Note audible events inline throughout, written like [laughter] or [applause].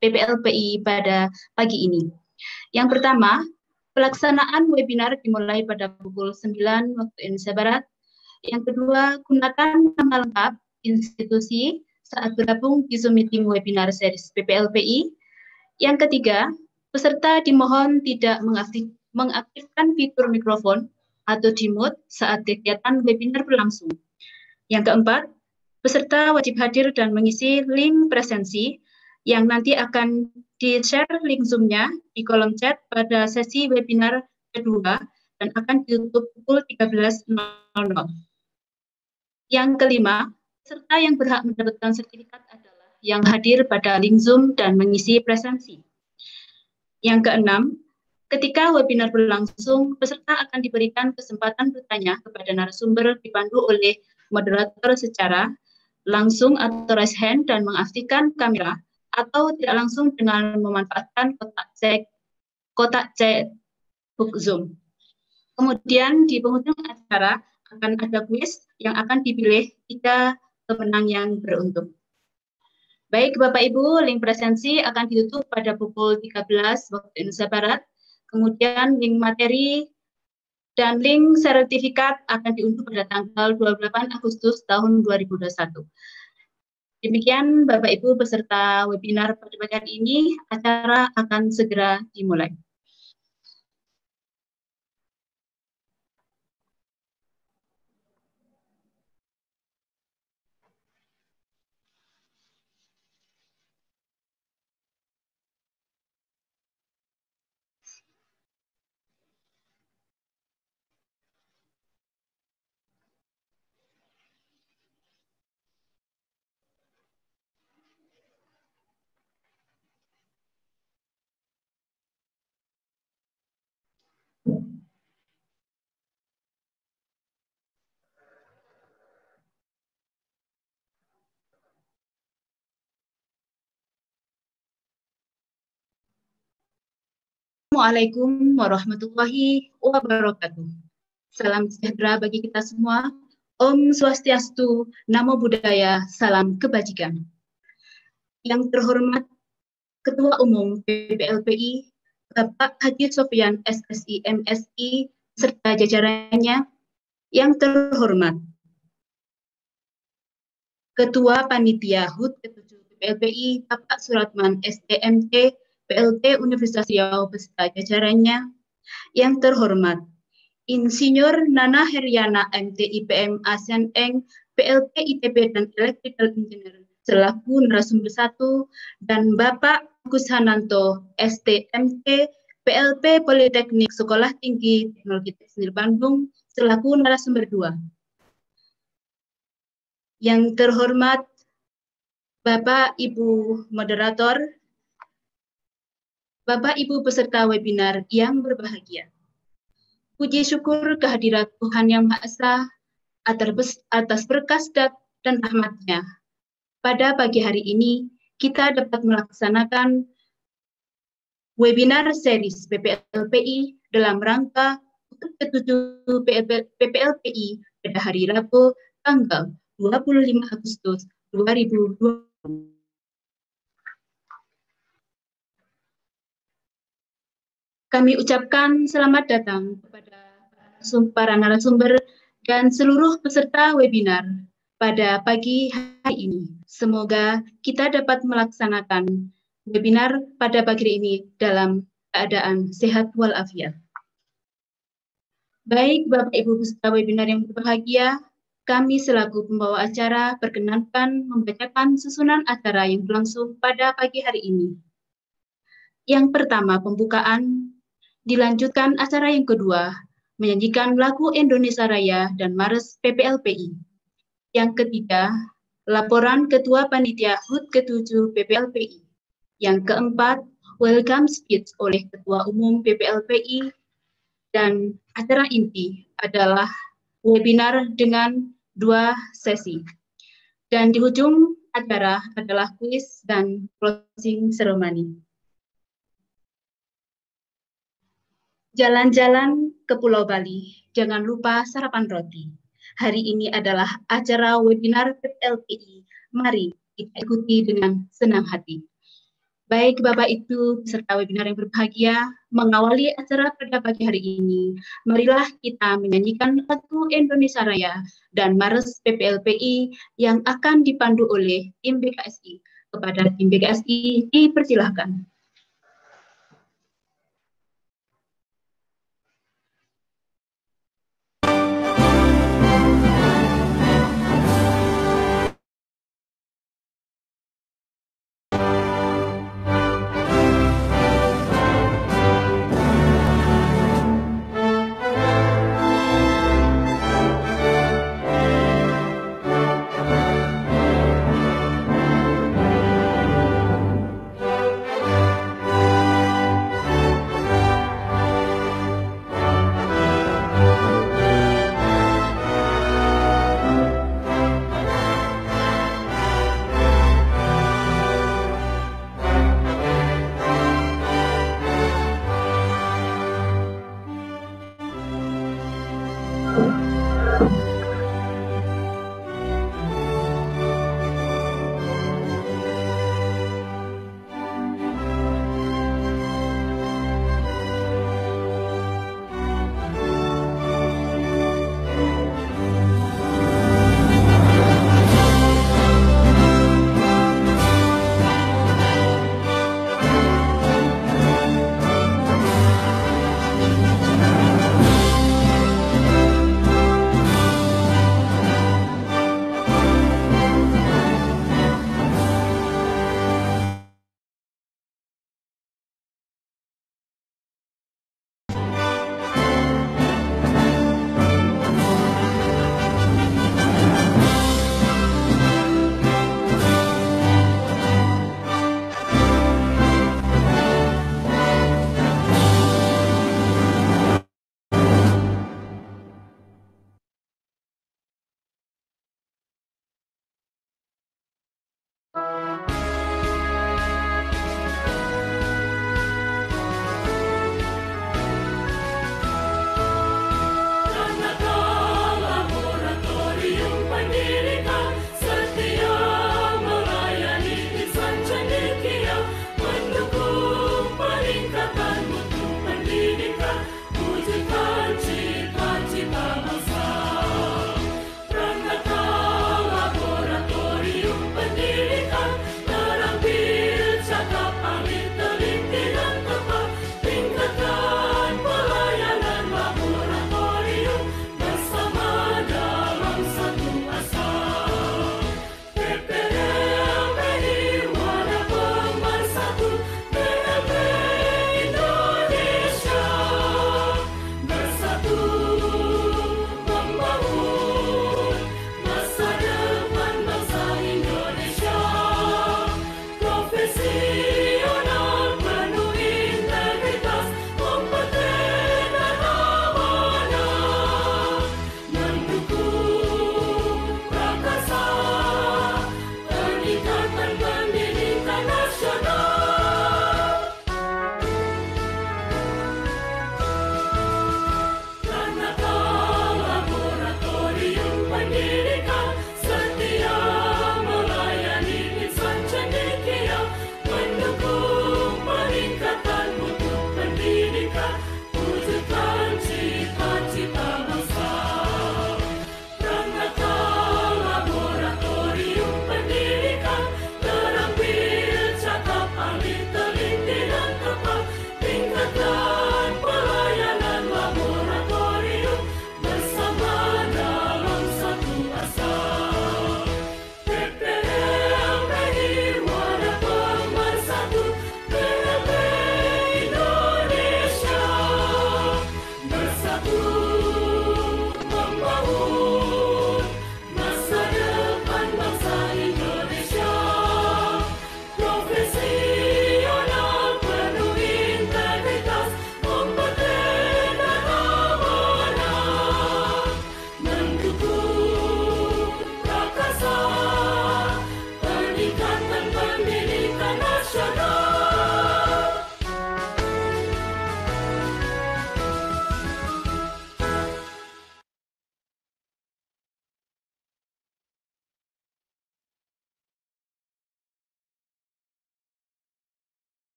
PPLPI pada pagi ini. Yang pertama, pelaksanaan webinar dimulai pada pukul 9 waktu Indonesia Barat. Yang kedua, gunakan nama lengkap institusi saat bergabung di Zoom meeting webinar series PPLPI. Yang ketiga, peserta dimohon tidak mengaktif, mengaktifkan fitur mikrofon atau dimut saat kegiatan webinar berlangsung. Yang keempat, peserta wajib hadir dan mengisi link presensi yang nanti akan di-share link Zoom-nya di kolom chat pada sesi webinar kedua dan akan ditutup pukul 13.00. Yang kelima, serta yang berhak mendapatkan sertifikat adalah yang hadir pada link Zoom dan mengisi presensi. Yang keenam, ketika webinar berlangsung, peserta akan diberikan kesempatan bertanya kepada narasumber dipandu oleh moderator secara langsung atau raise hand dan mengaktifkan kamera atau tidak langsung dengan memanfaatkan kotak cek kotak cek book Zoom. Kemudian di penghujung acara akan ada quiz yang akan dipilih tiga pemenang yang beruntung. Baik Bapak Ibu, link presensi akan ditutup pada pukul 13 waktu Indonesia Barat. Kemudian link materi dan link sertifikat akan diunduh pada tanggal 28 Agustus tahun 2021. Demikian Bapak Ibu peserta webinar pada pekan ini, acara akan segera dimulai. Assalamualaikum warahmatullahi wabarakatuh. Salam sejahtera bagi kita semua. Om Swastiastu, Namo Buddhaya, Salam Kebajikan. Yang terhormat Ketua Umum BPLPI Bapak Haji Sofian SSI MSI, serta jajarannya. Yang terhormat Ketua Panitia HUT ke-7 PPLPI, Bapak Suratman STMT, PLT Universitas Riau beserta jajarannya. Yang terhormat, Insinyur Nana Heriana MTIPM ASEAN Eng, PLT ITB dan Electrical Engineer selaku narasumber satu dan Bapak Agus Hananto STMT PLP Politeknik Sekolah Tinggi Teknologi Tekstil Bandung selaku narasumber dua. Yang terhormat Bapak Ibu moderator Bapak Ibu peserta webinar yang berbahagia. Puji syukur kehadirat Tuhan Yang Maha Esa atas berkas dan rahmatnya. Pada pagi hari ini, kita dapat melaksanakan webinar series PPLPI dalam rangka ke-7 PPLPI pada hari Rabu tanggal 25 Agustus 2020. Kami ucapkan selamat datang kepada para narasumber dan seluruh peserta webinar pada pagi hari ini. Semoga kita dapat melaksanakan webinar pada pagi ini dalam keadaan sehat walafiat. Baik Bapak Ibu peserta webinar yang berbahagia, kami selaku pembawa acara perkenankan membacakan susunan acara yang berlangsung pada pagi hari ini. Yang pertama, pembukaan Dilanjutkan acara yang kedua, menyanyikan lagu Indonesia Raya dan Mares PPLPI. Yang ketiga, laporan Ketua Panitia HUT ke-7 PPLPI. Yang keempat, welcome speech oleh Ketua Umum PPLPI. Dan acara inti adalah webinar dengan dua sesi. Dan di ujung acara adalah kuis dan closing ceremony. Jalan-jalan ke Pulau Bali, jangan lupa sarapan roti. Hari ini adalah acara webinar PIP Mari kita ikuti dengan senang hati. Baik Bapak Ibu serta webinar yang berbahagia, mengawali acara pada pagi hari ini, marilah kita menyanyikan lagu Indonesia Raya dan Mares PPLPI yang akan dipandu oleh tim BKSI. Kepada tim BKSI dipersilahkan.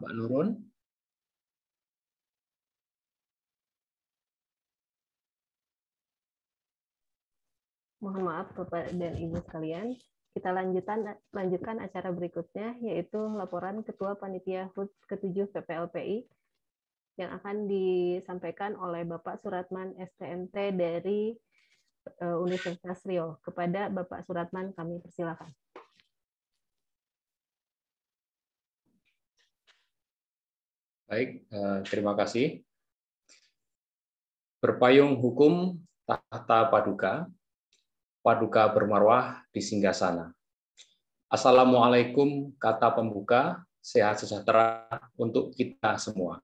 Mbak Nurun. Mohon maaf Bapak dan Ibu sekalian. Kita lanjutan, lanjutkan acara berikutnya, yaitu laporan Ketua Panitia HUT ke-7 PPLPI yang akan disampaikan oleh Bapak Suratman STMT dari eh, Universitas Rio Kepada Bapak Suratman kami persilakan. Baik, eh, terima kasih. Berpayung hukum tahta paduka, paduka bermarwah di singgah sana. Assalamualaikum kata pembuka, sehat sejahtera untuk kita semua.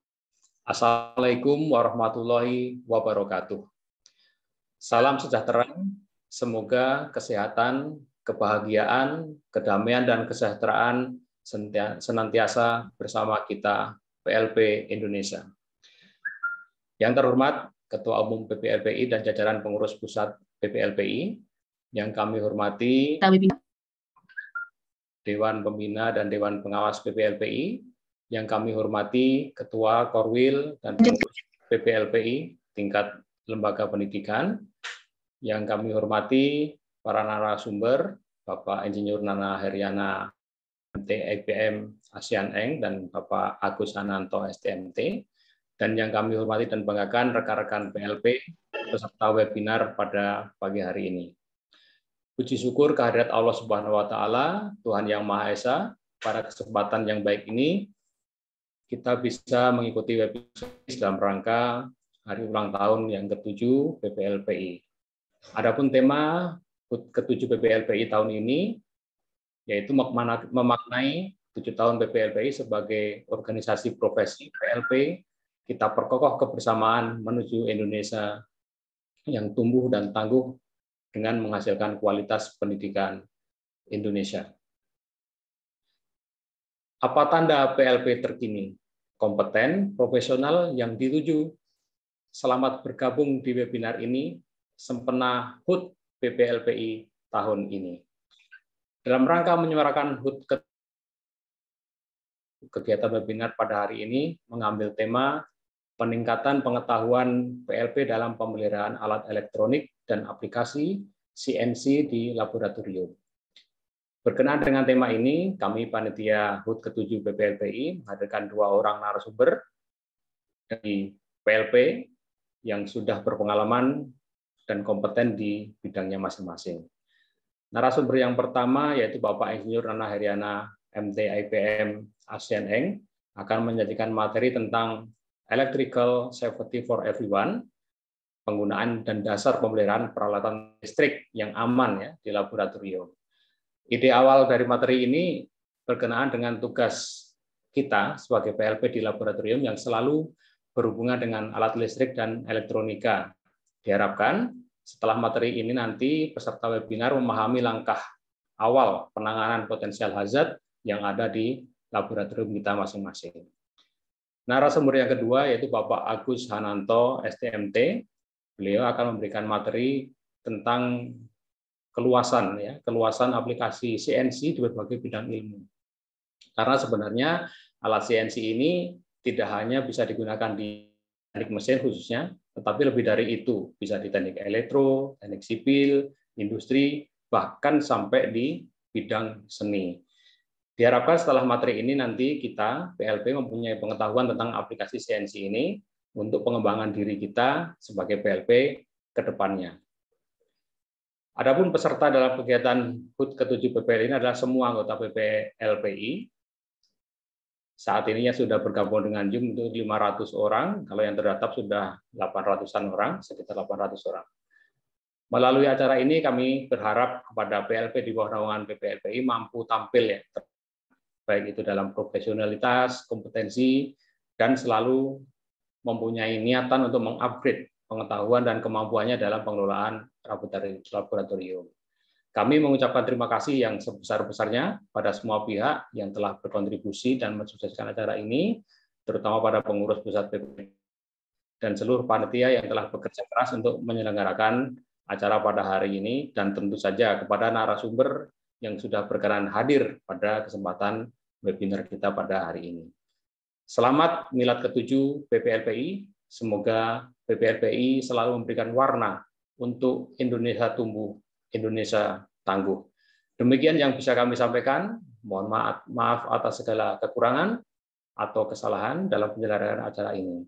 Assalamualaikum warahmatullahi wabarakatuh. Salam sejahtera, semoga kesehatan, kebahagiaan, kedamaian, dan kesejahteraan senantiasa bersama kita PLP Indonesia. Yang terhormat Ketua Umum PPLPI dan jajaran pengurus pusat PPLPI, yang kami hormati Dewan Pembina dan Dewan Pengawas PPLPI, yang kami hormati Ketua Korwil dan pengurus PPLPI tingkat lembaga pendidikan, yang kami hormati para narasumber, Bapak Insinyur Nana Heriana EPM ASEAN Eng dan Bapak Agus Ananto STMT. Dan yang kami hormati dan banggakan rekan-rekan PLP peserta webinar pada pagi hari ini. Puji syukur kehadirat Allah Subhanahu wa taala, Tuhan yang Maha Esa, pada kesempatan yang baik ini kita bisa mengikuti webinar dalam rangka hari ulang tahun yang ke-7 BPLPI. Adapun tema ke-7 BPLPI tahun ini yaitu memaknai tujuh tahun PPLPI sebagai organisasi profesi PLP, kita perkokoh kebersamaan menuju Indonesia yang tumbuh dan tangguh dengan menghasilkan kualitas pendidikan Indonesia. Apa tanda PLP terkini? Kompeten, profesional yang dituju. Selamat bergabung di webinar ini, sempena HUT PPLPI tahun ini. Dalam rangka menyuarakan HUT kegiatan webinar pada hari ini mengambil tema peningkatan pengetahuan PLP dalam pemeliharaan alat elektronik dan aplikasi CNC di laboratorium. Berkenaan dengan tema ini, kami panitia HUT ke-7 BPLPI menghadirkan dua orang narasumber dari PLP yang sudah berpengalaman dan kompeten di bidangnya masing-masing. Narasumber yang pertama yaitu Bapak Insinyur Nana Heriana MT IPM ASEAN Eng akan menjadikan materi tentang Electrical Safety for Everyone, penggunaan dan dasar pemeliharaan peralatan listrik yang aman ya di laboratorium. Ide awal dari materi ini berkenaan dengan tugas kita sebagai PLP di laboratorium yang selalu berhubungan dengan alat listrik dan elektronika. Diharapkan setelah materi ini nanti peserta webinar memahami langkah awal penanganan potensial hazard yang ada di laboratorium kita masing-masing. Narasumber yang kedua yaitu Bapak Agus Hananto, STMT. Beliau akan memberikan materi tentang keluasan ya, keluasan aplikasi CNC di berbagai bidang ilmu. Karena sebenarnya alat CNC ini tidak hanya bisa digunakan di teknik mesin khususnya, tetapi lebih dari itu, bisa di teknik elektro, teknik sipil, industri, bahkan sampai di bidang seni. Diharapkan setelah materi ini nanti kita, PLP, mempunyai pengetahuan tentang aplikasi CNC ini untuk pengembangan diri kita sebagai PLP ke depannya. Adapun peserta dalam kegiatan HUT ke-7 PPL ini adalah semua anggota PPLPI saat ini yang sudah bergabung dengan Zoom itu 500 orang, kalau yang terdaftar sudah 800-an orang, sekitar 800 orang. Melalui acara ini kami berharap kepada PLP di bawah naungan PPLPI mampu tampil ya, baik itu dalam profesionalitas, kompetensi, dan selalu mempunyai niatan untuk mengupgrade pengetahuan dan kemampuannya dalam pengelolaan laboratorium. Kami mengucapkan terima kasih yang sebesar-besarnya pada semua pihak yang telah berkontribusi dan mensukseskan acara ini, terutama pada pengurus pusat PPP dan seluruh panitia yang telah bekerja keras untuk menyelenggarakan acara pada hari ini dan tentu saja kepada narasumber yang sudah berkenan hadir pada kesempatan webinar kita pada hari ini. Selamat Milad ke-7 PPLPI. Semoga PPLPI selalu memberikan warna untuk Indonesia tumbuh Indonesia tangguh. Demikian yang bisa kami sampaikan. Mohon maaf, maaf atas segala kekurangan atau kesalahan dalam penyelenggaraan acara ini.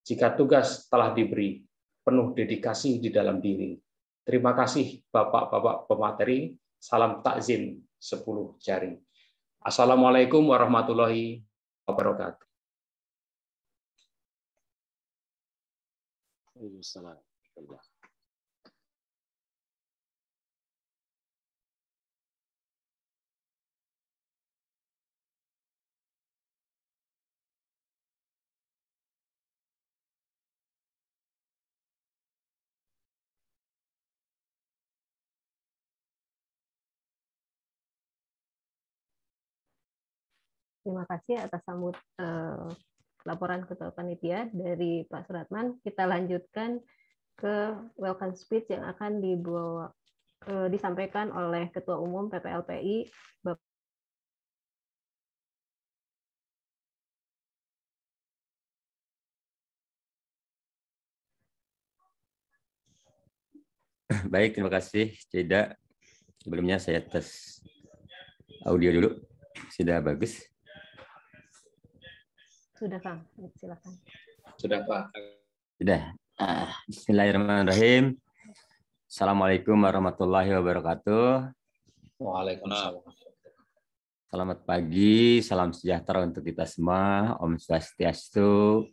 Jika tugas telah diberi, penuh dedikasi di dalam diri. Terima kasih Bapak-Bapak pemateri. Salam takzim 10 jari. Assalamualaikum warahmatullahi wabarakatuh. Waalaikumsalam. Terima kasih atas sambut eh, laporan ketua panitia dari Pak Suratman. Kita lanjutkan ke welcome speech yang akan dibawa eh, disampaikan oleh Ketua Umum PPLPI Bapak Baik, terima kasih Tidak, Sebelumnya saya tes audio dulu. Sudah bagus. Sudah, Kang. Silakan. Sudah, Pak. Sudah. Ah, Bismillahirrahmanirrahim. Assalamualaikum warahmatullahi wabarakatuh. Waalaikumsalam. Selamat pagi, salam sejahtera untuk kita semua. Om Swastiastu,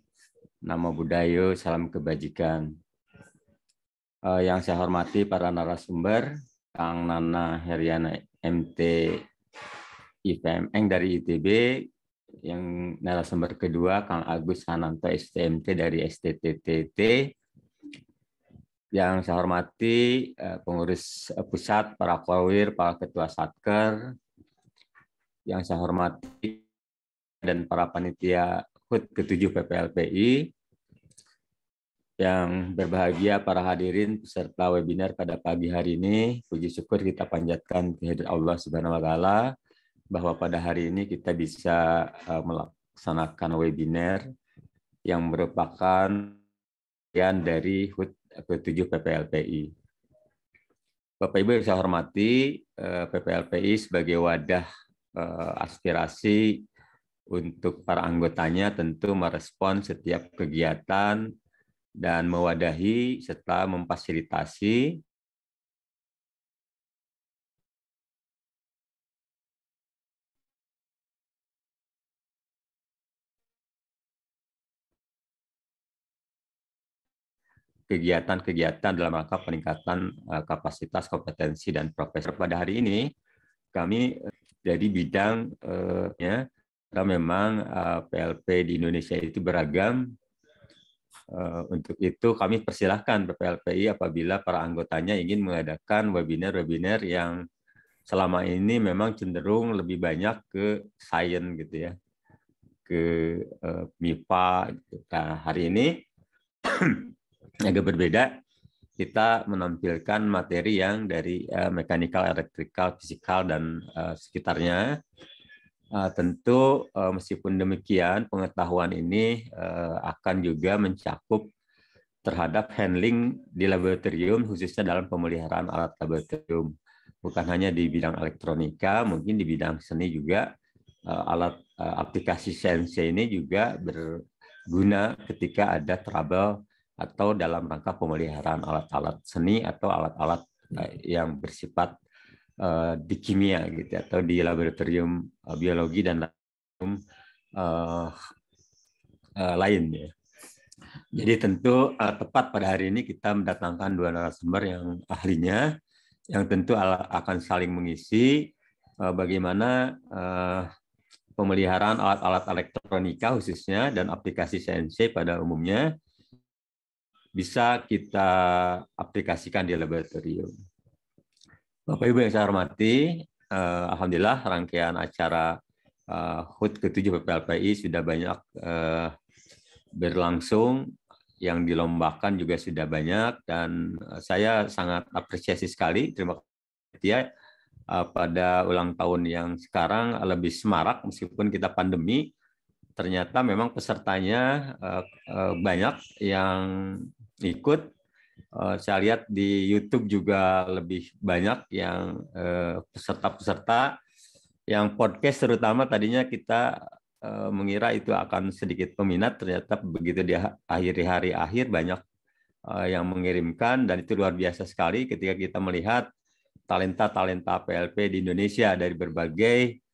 Namo Buddhaya, salam kebajikan. Eh, yang saya hormati para narasumber, Kang Nana Heriana MT IPMN dari ITB, yang narasumber kedua Kang Agus Sananto STMT dari STTTT yang saya hormati eh, pengurus pusat, para kawir para ketua satker, yang saya hormati dan para panitia HUT ke-7 PPLPI, yang berbahagia para hadirin peserta webinar pada pagi hari ini. Puji syukur kita panjatkan kehadirat Allah Subhanahu wa taala bahwa pada hari ini kita bisa eh, melaksanakan webinar yang merupakan bagian dari HUT ke-7 PPLPI. Bapak Ibu yang saya hormati, eh, PPLPI sebagai wadah eh, aspirasi untuk para anggotanya tentu merespon setiap kegiatan dan mewadahi serta memfasilitasi kegiatan-kegiatan dalam rangka peningkatan eh, kapasitas, kompetensi, dan profesor Pada hari ini, kami eh, dari bidang eh, ya, karena memang PLP di Indonesia itu beragam. Untuk itu kami persilahkan PPLPI apabila para anggotanya ingin mengadakan webinar-webinar yang selama ini memang cenderung lebih banyak ke sains gitu ya, ke MIPA. Gitu. Nah, hari ini [clears throat] agak berbeda kita menampilkan materi yang dari uh, mechanical, electrical, physical dan uh, sekitarnya. Uh, tentu uh, meskipun demikian pengetahuan ini uh, akan juga mencakup terhadap handling di laboratorium khususnya dalam pemeliharaan alat laboratorium bukan hanya di bidang elektronika mungkin di bidang seni juga uh, alat uh, aplikasi sensei ini juga berguna ketika ada trouble atau dalam rangka pemeliharaan alat-alat seni atau alat-alat hmm. eh, yang bersifat uh, di kimia gitu ya, atau di laboratorium eh, biologi dan laboratorium uh, uh, lainnya. Jadi tentu tepat pada hari ini kita mendatangkan dua narasumber yang ahlinya, yang tentu akan saling mengisi bagaimana pemeliharaan alat-alat elektronika khususnya dan aplikasi CNC pada umumnya bisa kita aplikasikan di laboratorium. Bapak Ibu yang saya hormati, eh, alhamdulillah rangkaian acara eh, HUT ke-7 PPLPI sudah banyak eh, berlangsung yang dilombakan juga sudah banyak dan eh, saya sangat apresiasi sekali terima kasih ya eh, pada ulang tahun yang sekarang lebih semarak meskipun kita pandemi ternyata memang pesertanya eh, banyak yang ikut. Uh, saya lihat di YouTube juga lebih banyak yang eh, peserta-peserta yang podcast terutama tadinya kita eh, mengira itu akan sedikit peminat ternyata begitu di akhir hari akhir banyak yang mengirimkan dan itu luar biasa sekali ketika kita melihat talenta-talenta PLP di Indonesia dari berbagai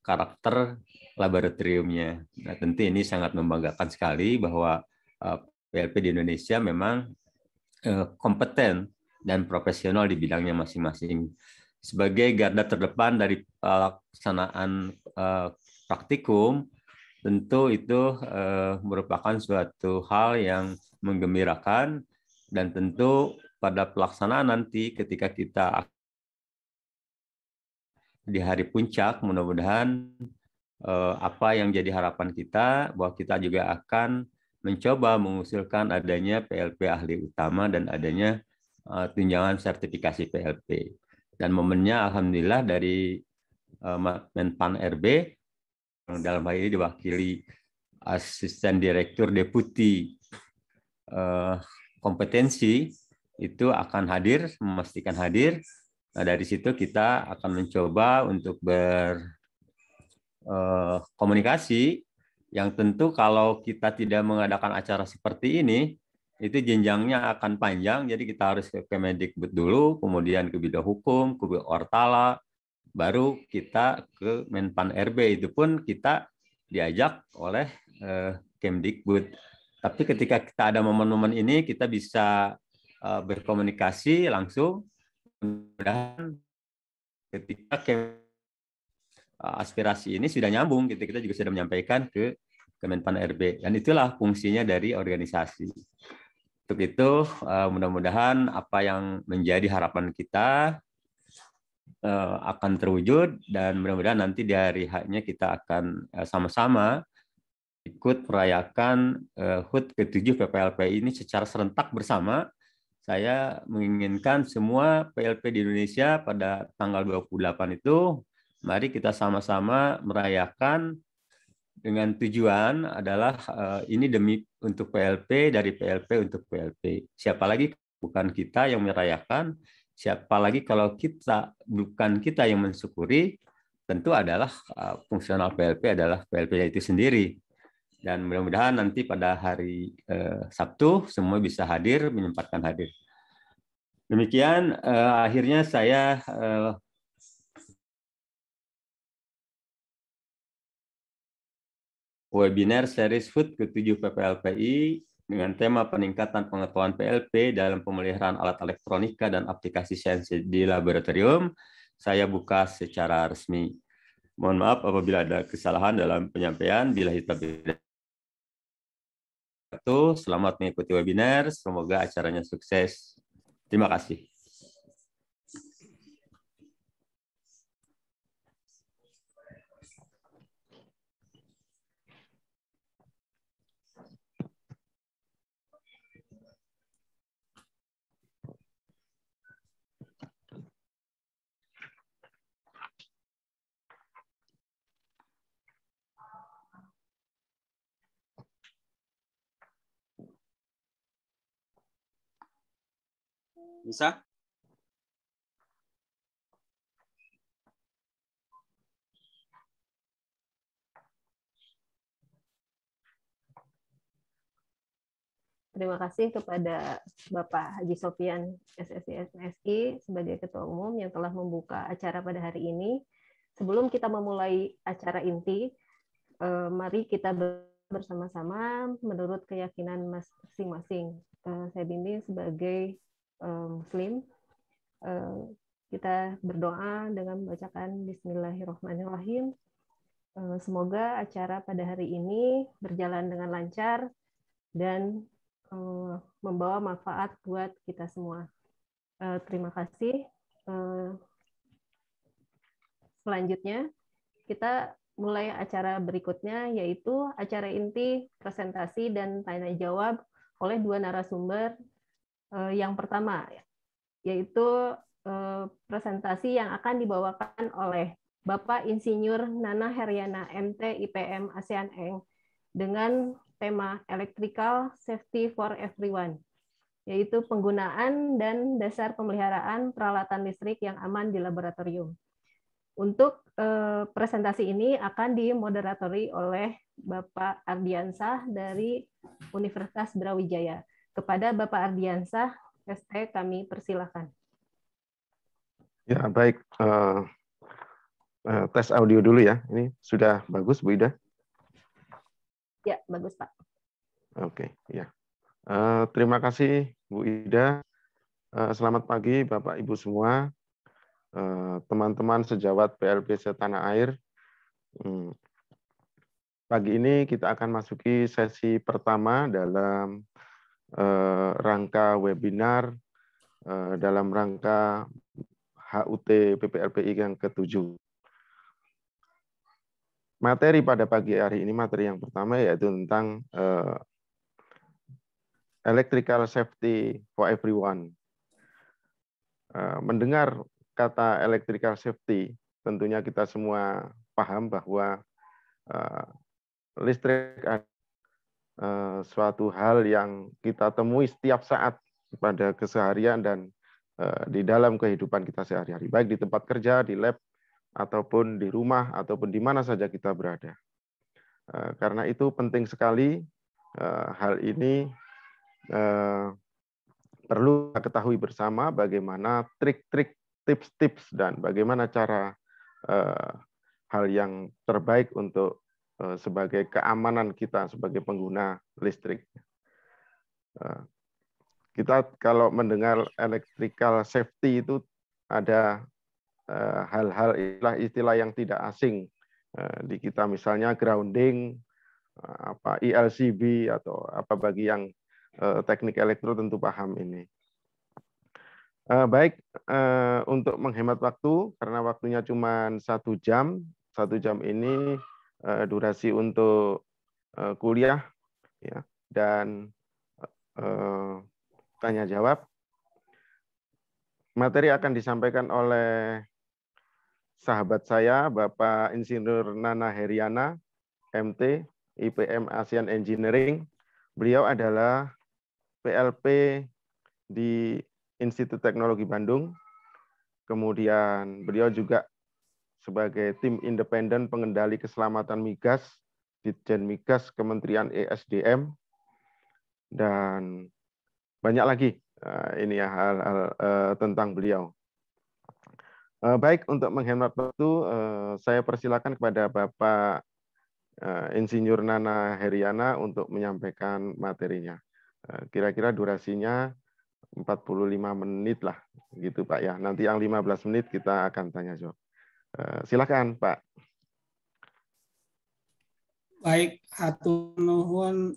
karakter laboratoriumnya. Nah, tentu ini sangat membanggakan sekali bahwa PLP di Indonesia memang eh, kompeten dan profesional di bidangnya masing-masing. Sebagai garda terdepan dari pelaksanaan eh, praktikum, tentu itu eh, merupakan suatu hal yang menggembirakan dan tentu pada pelaksanaan nanti ketika kita di hari puncak mudah-mudahan apa yang jadi harapan kita bahwa kita juga akan mencoba mengusulkan adanya PLP ahli utama dan adanya eh, tunjangan sertifikasi PLP. Dan momennya alhamdulillah dari eh, Menpan RB dalam hal ini diwakili asisten direktur deputi uh, kompetensi itu akan hadir memastikan hadir. Nah, dari situ kita akan mencoba untuk berkomunikasi. Yang tentu kalau kita tidak mengadakan acara seperti ini, itu jenjangnya akan panjang, jadi kita harus ke Kemendikbud dulu, kemudian ke Bidang Hukum, ke bidang Ortala, baru kita ke Menpan RB. Itu pun kita diajak oleh eh, Kemdikbud. Tapi ketika kita ada momen-momen ini, kita bisa eh, berkomunikasi langsung. mudah ketika Kemdikbud Eh, aspirasi ini sudah nyambung gitu kita juga sudah menyampaikan ke Kemenpan RB dan itulah fungsinya dari organisasi untuk itu eh, mudah-mudahan apa yang menjadi harapan kita eh, akan terwujud dan mudah-mudahan nanti di hari haknya kita akan sama-sama ikut merayakan HUT ke-7 PPLP ini secara serentak bersama saya menginginkan semua PLP di Indonesia pada tanggal 28 itu mari kita sama-sama merayakan dengan tujuan adalah eh, ini demi untuk PLP dari PLP untuk PLP. Siapa lagi bukan kita yang merayakan, siapa lagi kalau kita bukan kita yang mensyukuri, tentu adalah eh, fungsional PLP adalah PLP itu sendiri. Dan mudah-mudahan nanti pada hari eh, Sabtu semua bisa hadir, menyempatkan hadir. Demikian akhirnya saya webinar series Food ke-7 PPLPI dengan tema peningkatan pengetahuan PLP dalam pemeliharaan alat elektronika dan aplikasi sains di laboratorium, saya buka secara resmi. Mohon maaf apabila ada kesalahan dalam penyampaian. Bila kita selamat mengikuti webinar. Semoga acaranya sukses. Terima kasih. Bisa? Terima kasih kepada Bapak Haji Sofian SSI SSI sebagai Ketua Umum yang telah membuka acara pada hari ini. Sebelum kita memulai acara inti, eh, mari kita bersama-sama menurut keyakinan masing-masing. Eh, saya bimbing sebagai Muslim, kita berdoa dengan membacakan Bismillahirrahmanirrahim. Semoga acara pada hari ini berjalan dengan lancar dan membawa manfaat buat kita semua. Eh, terima kasih. Selanjutnya, kita mulai acara berikutnya, yaitu acara inti presentasi dan tanya jawab oleh dua narasumber Eh, yang pertama, yaitu eh, presentasi yang akan dibawakan oleh Bapak Insinyur Nana Heriana MT IPM ASEAN Eng dengan tema Electrical Safety for Everyone, yaitu penggunaan dan dasar pemeliharaan peralatan listrik yang aman di laboratorium. Untuk eh, presentasi ini akan dimoderatori oleh Bapak Ardiansah dari Universitas Brawijaya. Kepada Bapak Ardiansah, ST kami persilahkan. Ya, baik. Uh, tes audio dulu ya. Ini sudah bagus, Bu Ida? Ya, bagus, Pak. Oke, ya. Uh, terima kasih, Bu Ida. Uh, selamat pagi, Bapak, Ibu semua. Teman-teman uh, sejawat PLP Tanah Air. Hmm. Pagi ini kita akan masuki sesi pertama dalam eh, rangka webinar eh, dalam rangka HUT PPLPI yang ketujuh. Materi pada pagi hari ini materi yang pertama yaitu tentang eh, electrical safety for everyone. Eh, mendengar kata electrical safety, tentunya kita semua paham bahwa eh, listrik Eh, suatu hal yang kita temui setiap saat pada keseharian dan eh, di dalam kehidupan kita sehari-hari, baik di tempat kerja, di lab, ataupun di rumah, ataupun di mana saja kita berada. Eh, karena itu penting sekali hal ini perlu kita ketahui bersama bagaimana trik-trik, tips-tips, dan bagaimana cara hal yang terbaik untuk Eh, sebagai keamanan kita sebagai pengguna listrik. Eh, kita kalau mendengar electrical safety itu ada eh, hal-hal istilah-istilah yang tidak asing di kita misalnya grounding apa ILCB e atau apa bagi yang teknik elektro tentu paham ini. Baik untuk menghemat waktu karena waktunya cuma satu jam. Satu jam ini uh, durasi untuk uh, kuliah ya dan uh, tanya jawab. Materi akan disampaikan oleh sahabat saya Bapak Insinyur Nana Heriana, MT, IPM ASEAN Engineering. Beliau adalah PLP di Institut Teknologi Bandung. Kemudian beliau juga sebagai tim independen pengendali keselamatan migas Ditjen Migas Kementerian ESDM dan banyak lagi eh, ini ya hal-hal eh, tentang beliau. Eh, baik untuk menghemat waktu, saya persilakan kepada Bapak Insinyur Nana Heriana untuk menyampaikan materinya. Kira-kira durasinya 45 menit lah, gitu Pak ya. Nanti yang 15 menit kita akan tanya jawab. Eh, silakan Pak. Baik, hatunuhun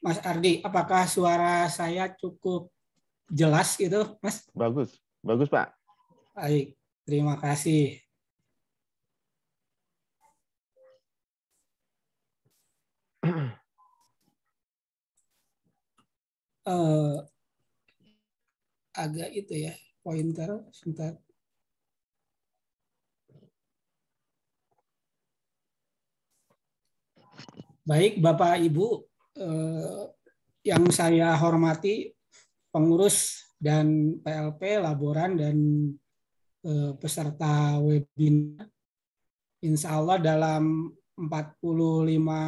Mas Ardi, apakah suara saya cukup jelas gitu, Mas? Bagus, bagus Pak. Baik, terima kasih. uh, [clears throat] agak itu ya pointer sebentar Baik Bapak Ibu eh, yang saya hormati pengurus dan PLP laboran dan eh, peserta webinar. Insya Allah dalam 45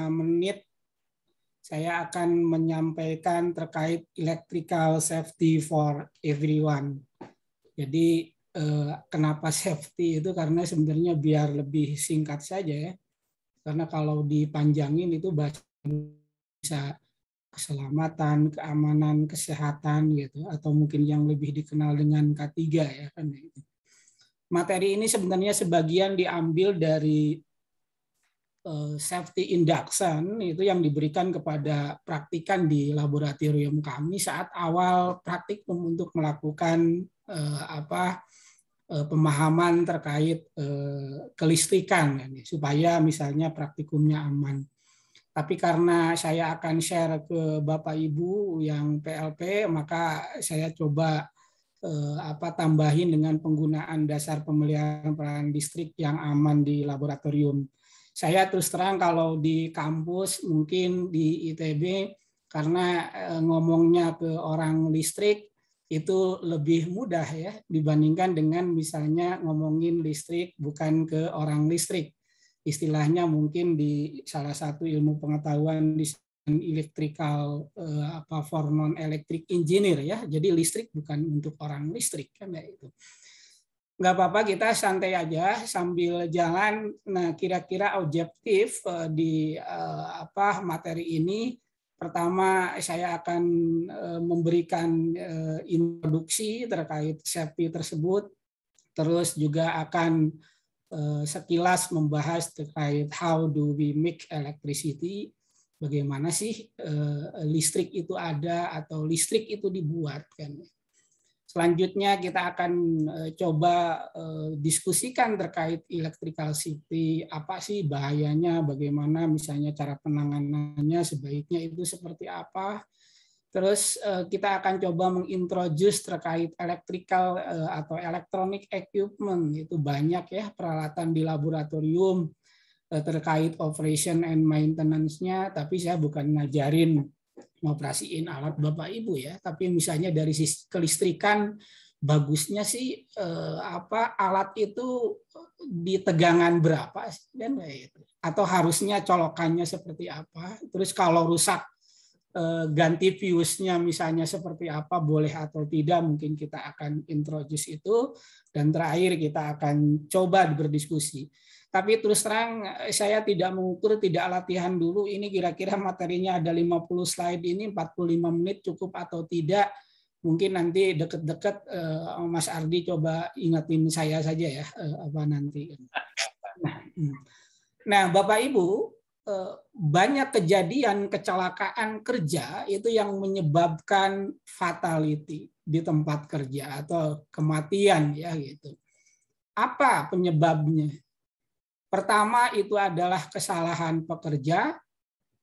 menit saya akan menyampaikan terkait electrical safety for everyone. Jadi eh, kenapa safety itu karena sebenarnya biar lebih singkat saja ya karena kalau dipanjangin itu bisa keselamatan, keamanan, kesehatan gitu atau mungkin yang lebih dikenal dengan K3 ya kan ya gitu. Materi ini sebenarnya sebagian diambil dari eh, safety induction itu yang diberikan kepada praktikan di laboratorium kami saat awal praktik untuk melakukan eh, apa Eh, pemahaman terkait eh, kelistrikan ya, supaya misalnya praktikumnya aman. Tapi karena saya akan share ke Bapak Ibu yang PLP, maka saya coba eh, apa tambahin dengan penggunaan dasar pemeliharaan peran listrik yang aman di laboratorium. Saya terus terang kalau di kampus mungkin di ITB karena ngomongnya ke orang listrik itu lebih mudah ya dibandingkan dengan misalnya ngomongin listrik bukan ke orang listrik. Istilahnya mungkin di salah satu ilmu pengetahuan di electrical eh, apa for non electric engineer ya. Jadi listrik bukan untuk orang listrik kan ya itu. Nggak apa-apa kita santai aja sambil jalan. Nah, kira-kira objektif eh, di eh, apa materi ini Pertama, saya akan eh, memberikan eh, introduksi terkait SEPI tersebut, terus juga akan eh, sekilas membahas terkait how do we make electricity, bagaimana sih listrik itu ada atau listrik itu dibuat kan. Selanjutnya kita akan eh, coba eh, diskusikan terkait electrical city, apa sih bahayanya, bagaimana misalnya cara penanganannya, sebaiknya itu seperti apa. Terus eh, kita akan coba mengintroduce terkait electrical atau electronic equipment, itu banyak ya peralatan di laboratorium terkait operation and maintenance-nya, tapi saya bukan ngajarin ngoperasiin alat Bapak Ibu ya, tapi misalnya dari sisi kelistrikan bagusnya sih eh, apa alat itu di tegangan berapa dan kayak itu atau harusnya colokannya seperti apa terus kalau rusak eh, ganti fuse-nya misalnya seperti apa boleh atau tidak mungkin kita akan introduce itu dan terakhir kita akan coba berdiskusi tapi terus terang eh, saya tidak mengukur, tidak latihan dulu ini kira-kira materinya ada 50 slide ini 45 menit cukup atau tidak. Mungkin nanti deket-deket uh, Mas Ardi coba ingatin saya saja ya uh, apa nanti. Hmm. Nah, Bapak Ibu banyak kejadian kecelakaan kerja itu yang menyebabkan fatality di tempat kerja atau kematian ya gitu. Apa penyebabnya? Pertama itu adalah kesalahan pekerja,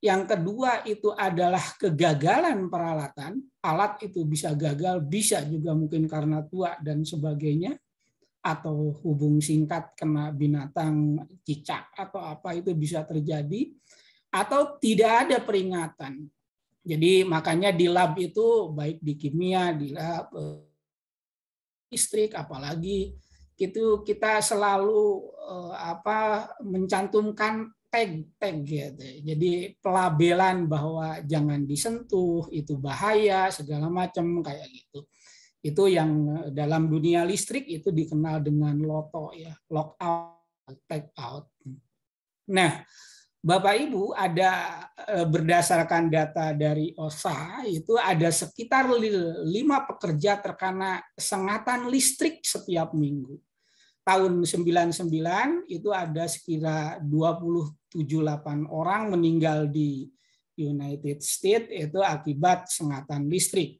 yang kedua itu adalah kegagalan peralatan. Alat itu bisa gagal, bisa juga mungkin karena tua dan sebagainya. Atau hubung singkat kena binatang cicak atau apa itu bisa terjadi. Atau tidak ada peringatan. Jadi makanya di lab itu baik di kimia, di lab eh, listrik, apalagi itu kita selalu eh, apa mencantumkan tag-tag gitu. Ya, Jadi pelabelan bahwa jangan disentuh, itu bahaya, segala macam kayak gitu. Itu yang dalam dunia listrik itu dikenal dengan loto ya, lock out, tag out. Nah, Bapak Ibu ada e, berdasarkan data dari OSA itu ada sekitar lima pekerja terkena sengatan listrik setiap minggu. Tahun 99 itu ada sekira 278 orang meninggal di United States itu akibat sengatan listrik.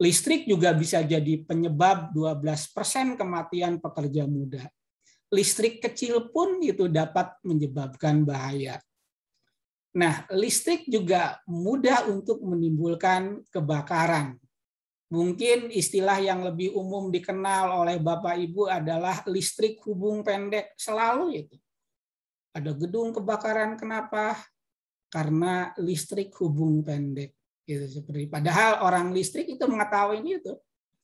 Listrik juga bisa jadi penyebab 12% kematian pekerja muda listrik kecil pun itu dapat menyebabkan bahaya. Nah, listrik juga mudah untuk menimbulkan kebakaran. Mungkin istilah yang lebih umum dikenal oleh Bapak Ibu adalah listrik hubung pendek selalu itu. Ada gedung kebakaran kenapa? Karena listrik hubung pendek gitu seperti padahal orang listrik itu mengetahui itu.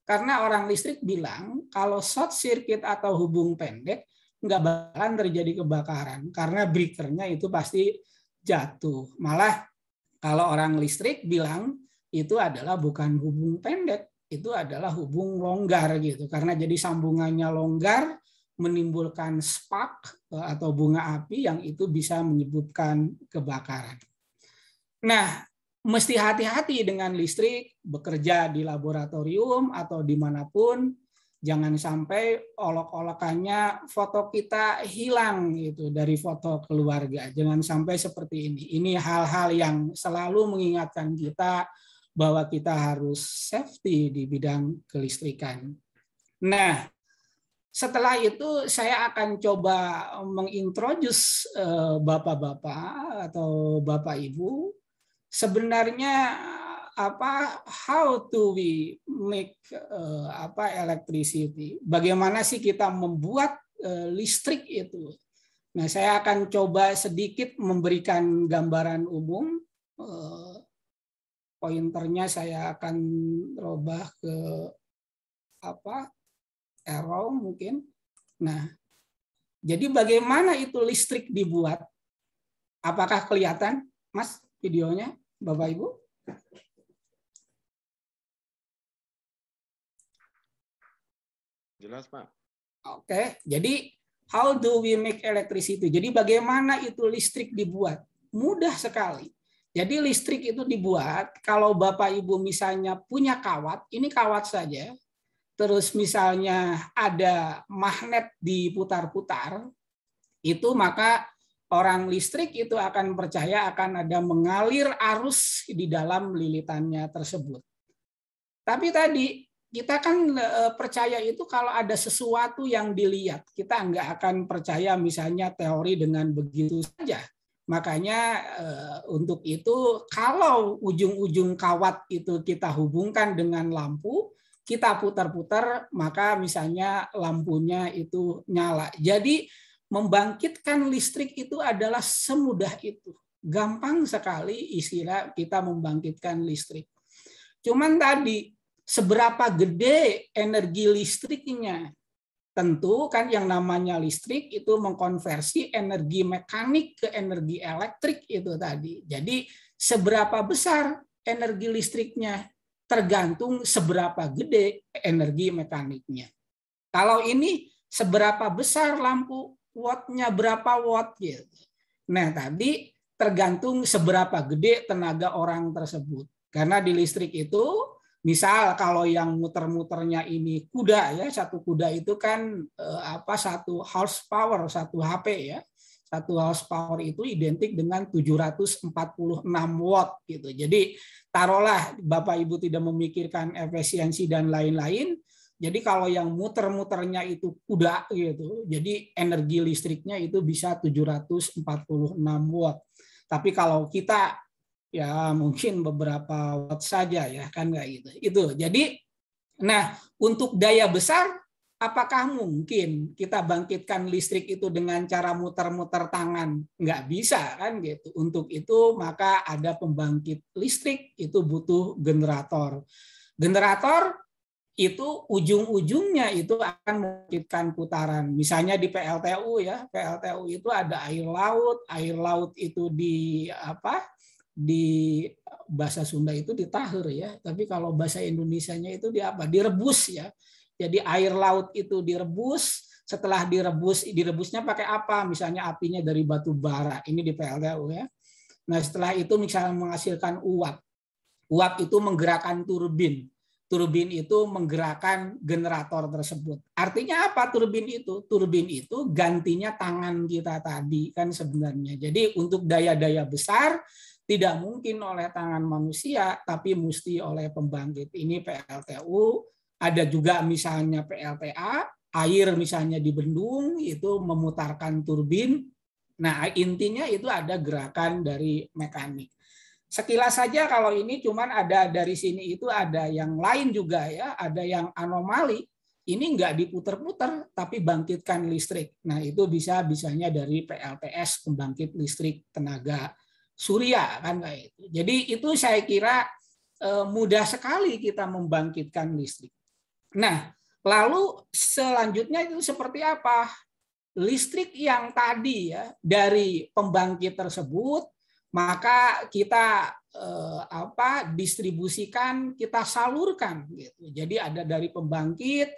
Karena orang listrik bilang kalau short circuit atau hubung pendek nggak bahkan terjadi kebakaran karena breakernya itu pasti jatuh. Malah kalau orang listrik bilang itu adalah bukan hubung pendek, itu adalah hubung longgar gitu. Karena jadi sambungannya longgar menimbulkan spark eh, atau bunga api yang itu bisa menyebabkan kebakaran. Nah, mesti hati-hati dengan listrik bekerja di laboratorium atau dimanapun jangan sampai olok-olokannya foto kita hilang gitu dari foto keluarga. Jangan sampai seperti ini. Ini hal-hal yang selalu mengingatkan kita bahwa kita harus safety di bidang kelistrikan. Nah, setelah itu saya akan coba mengintroduce eh, bapak-bapak atau bapak ibu sebenarnya apa how to we make uh, apa electricity? Bagaimana sih kita membuat uh, listrik itu? Nah, saya akan coba sedikit memberikan gambaran umum. Uh, pointernya saya akan rubah ke apa? arrow mungkin. Nah, jadi bagaimana itu listrik dibuat? Apakah kelihatan, Mas, videonya, Bapak Ibu? Jelas, Pak. Oke, jadi how do we make electricity? Jadi bagaimana itu listrik dibuat? Mudah sekali. Jadi listrik itu dibuat kalau Bapak Ibu misalnya punya kawat, ini kawat saja. Terus misalnya ada magnet diputar-putar, itu maka orang listrik itu akan percaya akan ada mengalir arus di dalam lilitannya tersebut. Tapi tadi kita kan eh, percaya itu kalau ada sesuatu yang dilihat. Kita nggak akan percaya misalnya teori dengan begitu saja. Makanya eh, untuk itu kalau ujung-ujung kawat itu kita hubungkan dengan lampu, kita putar-putar maka misalnya lampunya itu nyala. Jadi membangkitkan listrik itu adalah semudah itu. Gampang sekali istilah kita membangkitkan listrik. Cuman tadi seberapa gede energi listriknya. Tentu kan yang namanya listrik itu mengkonversi energi mekanik ke energi elektrik itu tadi. Jadi seberapa besar energi listriknya tergantung seberapa gede energi mekaniknya. Kalau ini seberapa besar lampu wattnya berapa watt gitu. Nah tadi tergantung seberapa gede tenaga orang tersebut. Karena di listrik itu misal kalau yang muter-muternya ini kuda ya satu kuda itu kan eh, apa satu horsepower satu HP ya satu horsepower itu identik dengan 746 watt gitu. Jadi taruhlah Bapak Ibu tidak memikirkan efisiensi dan lain-lain. Jadi kalau yang muter-muternya itu kuda gitu. Jadi energi listriknya itu bisa 746 watt. Tapi kalau kita ya mungkin beberapa watt saja ya kan kayak gitu. Itu. Jadi nah untuk daya besar apakah mungkin kita bangkitkan listrik itu dengan cara muter-muter tangan? Nggak bisa kan gitu. Untuk itu maka ada pembangkit listrik itu butuh generator. Generator itu ujung-ujungnya itu akan membangkitkan putaran. Misalnya di PLTU ya, PLTU itu ada air laut, air laut itu di apa? di bahasa Sunda itu ditahir ya, tapi kalau bahasa Indonesianya itu di apa? Direbus ya. Jadi air laut itu direbus, setelah direbus, direbusnya pakai apa? Misalnya apinya dari batu bara. Ini di PLTU ya. Nah, setelah itu misalnya menghasilkan uap. Uap itu menggerakkan turbin. Turbin itu menggerakkan generator tersebut. Artinya apa turbin itu? Turbin itu gantinya tangan kita tadi kan sebenarnya. Jadi untuk daya-daya besar tidak mungkin oleh tangan manusia, tapi mesti oleh pembangkit. Ini PLTU, ada juga misalnya PLTA, air misalnya di bendung itu memutarkan turbin. Nah, intinya itu ada gerakan dari mekanik. Sekilas saja kalau ini cuman ada dari sini itu ada yang lain juga ya, ada yang anomali. Ini enggak diputer-puter, tapi bangkitkan listrik. Nah, itu bisa bisanya dari PLTS, pembangkit listrik tenaga Surya kan itu. Jadi itu saya kira eh, mudah sekali kita membangkitkan listrik. Nah, lalu selanjutnya itu seperti apa? Listrik yang tadi ya dari pembangkit tersebut maka kita eh, apa distribusikan, kita salurkan gitu. Jadi ada dari pembangkit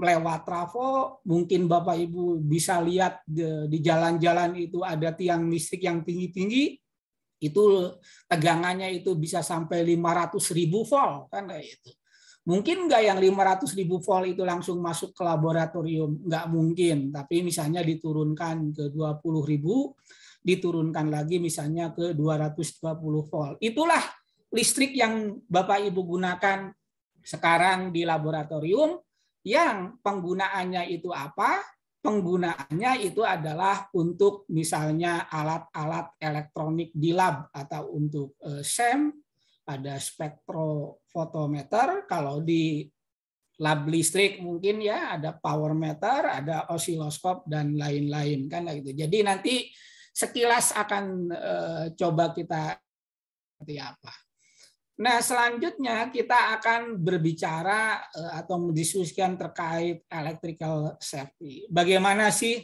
melewati trafo, mungkin Bapak Ibu bisa lihat eh, di jalan-jalan itu ada tiang listrik yang tinggi-tinggi itu tegangannya itu bisa sampai 500 ribu volt kan kayak itu. Mungkin nggak yang 500 ribu volt itu langsung masuk ke laboratorium? Nggak mungkin. Tapi misalnya diturunkan ke 20 ribu, diturunkan lagi misalnya ke 220 volt. Itulah listrik yang Bapak Ibu gunakan sekarang di laboratorium yang penggunaannya itu apa, penggunaannya itu adalah untuk misalnya alat-alat elektronik di lab atau untuk eh, SEM ada spektrofotometer kalau di lab listrik mungkin ya ada power meter, ada osiloskop dan lain-lain kan gitu. Jadi nanti sekilas akan eh, coba kita seperti apa. Nah, selanjutnya kita akan berbicara eh, atau mendiskusikan terkait electrical safety. Bagaimana sih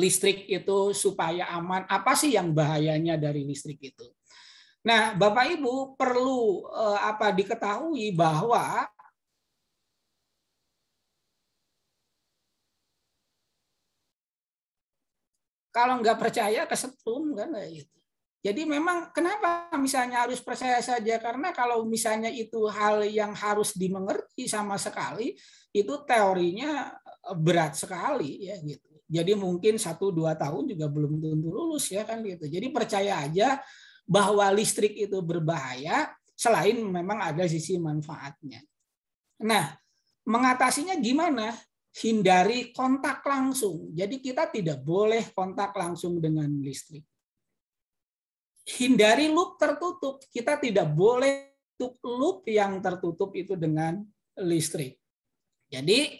listrik itu supaya aman? Apa sih yang bahayanya dari listrik itu? Nah, Bapak Ibu perlu eh, apa diketahui bahwa kalau nggak percaya kesetrum kan itu. Jadi memang kenapa misalnya harus percaya saja karena kalau misalnya itu hal yang harus dimengerti sama sekali itu teorinya eh, berat sekali ya gitu. Jadi mungkin satu dua tahun juga belum tentu lulus ya kan gitu. Jadi percaya aja bahwa listrik itu berbahaya selain memang ada sisi manfaatnya. Nah, mengatasinya gimana? Hindari kontak langsung. Jadi kita tidak boleh kontak langsung dengan listrik hindari loop tertutup. Kita tidak boleh tutup loop yang tertutup itu dengan listrik. Jadi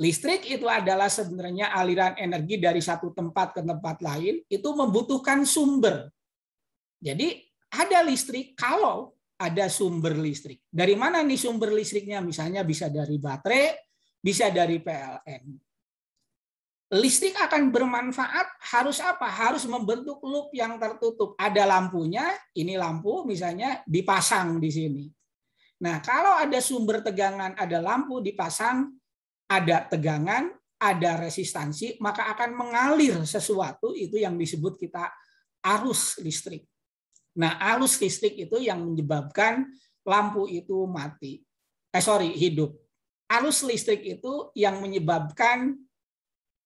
listrik itu adalah sebenarnya aliran energi dari satu tempat ke tempat lain itu membutuhkan sumber. Jadi ada listrik kalau ada sumber listrik. Dari mana nih sumber listriknya? Misalnya bisa dari baterai, bisa dari PLN listrik akan bermanfaat harus apa? Harus membentuk loop yang tertutup. Ada lampunya, ini lampu misalnya dipasang di sini. Nah, kalau ada sumber tegangan, ada lampu dipasang, ada tegangan, ada resistansi, maka akan mengalir sesuatu itu yang disebut kita arus listrik. Nah, arus listrik itu yang menyebabkan lampu itu mati. Eh sorry, hidup. Arus listrik itu yang menyebabkan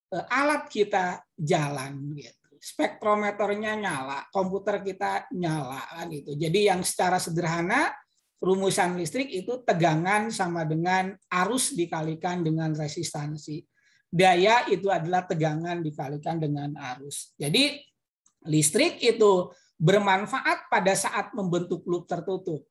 Eh, alat kita jalan gitu. Spektrometernya nyala, komputer kita nyala kan gitu. Jadi yang secara sederhana rumusan listrik itu tegangan sama dengan arus dikalikan dengan resistansi. Daya itu adalah tegangan dikalikan dengan arus. Jadi listrik itu bermanfaat pada saat membentuk loop tertutup.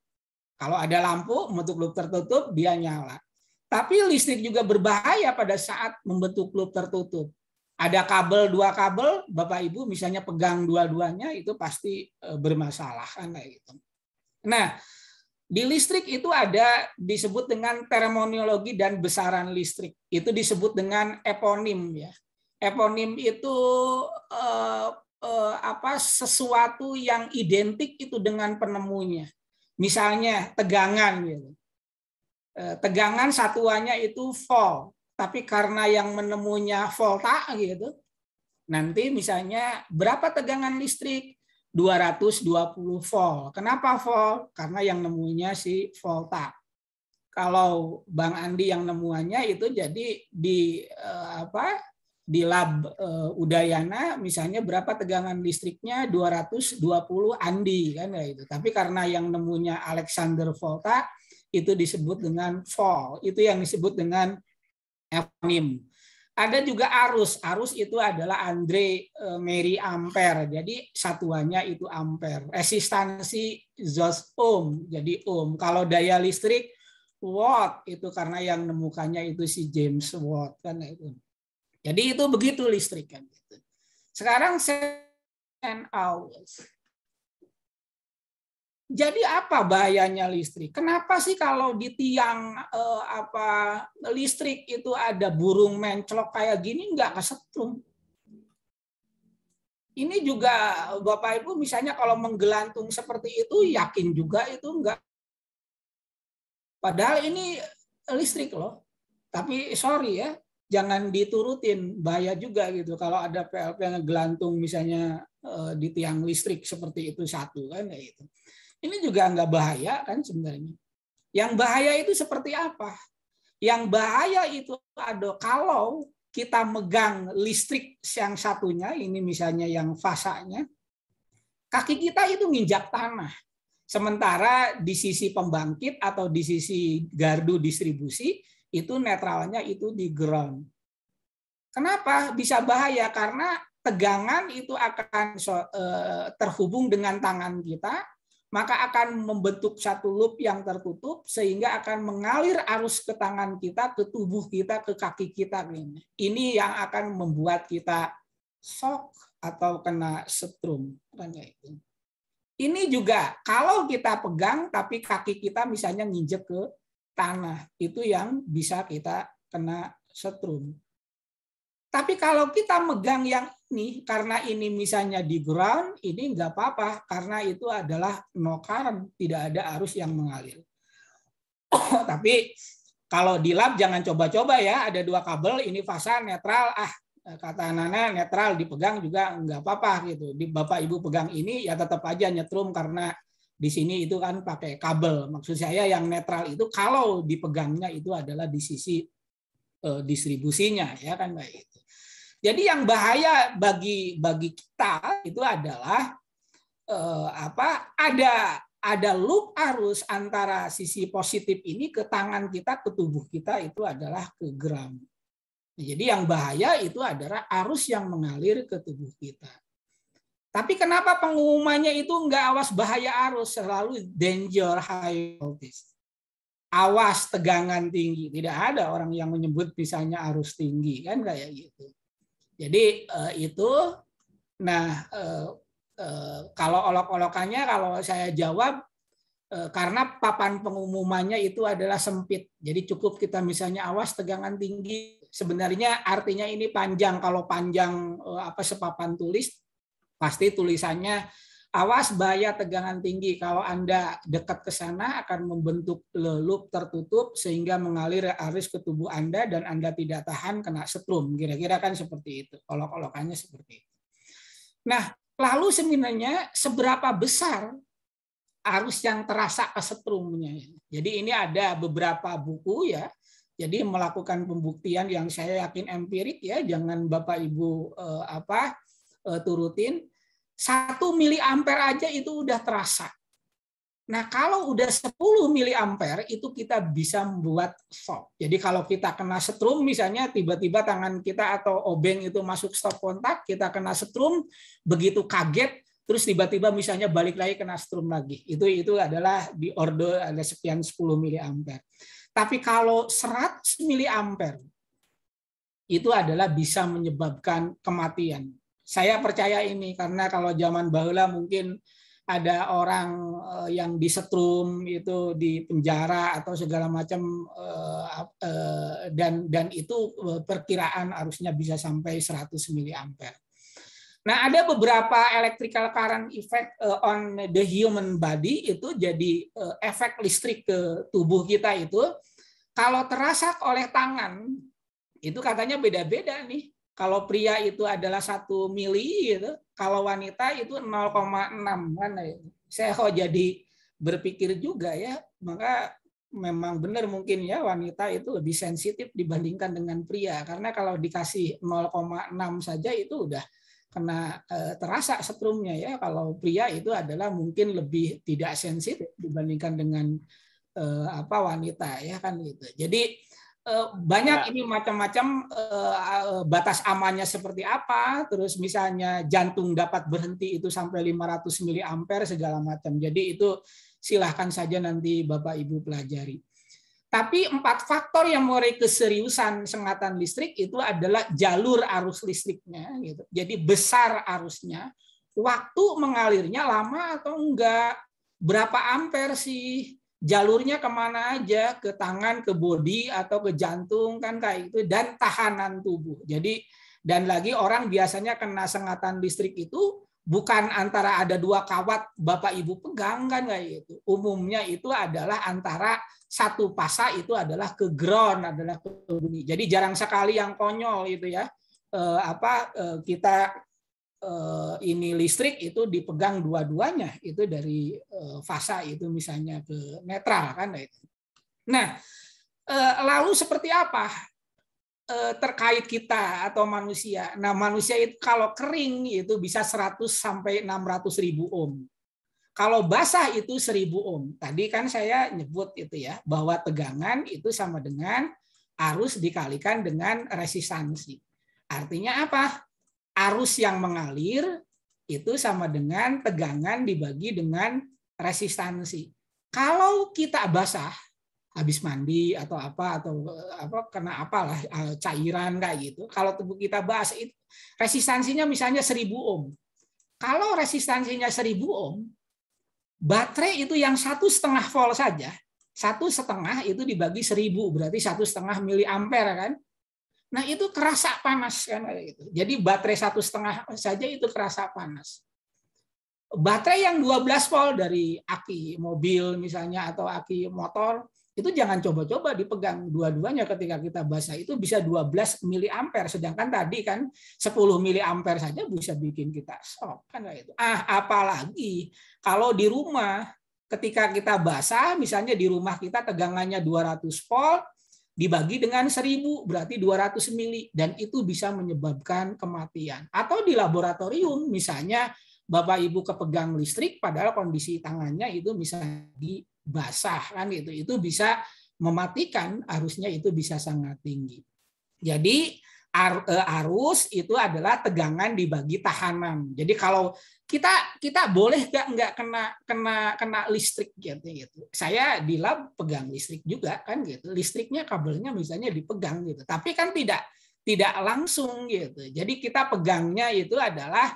Kalau ada lampu membentuk loop tertutup, dia nyala. Tapi listrik juga berbahaya pada saat membentuk loop tertutup. Ada kabel dua kabel, Bapak Ibu misalnya pegang dua-duanya itu pasti e, bermasalah kan gitu. Nah, di listrik itu ada disebut dengan termoniologi dan besaran listrik. Itu disebut dengan eponim ya. Eponim itu eh, eh, apa sesuatu yang identik itu dengan penemunya. Misalnya tegangan gitu. Eh, tegangan satuannya itu volt. Tapi karena yang menemunya volta gitu, nanti misalnya berapa tegangan listrik? 220 volt. Kenapa volt? Karena yang nemunya si volta. Kalau Bang Andi yang nemuannya itu jadi di eh, apa? di lab eh, Udayana misalnya berapa tegangan listriknya 220 Andi kan ya itu. Tapi karena yang nemunya Alexander Volta itu disebut dengan fall. Itu yang disebut dengan eponim. Ada juga arus. Arus itu adalah Andre eh, Mary Ampere. Jadi satuannya itu ampere. Resistansi Zos ohm. Jadi ohm. Kalau daya listrik watt itu karena yang nemukannya itu si James Watt kan Jadi itu begitu listrik kan gitu. Sekarang 10 hours. Jadi apa bahayanya listrik? Kenapa sih kalau di tiang eh, apa listrik itu ada burung menclok kayak gini nggak kesetrum? Ini juga Bapak Ibu misalnya kalau menggelantung seperti itu yakin juga itu nggak? Padahal ini listrik loh. Tapi sorry ya, jangan diturutin, bahaya juga gitu. Kalau ada PLP yang gelantung misalnya eh, di tiang listrik seperti itu satu kan ya itu. Ini juga nggak bahaya kan sebenarnya. Yang bahaya itu seperti apa? Yang bahaya itu ada kalau kita megang listrik yang satunya, ini misalnya yang fasanya, kaki kita itu nginjak tanah. Sementara di sisi pembangkit atau di sisi gardu distribusi, itu netralnya itu di ground. Kenapa bisa bahaya? Karena tegangan itu akan eh, terhubung dengan tangan kita, maka akan membentuk satu loop yang tertutup sehingga akan mengalir arus ke tangan kita, ke tubuh kita, ke kaki kita. Ini yang akan membuat kita sok atau kena setrum. Ini juga kalau kita pegang tapi kaki kita misalnya nginjek ke tanah, itu yang bisa kita kena setrum. Tapi kalau kita megang yang ini, karena ini misalnya di ground, ini nggak apa-apa, karena itu adalah no current, tidak ada arus yang mengalir. Oh, [coughs] tapi kalau di lab jangan coba-coba ya, ada dua kabel, ini fasa netral, ah kata Nana netral dipegang juga nggak apa-apa gitu. Di Bapak Ibu pegang ini ya tetap aja nyetrum karena di sini itu kan pakai kabel. Maksud saya yang netral itu kalau dipegangnya itu adalah di sisi eh, distribusinya ya kan baik. Jadi yang bahaya bagi bagi kita itu adalah eh, apa? Ada ada loop arus antara sisi positif ini ke tangan kita, ke tubuh kita itu adalah ke gram. Jadi yang bahaya itu adalah arus yang mengalir ke tubuh kita. Tapi kenapa pengumumannya itu enggak awas bahaya arus selalu danger high voltage? Awas tegangan tinggi. Tidak ada orang yang menyebut misalnya arus tinggi kan kayak gitu. Jadi uh, itu, nah uh, uh, kalau olok-olokannya kalau saya jawab uh, karena papan pengumumannya itu adalah sempit. Jadi cukup kita misalnya awas tegangan tinggi. Sebenarnya artinya ini panjang. Kalau panjang uh, apa sepapan tulis pasti tulisannya Awas bahaya tegangan tinggi. Kalau Anda dekat ke sana akan membentuk lelup tertutup sehingga mengalir arus ke tubuh Anda dan Anda tidak tahan kena setrum. Kira-kira kan seperti itu. Olok-olokannya seperti itu. Nah, lalu sebenarnya seberapa besar arus yang terasa ke setrumnya. Jadi ini ada beberapa buku ya. Jadi melakukan pembuktian yang saya yakin empirik ya, jangan Bapak Ibu eh, apa eh, turutin satu mili ampere aja itu udah terasa. Nah, kalau udah 10 ampere itu kita bisa membuat stop. Jadi kalau kita kena setrum misalnya tiba-tiba tangan kita atau obeng itu masuk stop kontak, kita kena setrum, begitu kaget terus tiba-tiba misalnya balik lagi kena setrum lagi. Itu itu adalah di order ada sekian 10 ampere. Tapi kalau 100 ampere itu adalah bisa menyebabkan kematian. Saya percaya ini karena kalau zaman bahula mungkin ada orang eh, yang disetrum itu di penjara atau segala macam eh, eh, dan dan itu perkiraan harusnya bisa sampai 100 ampere. Nah, ada beberapa electrical current effect on the human body itu jadi efek listrik ke tubuh kita itu kalau terasa oleh tangan itu katanya beda-beda nih. Kalau pria itu adalah satu mili, gitu. kalau wanita itu 0,6 kan. Ya? Saya kok jadi berpikir juga ya, maka memang benar mungkin ya wanita itu lebih sensitif dibandingkan dengan pria karena kalau dikasih 0,6 saja itu udah kena eh, terasa setrumnya ya kalau pria itu adalah mungkin lebih tidak sensitif dibandingkan dengan eh, apa wanita ya kan gitu. Jadi Eh, banyak ya. ini macam-macam eh, eh, batas amannya seperti apa, terus misalnya jantung dapat berhenti itu sampai 500 ampere segala macam. Jadi itu silahkan saja nanti Bapak Ibu pelajari. Tapi empat faktor yang mulai keseriusan sengatan listrik itu adalah jalur arus listriknya, gitu. Jadi besar arusnya, waktu mengalirnya lama atau enggak, berapa ampere sih, jalurnya kemana aja ke tangan ke body atau ke jantung kan kayak itu dan tahanan tubuh jadi dan lagi orang biasanya kena sengatan listrik itu bukan antara ada dua kawat bapak ibu pegang kan kayak itu umumnya itu adalah antara satu pasa itu adalah ke ground adalah ke bumi jadi jarang sekali yang konyol itu ya eh, apa eh, kita Eh, ini listrik itu dipegang dua-duanya itu dari eh, fasa itu misalnya ke netral kan nah, nah eh, lalu seperti apa terkait kita atau manusia nah manusia itu kalau kering itu bisa 100 sampai 600 ribu ohm kalau basah itu 1000 ohm tadi kan saya nyebut itu ya bahwa tegangan itu sama dengan arus dikalikan dengan resistansi artinya apa arus yang mengalir itu sama dengan tegangan dibagi dengan resistansi. Kalau kita basah habis mandi atau apa atau eh, apa kena apalah eh, cairan kayak gitu. Kalau tubuh kita basah itu resistansinya misalnya 1000 ohm. Kalau resistansinya 1000 ohm, baterai itu yang satu setengah volt saja, satu setengah itu dibagi 1000 berarti satu setengah mili ampere kan? Nah itu kerasa panas kan gitu. Jadi baterai satu setengah saja itu kerasa panas. Baterai yang 12 volt dari aki mobil misalnya atau aki motor itu jangan coba-coba dipegang dua-duanya ketika kita basah itu bisa 12 ampere sedangkan tadi kan 10 ampere saja bisa bikin kita shock kan itu ah apalagi kalau di rumah ketika kita basah misalnya di rumah kita tegangannya 200 volt dibagi dengan 1000 berarti 200 mili dan itu bisa menyebabkan kematian. Atau di laboratorium misalnya Bapak Ibu kepegang listrik padahal kondisi tangannya itu misalnya basah kan itu Itu bisa mematikan arusnya itu bisa sangat tinggi. Jadi E, arus itu adalah tegangan dibagi tahanan. Jadi kalau kita kita boleh nggak nggak kena kena kena listrik gitu gitu. Saya di lab pegang listrik juga kan gitu. Listriknya kabelnya misalnya dipegang gitu. Tapi kan tidak tidak langsung gitu. Jadi kita pegangnya itu adalah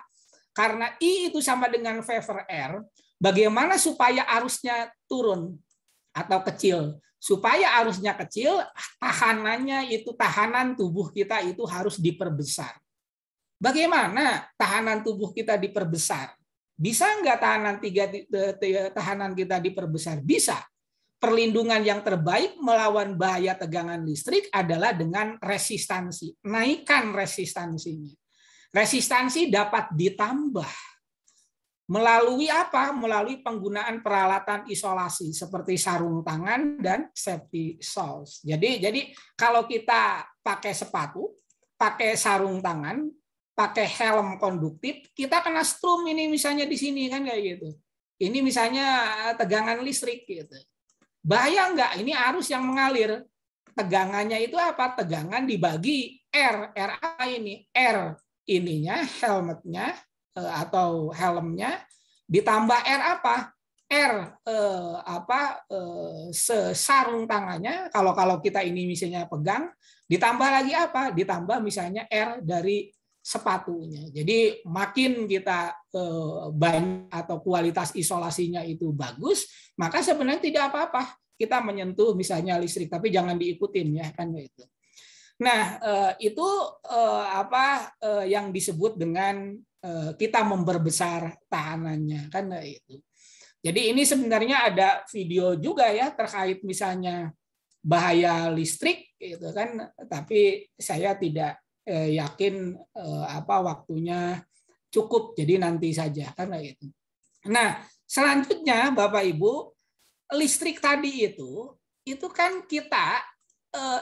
karena I itu sama dengan favor R, bagaimana supaya arusnya turun? atau kecil. Supaya arusnya kecil, tahanannya itu tahanan tubuh kita itu harus diperbesar. Bagaimana tahanan tubuh kita diperbesar? Bisa nggak tahanan tiga tahanan kita diperbesar? Bisa. Perlindungan yang terbaik melawan bahaya tegangan listrik adalah dengan resistansi. Naikkan resistansinya. Resistansi dapat ditambah Melalui apa? Melalui penggunaan peralatan isolasi seperti sarung tangan dan safety shoes. Jadi jadi kalau kita pakai sepatu, pakai sarung tangan, pakai helm konduktif, kita kena strum ini misalnya di sini kan kayak gitu. Ini misalnya eh, tegangan listrik gitu. Bahaya enggak Ini arus yang mengalir. Tegangannya itu apa? Tegangan dibagi R. R apa ini? R ininya, helmetnya, Eh, atau helmnya ditambah R apa? R eh, apa eh, sesarung tangannya kalau kalau kita ini misalnya pegang ditambah lagi apa? Ditambah misalnya R dari sepatunya. Jadi makin kita eh, banyak atau kualitas isolasinya itu bagus, maka sebenarnya tidak apa-apa kita menyentuh misalnya listrik tapi jangan diikutin ya kan gitu. nah, eh, itu. Nah, eh, itu apa yang disebut dengan Eh, kita memperbesar tahanannya kan itu. Jadi ini sebenarnya ada video juga ya terkait misalnya bahaya listrik gitu kan tapi saya tidak eh, yakin eh, apa waktunya cukup jadi nanti saja karena itu. Nah, selanjutnya Bapak Ibu listrik tadi itu itu kan kita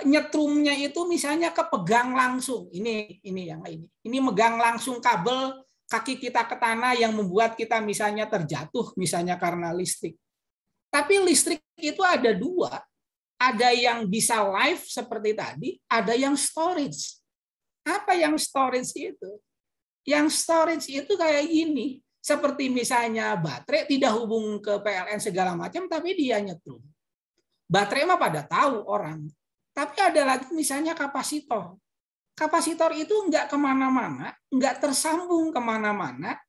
nyetrumnya itu misalnya kepegang langsung. Ini ini yang ini. Ini megang langsung kabel kaki kita ke tanah yang membuat kita misalnya terjatuh, misalnya karena listrik. Tapi listrik itu ada dua. Ada yang bisa live seperti tadi, ada yang storage. Apa yang storage itu? Yang storage itu kayak gini. Seperti misalnya baterai tidak hubung ke PLN segala macam, tapi dia nyetrum. Baterai mah pada tahu orang. Tapi ada lagi misalnya kapasitor kapasitor itu nggak kemana-mana, nggak tersambung kemana-mana,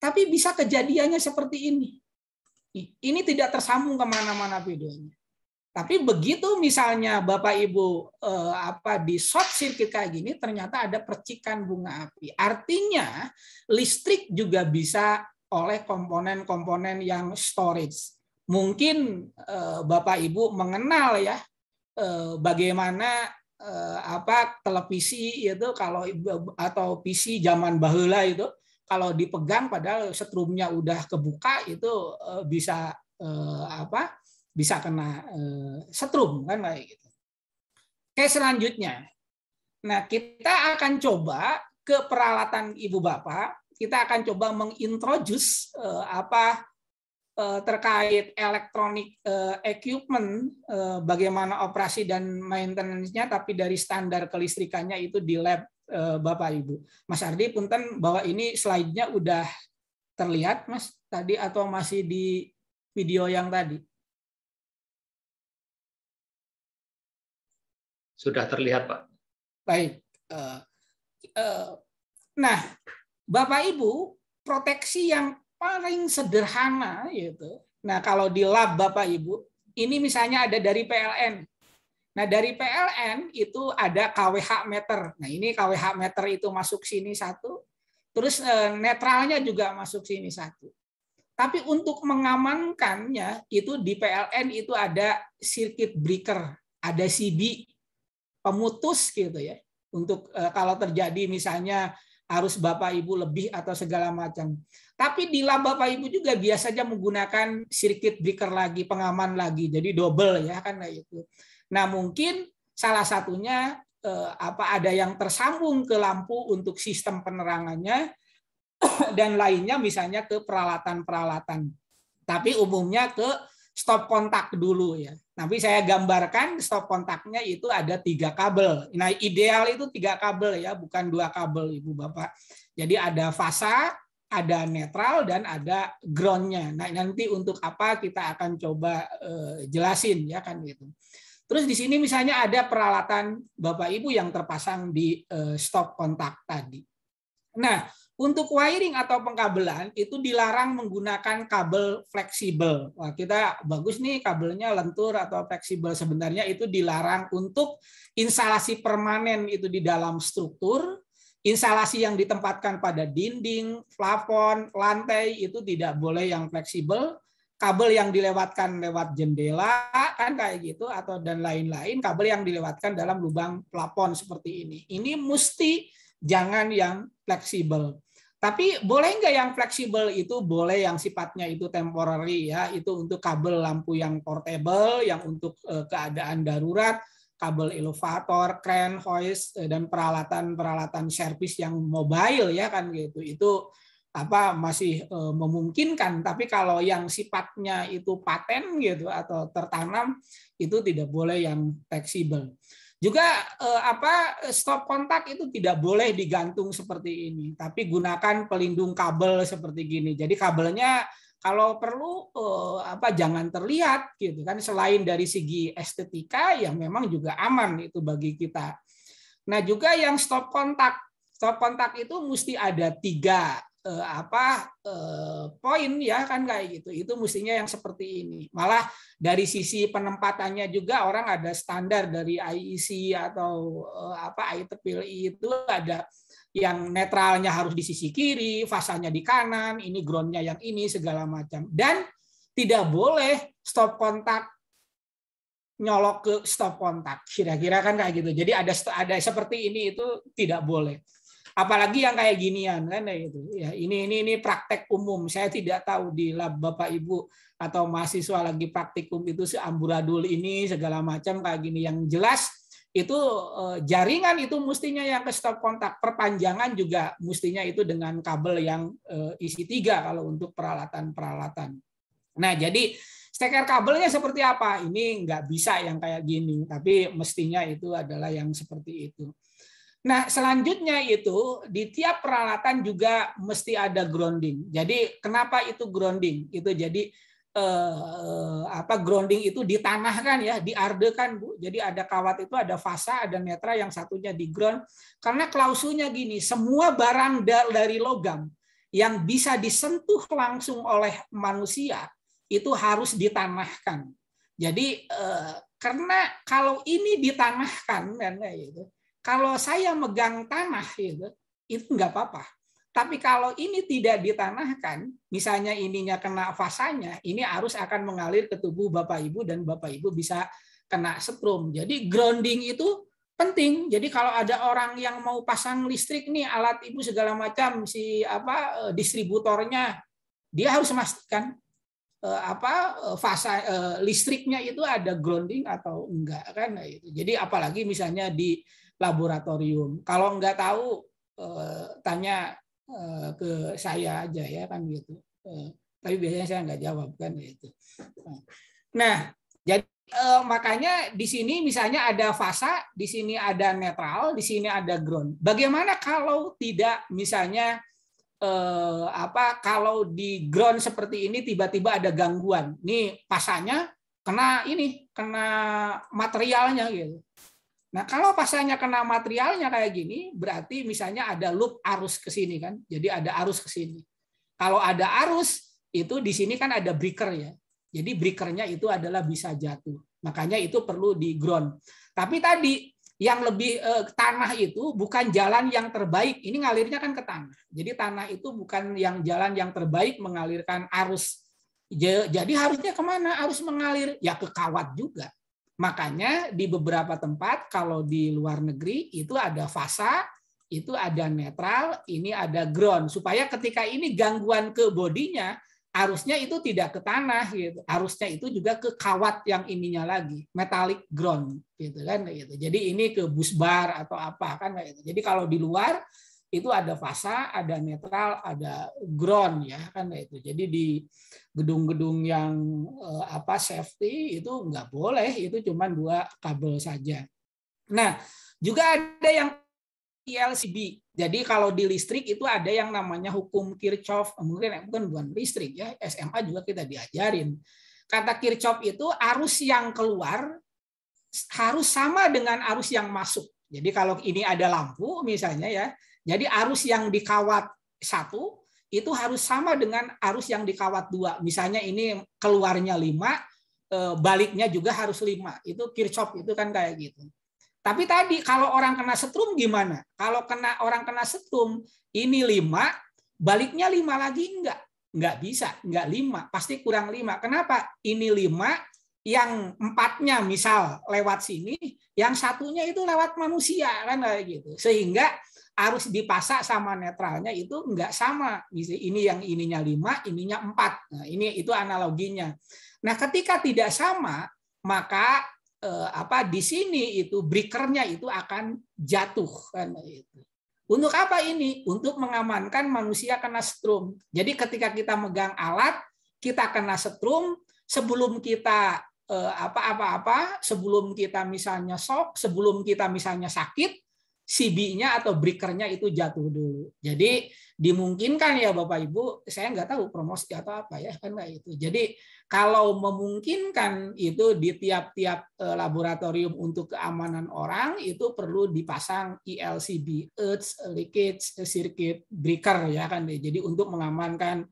tapi bisa kejadiannya seperti ini. Ini tidak tersambung kemana-mana videonya. Tapi begitu misalnya Bapak Ibu eh, apa di short circuit kayak gini, ternyata ada percikan bunga api. Artinya listrik juga bisa oleh komponen-komponen yang storage. Mungkin eh, Bapak Ibu mengenal ya eh, bagaimana eh, apa televisi itu kalau atau PC zaman bahula itu kalau dipegang padahal setrumnya udah kebuka itu eh, bisa eh, apa bisa kena eh, setrum kan kayak gitu. Oke selanjutnya, nah kita akan coba ke peralatan ibu bapak kita akan coba mengintroduce eh, apa Eh, terkait elektronik eh, equipment, eh, bagaimana operasi dan maintenance-nya, tapi dari standar kelistrikannya itu di lab Bapak Ibu. Mas Ardi, punten bahwa ini slide-nya udah terlihat, Mas, tadi atau masih di video yang tadi? Sudah terlihat, Pak. Baik. Nah, Bapak Ibu, proteksi yang paling sederhana gitu. Nah, kalau di lab Bapak Ibu, ini misalnya ada dari PLN. Nah, dari PLN itu ada KWH meter. Nah, ini KWH meter itu masuk sini satu, terus eh, netralnya juga masuk sini satu. Tapi untuk mengamankannya itu di PLN itu ada circuit breaker, ada CB pemutus gitu ya. Untuk eh, kalau terjadi misalnya harus Bapak Ibu lebih atau segala macam. Tapi di lab Bapak Ibu juga biasanya menggunakan circuit breaker lagi, pengaman lagi. Jadi double ya kan itu. Nah, mungkin salah satunya eh, apa ada yang tersambung ke lampu untuk sistem penerangannya [coughs] dan lainnya misalnya ke peralatan-peralatan. Tapi umumnya ke stop kontak dulu ya. Tapi saya gambarkan stop kontaknya itu ada tiga kabel. Nah ideal itu tiga kabel ya, bukan dua kabel ibu bapak. Jadi ada fasa, ada netral dan ada groundnya. Nah nanti untuk apa kita akan coba eh, jelasin ya kan gitu. Terus di sini misalnya ada peralatan Bapak Ibu yang terpasang di eh, stop kontak tadi. Nah, untuk wiring atau pengkabelan itu dilarang menggunakan kabel fleksibel. Wah, kita bagus nih kabelnya lentur atau fleksibel. Sebenarnya itu dilarang untuk instalasi permanen itu di dalam struktur, instalasi yang ditempatkan pada dinding, plafon, lantai itu tidak boleh yang fleksibel kabel yang dilewatkan lewat jendela kan kayak gitu atau dan lain-lain kabel yang dilewatkan dalam lubang plafon seperti ini ini mesti jangan yang fleksibel tapi boleh nggak yang fleksibel itu boleh yang sifatnya itu temporary ya, itu untuk kabel lampu yang portable, yang untuk eh, keadaan darurat, kabel elevator, crane, hoist eh, dan peralatan-peralatan servis yang mobile ya kan gitu. Itu apa masih eh, memungkinkan tapi kalau yang sifatnya itu paten gitu atau tertanam itu tidak boleh yang fleksibel. Juga eh, apa stop kontak itu tidak boleh digantung seperti ini, tapi gunakan pelindung kabel seperti gini. Jadi kabelnya kalau perlu eh, apa jangan terlihat gitu kan selain dari segi estetika yang memang juga aman itu bagi kita. Nah, juga yang stop kontak. Stop kontak itu mesti ada tiga eh, apa eh, poin ya kan kayak gitu. Itu mestinya yang seperti ini. Malah dari sisi penempatannya juga orang ada standar dari IEC atau eh, apa IEEE itu ada yang netralnya harus di sisi kiri, fasanya di kanan, ini groundnya yang ini segala macam. Dan tidak boleh stop kontak nyolok ke stop kontak kira-kira kan kayak gitu jadi ada ada seperti ini itu tidak boleh apalagi yang kayak ginian kan itu ya ini ini ini praktek umum saya tidak tahu di lab bapak ibu atau mahasiswa lagi praktikum itu seamburadul ini segala macam kayak gini yang jelas itu eh, jaringan itu mestinya yang ke stop kontak perpanjangan juga mestinya itu dengan kabel yang eh, isi tiga kalau untuk peralatan-peralatan nah jadi steker kabelnya seperti apa ini nggak bisa yang kayak gini tapi mestinya itu adalah yang seperti itu Nah, selanjutnya itu di tiap peralatan juga mesti ada grounding. Jadi kenapa itu grounding? Itu jadi eh, apa grounding itu ditanahkan ya, diardekan Bu. Jadi ada kawat itu ada fasa, ada netra yang satunya di ground. Karena klausulnya gini, semua barang dari logam yang bisa disentuh langsung oleh manusia itu harus ditanahkan. Jadi eh, karena kalau ini ditanahkan kan ya gitu kalau saya megang tanah itu, itu nggak apa-apa. Tapi kalau ini tidak ditanahkan, misalnya ininya kena fasanya, ini arus akan mengalir ke tubuh Bapak Ibu dan Bapak Ibu bisa kena setrum. Jadi grounding itu penting. Jadi kalau ada orang yang mau pasang listrik nih alat ibu segala macam si apa eh, distributornya dia harus memastikan eh, apa eh, fasa listriknya itu ada grounding atau enggak kan gitu. Jadi apalagi misalnya di laboratorium. Kalau nggak tahu eh, tanya eh, ke saya aja ya kan gitu. Eh, tapi biasanya saya nggak jawab kan gitu. Nah, jadi makanya di sini misalnya ada fasa, di sini ada netral, di sini ada ground. Bagaimana kalau tidak misalnya apa kalau di ground seperti ini tiba-tiba ada gangguan. Nih pasanya kena ini, kena materialnya gitu. Nah, kalau pasalnya kena materialnya kayak gini, berarti misalnya ada loop arus ke sini kan. Jadi ada arus ke sini. Kalau ada arus, itu di sini kan ada breaker ya. Jadi breakernya itu adalah bisa jatuh. Makanya itu perlu di ground. Tapi tadi yang lebih eh, tanah itu bukan jalan yang terbaik. Ini ngalirnya kan ke tanah. Jadi tanah itu bukan yang jalan yang terbaik mengalirkan arus. Jadi harusnya kemana? Arus mengalir ya ke kawat juga Makanya di beberapa tempat kalau di luar negeri itu ada fasa, itu ada netral, ini ada ground supaya ketika ini gangguan ke bodinya arusnya itu tidak ke tanah gitu. Arusnya itu juga ke kawat yang ininya lagi, metallic ground gitu kan gitu. Jadi ini ke busbar atau apa kan gitu. Jadi kalau di luar itu ada fasa, ada netral, ada ground ya kan itu. Jadi di gedung-gedung yang eh, apa safety itu nggak boleh itu cuma dua kabel saja. Nah juga ada yang PLCB. Jadi kalau di listrik itu ada yang namanya hukum Kirchhoff. Mungkin ya, bukan bukan listrik ya SMA juga kita diajarin. Kata Kirchhoff itu arus yang keluar harus sama dengan arus yang masuk. Jadi kalau ini ada lampu misalnya ya, jadi arus yang dikawat satu itu harus sama dengan arus yang dikawat dua. Misalnya ini keluarnya lima, eh, baliknya juga harus lima. Itu Kirchhoff itu kan kayak gitu. Tapi tadi kalau orang kena setrum gimana? Kalau kena orang kena setrum ini lima, baliknya lima lagi enggak? Enggak bisa, enggak lima, pasti kurang lima. Kenapa? Ini lima, yang empatnya misal lewat sini, yang satunya itu lewat manusia kan kayak gitu. Sehingga arus dipasak sama netralnya itu enggak sama. Ini yang ininya 5, ininya 4. Nah, ini itu analoginya. Nah, ketika tidak sama, maka eh, apa di sini itu breakernya itu akan jatuh kan itu. Untuk apa ini? Untuk mengamankan manusia kena strum. Jadi ketika kita megang alat, kita kena strum sebelum kita eh, apa-apa-apa, eh, sebelum kita misalnya shock, sebelum kita misalnya sakit, CB-nya atau breakernya itu jatuh dulu. Jadi dimungkinkan ya Bapak Ibu, saya nggak tahu promosi atau apa ya kan nggak itu. Jadi kalau memungkinkan itu di tiap-tiap eh, laboratorium untuk keamanan orang itu perlu dipasang ILCB, e Earth Leakage Circuit Breaker ya kan. Jadi untuk mengamankan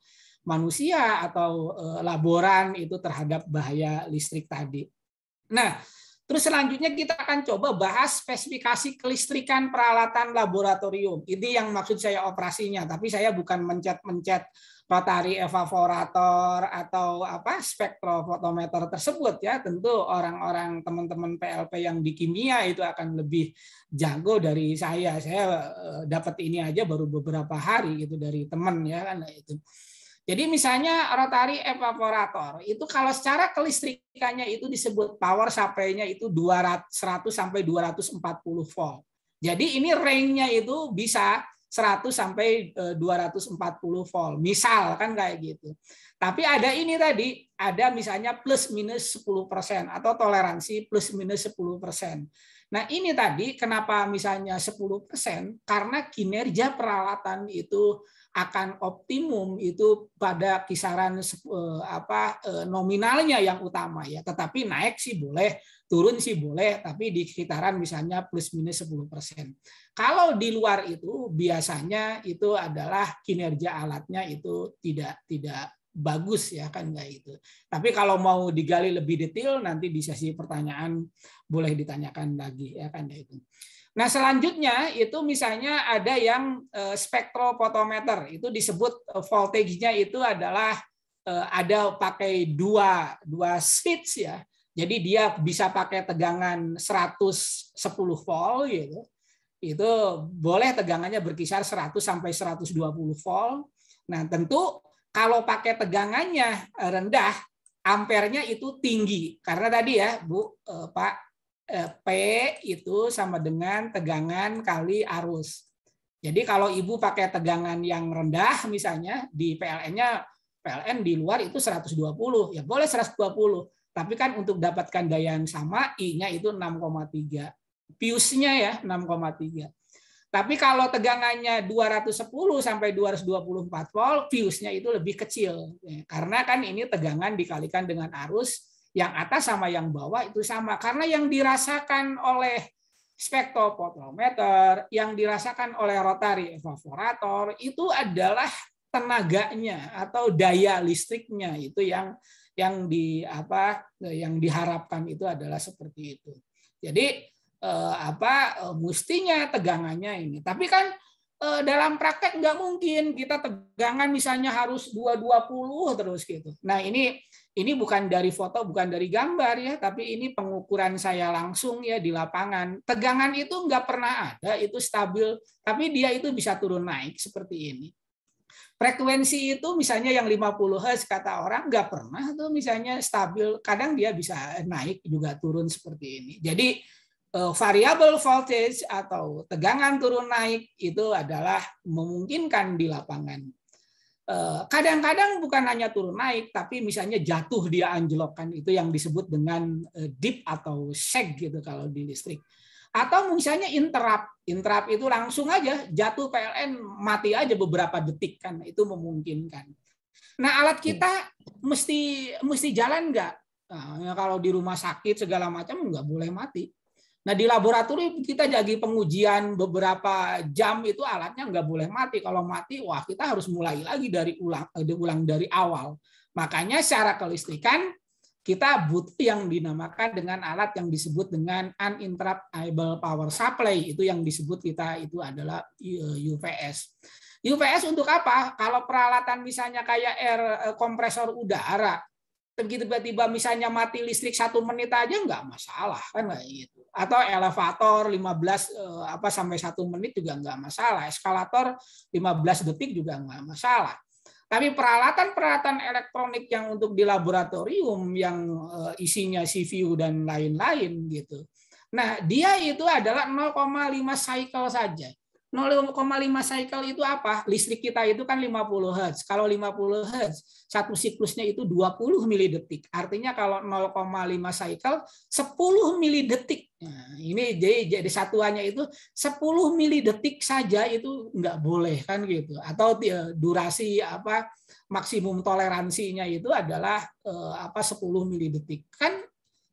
manusia atau eh, laboran itu terhadap bahaya listrik tadi. Nah, Terus selanjutnya kita akan coba bahas spesifikasi kelistrikan peralatan laboratorium. Ini yang maksud saya operasinya, tapi saya bukan mencet-mencet rotari evaporator atau apa spektrofotometer tersebut ya. Tentu orang-orang teman-teman PLP yang di kimia itu akan lebih jago dari saya. Saya eh, dapat ini aja baru beberapa hari gitu dari teman ya kan itu. Jadi misalnya rotary evaporator itu kalau secara kelistrikannya itu disebut power supply-nya itu 200 100 sampai 240 volt. Jadi ini range-nya itu bisa 100 sampai 240 eh, volt. Misal kan kayak gitu. Tapi ada ini tadi, ada misalnya plus minus 10% persen atau toleransi plus minus 10%. persen. Nah, ini tadi kenapa misalnya 10% persen? karena kinerja peralatan itu akan optimum itu pada kisaran eh, apa eh, nominalnya yang utama ya tetapi naik sih boleh turun sih boleh tapi di sekitaran misalnya plus minus 10%. Kalau di luar itu biasanya itu adalah kinerja alatnya itu tidak tidak bagus ya kan nggak itu. Tapi kalau mau digali lebih detail nanti di sesi pertanyaan boleh ditanyakan lagi ya kan itu. Nah, selanjutnya itu misalnya ada yang eh, spektrofotometer, itu disebut eh, voltage-nya itu adalah eh, ada pakai dua dua switch ya. Jadi dia bisa pakai tegangan 110 volt gitu. Itu boleh tegangannya berkisar 100 sampai 120 volt. Nah, tentu kalau pakai tegangannya rendah, ampernya itu tinggi. Karena tadi ya, Bu, Pak, Eh, P itu sama dengan tegangan kali arus. Jadi kalau ibu pakai tegangan yang rendah misalnya di PLN-nya PLN di luar itu 120, ya boleh 120. Tapi kan untuk dapatkan daya yang sama I-nya itu 6,3. Piusnya ya 6,3. Tapi kalau tegangannya 210 sampai 224 volt, piusnya itu lebih kecil. Karena kan ini tegangan dikalikan dengan arus yang atas sama yang bawah itu sama karena yang dirasakan oleh spektrofotometer yang dirasakan oleh rotary evaporator itu adalah tenaganya atau daya listriknya itu yang yang di apa yang diharapkan itu adalah seperti itu. Jadi eh, apa eh, mestinya tegangannya ini. Tapi kan eh, dalam praktek nggak mungkin kita tegangan misalnya harus 220 terus gitu. Nah, ini ini bukan dari foto, bukan dari gambar ya, tapi ini pengukuran saya langsung ya di lapangan. Tegangan itu nggak pernah ada, itu stabil, tapi dia itu bisa turun naik seperti ini. Frekuensi itu misalnya yang 50 Hz kata orang nggak pernah tuh misalnya stabil, kadang dia bisa naik juga turun seperti ini. Jadi eh, variable voltage atau tegangan turun naik itu adalah memungkinkan di lapangan. Eh, kadang-kadang bukan hanya turun naik tapi misalnya jatuh dia anjlokkan itu yang disebut dengan eh, dip atau seg gitu kalau di listrik atau misalnya interap interap itu langsung aja jatuh PLN mati aja beberapa detik kan itu memungkinkan nah alat iya. kita mesti mesti jalan nggak nah, kalau di rumah sakit segala macam nggak boleh mati Nah di laboratorium kita jadi pengujian beberapa jam itu alatnya nggak boleh mati. Kalau mati, wah kita harus mulai lagi dari ulang, eh, ulang dari awal. Makanya secara kelistrikan kita butuh yang dinamakan dengan alat yang disebut dengan uninterruptible power supply itu yang disebut kita itu adalah eh, UPS. UPS untuk apa? Kalau peralatan misalnya kayak air eh, kompresor udara tiba-tiba misalnya mati listrik satu menit aja nggak masalah kan gitu atau elevator 15 eh, apa sampai satu menit juga nggak masalah eskalator 15 detik juga nggak masalah tapi peralatan-peralatan elektronik yang untuk di laboratorium yang eh, isinya CPU dan lain-lain gitu nah dia itu adalah 0,5 cycle saja 0,5 cycle itu apa? Listrik kita itu kan 50 Hz. Kalau 50 Hz, satu siklusnya itu 20 milidetik. Artinya kalau 0,5 cycle, 10 milidetik. Nah, ini jadi, jadi satuannya itu 10 milidetik saja itu nggak boleh kan gitu. Atau eh, durasi apa maksimum toleransinya itu adalah eh, apa 10 milidetik. Kan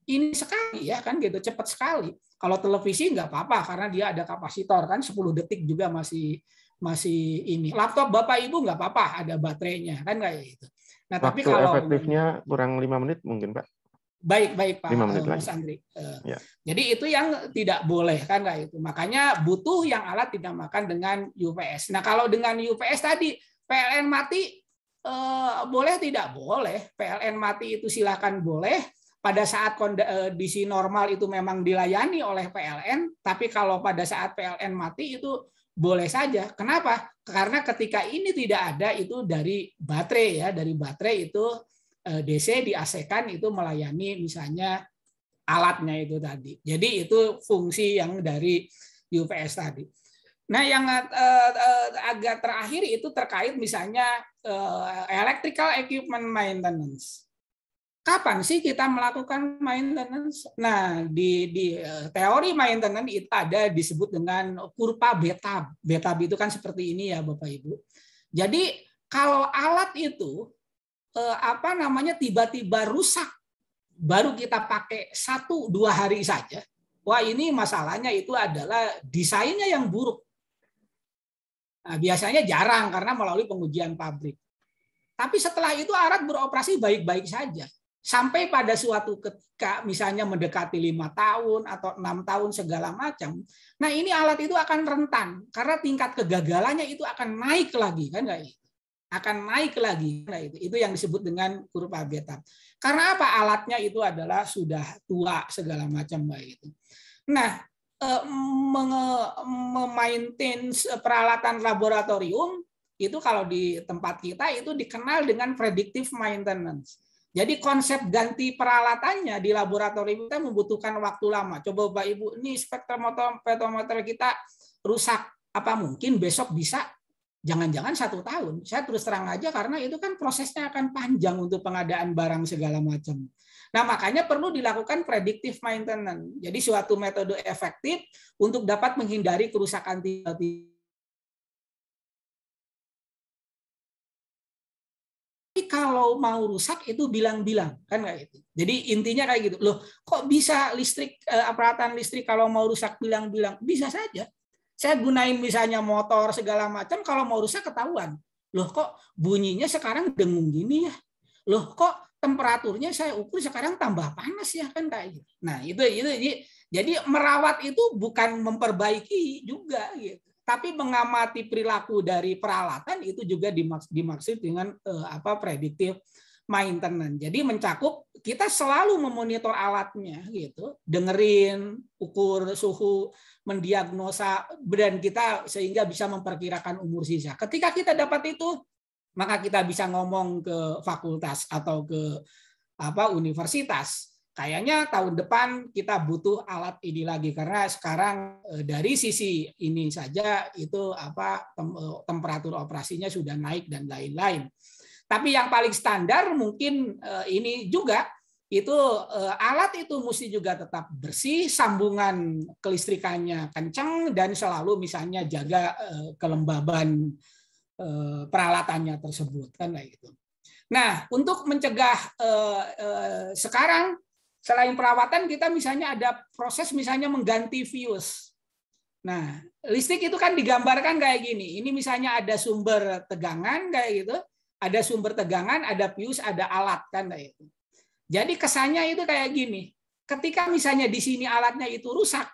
ini sekali ya kan gitu, cepat sekali. Kalau televisi nggak apa-apa karena dia ada kapasitor kan 10 detik juga masih masih ini. Laptop Bapak Ibu nggak apa-apa ada baterainya kan kayak gitu. Nah, Waktu tapi kalau efektifnya kurang lima menit mungkin, Pak. Baik, baik Pak Lima menit eh, Mas lagi. Eh, ya. Jadi itu yang tidak boleh kan kayak itu. Makanya butuh yang alat tidak makan dengan UPS. Nah, kalau dengan UPS tadi PLN mati eh, boleh tidak boleh? PLN mati itu silakan boleh, pada saat kondisi eh, normal itu memang dilayani oleh PLN, tapi kalau pada saat PLN mati itu boleh saja. Kenapa? Karena ketika ini tidak ada itu dari baterai ya, dari baterai itu eh, DC di AC-kan itu melayani misalnya alatnya itu tadi. Jadi itu fungsi yang dari UPS tadi. Nah, yang eh, agak terakhir itu terkait misalnya electrical equipment maintenance kapan sih kita melakukan maintenance? Nah, di, di eh, teori maintenance itu ada disebut dengan kurva beta. Beta itu kan seperti ini ya Bapak Ibu. Jadi kalau alat itu eh, apa namanya tiba-tiba rusak, baru kita pakai satu dua hari saja. Wah ini masalahnya itu adalah desainnya yang buruk. Nah, biasanya jarang karena melalui pengujian pabrik. Tapi setelah itu alat beroperasi baik-baik saja sampai pada suatu ketika misalnya mendekati lima tahun atau enam tahun segala macam nah ini alat itu akan rentan karena tingkat kegagalannya itu akan naik lagi kan nggak itu akan naik lagi nah itu itu yang disebut dengan kurva beta karena apa alatnya itu adalah sudah tua segala macam baik itu nah eh, memaintain peralatan laboratorium itu kalau di tempat kita itu dikenal dengan predictive maintenance jadi konsep ganti peralatannya di laboratorium kita membutuhkan waktu lama. Coba Bapak Ibu, ini spektrometer kita rusak. Apa mungkin besok bisa? Jangan-jangan satu tahun. Saya terus terang aja karena itu kan prosesnya akan panjang untuk pengadaan barang segala macam. Nah makanya perlu dilakukan predictive maintenance. Jadi suatu metode efektif untuk dapat menghindari kerusakan tiba-tiba kalau mau rusak itu bilang-bilang kan kayak gitu. Jadi intinya kayak gitu. Loh, kok bisa listrik eh, peralatan listrik kalau mau rusak bilang-bilang? Bisa saja. Saya gunain misalnya motor segala macam kalau mau rusak ketahuan. Loh, kok bunyinya sekarang dengung gini ya? Loh, kok temperaturnya saya ukur sekarang tambah panas ya kan kayak gitu. Nah, itu itu jadi merawat itu bukan memperbaiki juga gitu tapi mengamati perilaku dari peralatan itu juga dimaks dimaksud dengan uh, apa prediktif maintenance. Jadi mencakup kita selalu memonitor alatnya gitu, dengerin, ukur suhu, mendiagnosa dan kita sehingga bisa memperkirakan umur sisa. Ketika kita dapat itu, maka kita bisa ngomong ke fakultas atau ke apa universitas kayaknya tahun depan kita butuh alat ini lagi karena sekarang eh, dari sisi ini saja itu apa eh, temperatur operasinya sudah naik dan lain-lain. Tapi yang paling standar mungkin eh, ini juga itu alat itu mesti juga tetap bersih, sambungan kelistrikannya kencang dan selalu misalnya jaga kelembaban peralatannya tersebut kan itu Nah, untuk mencegah sekarang Selain perawatan kita misalnya ada proses misalnya mengganti fuse. Nah, listrik itu kan digambarkan kayak gini. Ini misalnya ada sumber tegangan kayak gitu, ada sumber tegangan, ada fuse, ada alat kan kayak gitu. Jadi kesannya itu kayak gini. Ketika misalnya di sini alatnya itu rusak,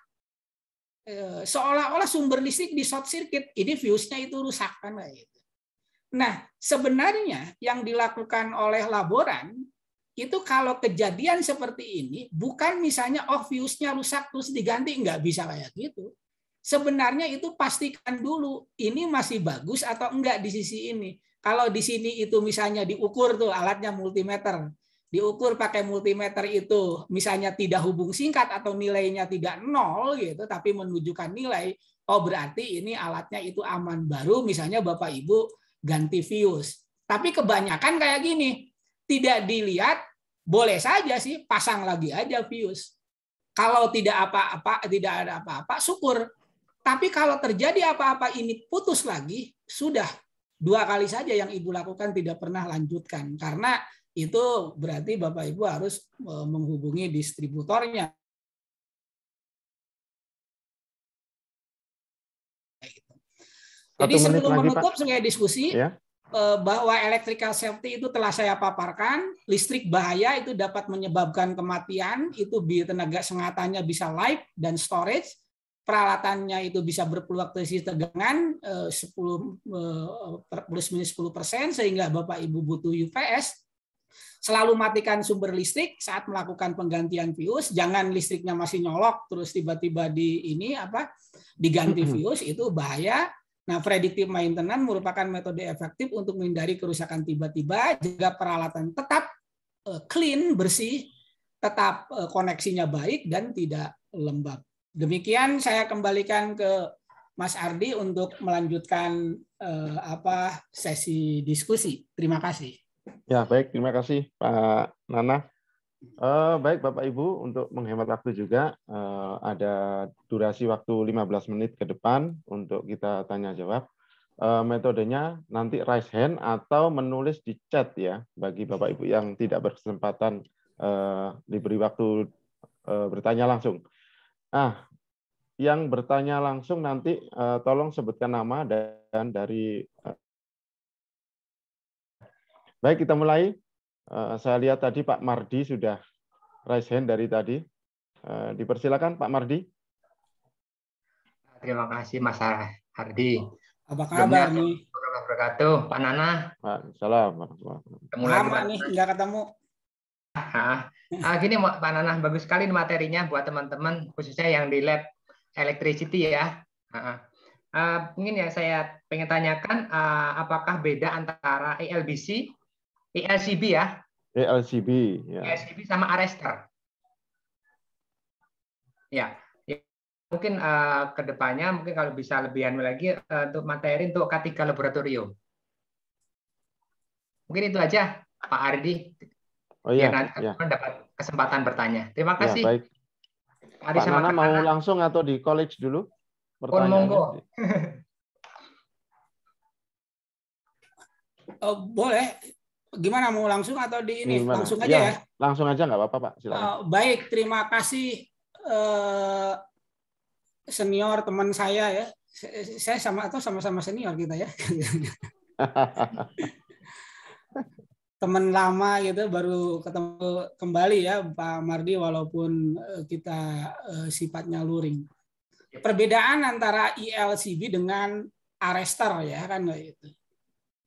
eh, seolah-olah sumber listrik di short circuit, ini fuse-nya itu rusak kan kayak gitu. Nah, sebenarnya yang dilakukan oleh laboran itu kalau kejadian seperti ini bukan misalnya oh fuse-nya rusak terus diganti nggak bisa kayak gitu. Sebenarnya itu pastikan dulu ini masih bagus atau enggak di sisi ini. Kalau di sini itu misalnya diukur tuh alatnya multimeter. Diukur pakai multimeter itu misalnya tidak hubung singkat atau nilainya tidak nol gitu tapi menunjukkan nilai oh berarti ini alatnya itu aman baru misalnya Bapak Ibu ganti fuse. Tapi kebanyakan kayak gini, tidak dilihat boleh saja sih pasang lagi aja fuse. Kalau tidak apa-apa, tidak ada apa-apa, syukur. Tapi kalau terjadi apa-apa ini putus lagi, sudah dua kali saja yang ibu lakukan tidak pernah lanjutkan karena itu berarti bapak ibu harus e, menghubungi distributornya Jadi sebelum menutup saya diskusi, ya. Eh, bahwa electrical safety itu telah saya paparkan, listrik bahaya itu dapat menyebabkan kematian, itu tenaga sengatannya bisa live dan storage, peralatannya itu bisa berpeluang berfluktuasi tegangan 10 eh, eh, plus minus 10 persen sehingga bapak ibu butuh UPS. Selalu matikan sumber listrik saat melakukan penggantian fuse, jangan listriknya masih nyolok terus tiba-tiba di ini apa diganti fuse itu bahaya Nah, predictive maintenance merupakan metode efektif untuk menghindari kerusakan tiba-tiba, jaga peralatan tetap eh, clean, bersih, tetap eh, koneksinya baik dan tidak lembab. Demikian saya kembalikan ke Mas Ardi untuk melanjutkan eh, apa sesi diskusi. Terima kasih. Ya, baik. Terima kasih Pak Nana. Uh, baik Bapak Ibu, untuk menghemat waktu juga uh, ada durasi waktu 15 menit ke depan untuk kita tanya jawab. Uh, eh, metodenya nanti raise hand atau menulis di chat ya bagi Bapak Ibu yang tidak berkesempatan uh, diberi waktu uh, bertanya langsung. Ah, yang bertanya langsung nanti uh, tolong sebutkan nama dan dari uh, Baik, kita mulai. Eh, saya lihat tadi Pak Mardi sudah raise hand dari tadi. Eh, dipersilakan Pak Mardi. Terima kasih Mas Hardi. Apa kabar nih? Pak Nana. Waalaikumsalam. Ketemu Lama nih nggak ketemu. Ah, gini Pak Nana, bagus sekali materinya buat teman-teman, khususnya yang di lab electricity ya. Ah, mungkin yang saya pengen tanyakan, ah, apakah beda antara ELBC ELCB ya. ELCB. Ya. ELCB sama Arrester. Ya. ya. Mungkin uh, eh, kedepannya mungkin kalau bisa lebih anu lagi uh, untuk materi untuk K3 laboratorium. Mungkin itu aja Pak Ardi. Oh iya. Ya, ya. dapat kesempatan bertanya. Terima iya, kasih. Ya, baik. Pak, Pak Nana mau langsung atau di college dulu? Oh, Pertanyaan. monggo. Oh, [laughs] boleh gimana mau langsung atau di ini gimana? langsung aja ya, ya? Langsung aja nggak apa-apa Pak. Uh, baik, terima kasih uh, senior teman saya ya. Saya sama atau sama-sama senior kita ya. [laughs] teman lama gitu baru ketemu kembali ya Pak Mardi walaupun eh, kita uh, sifatnya luring. Perbedaan antara ILCB dengan arrester ya kan itu.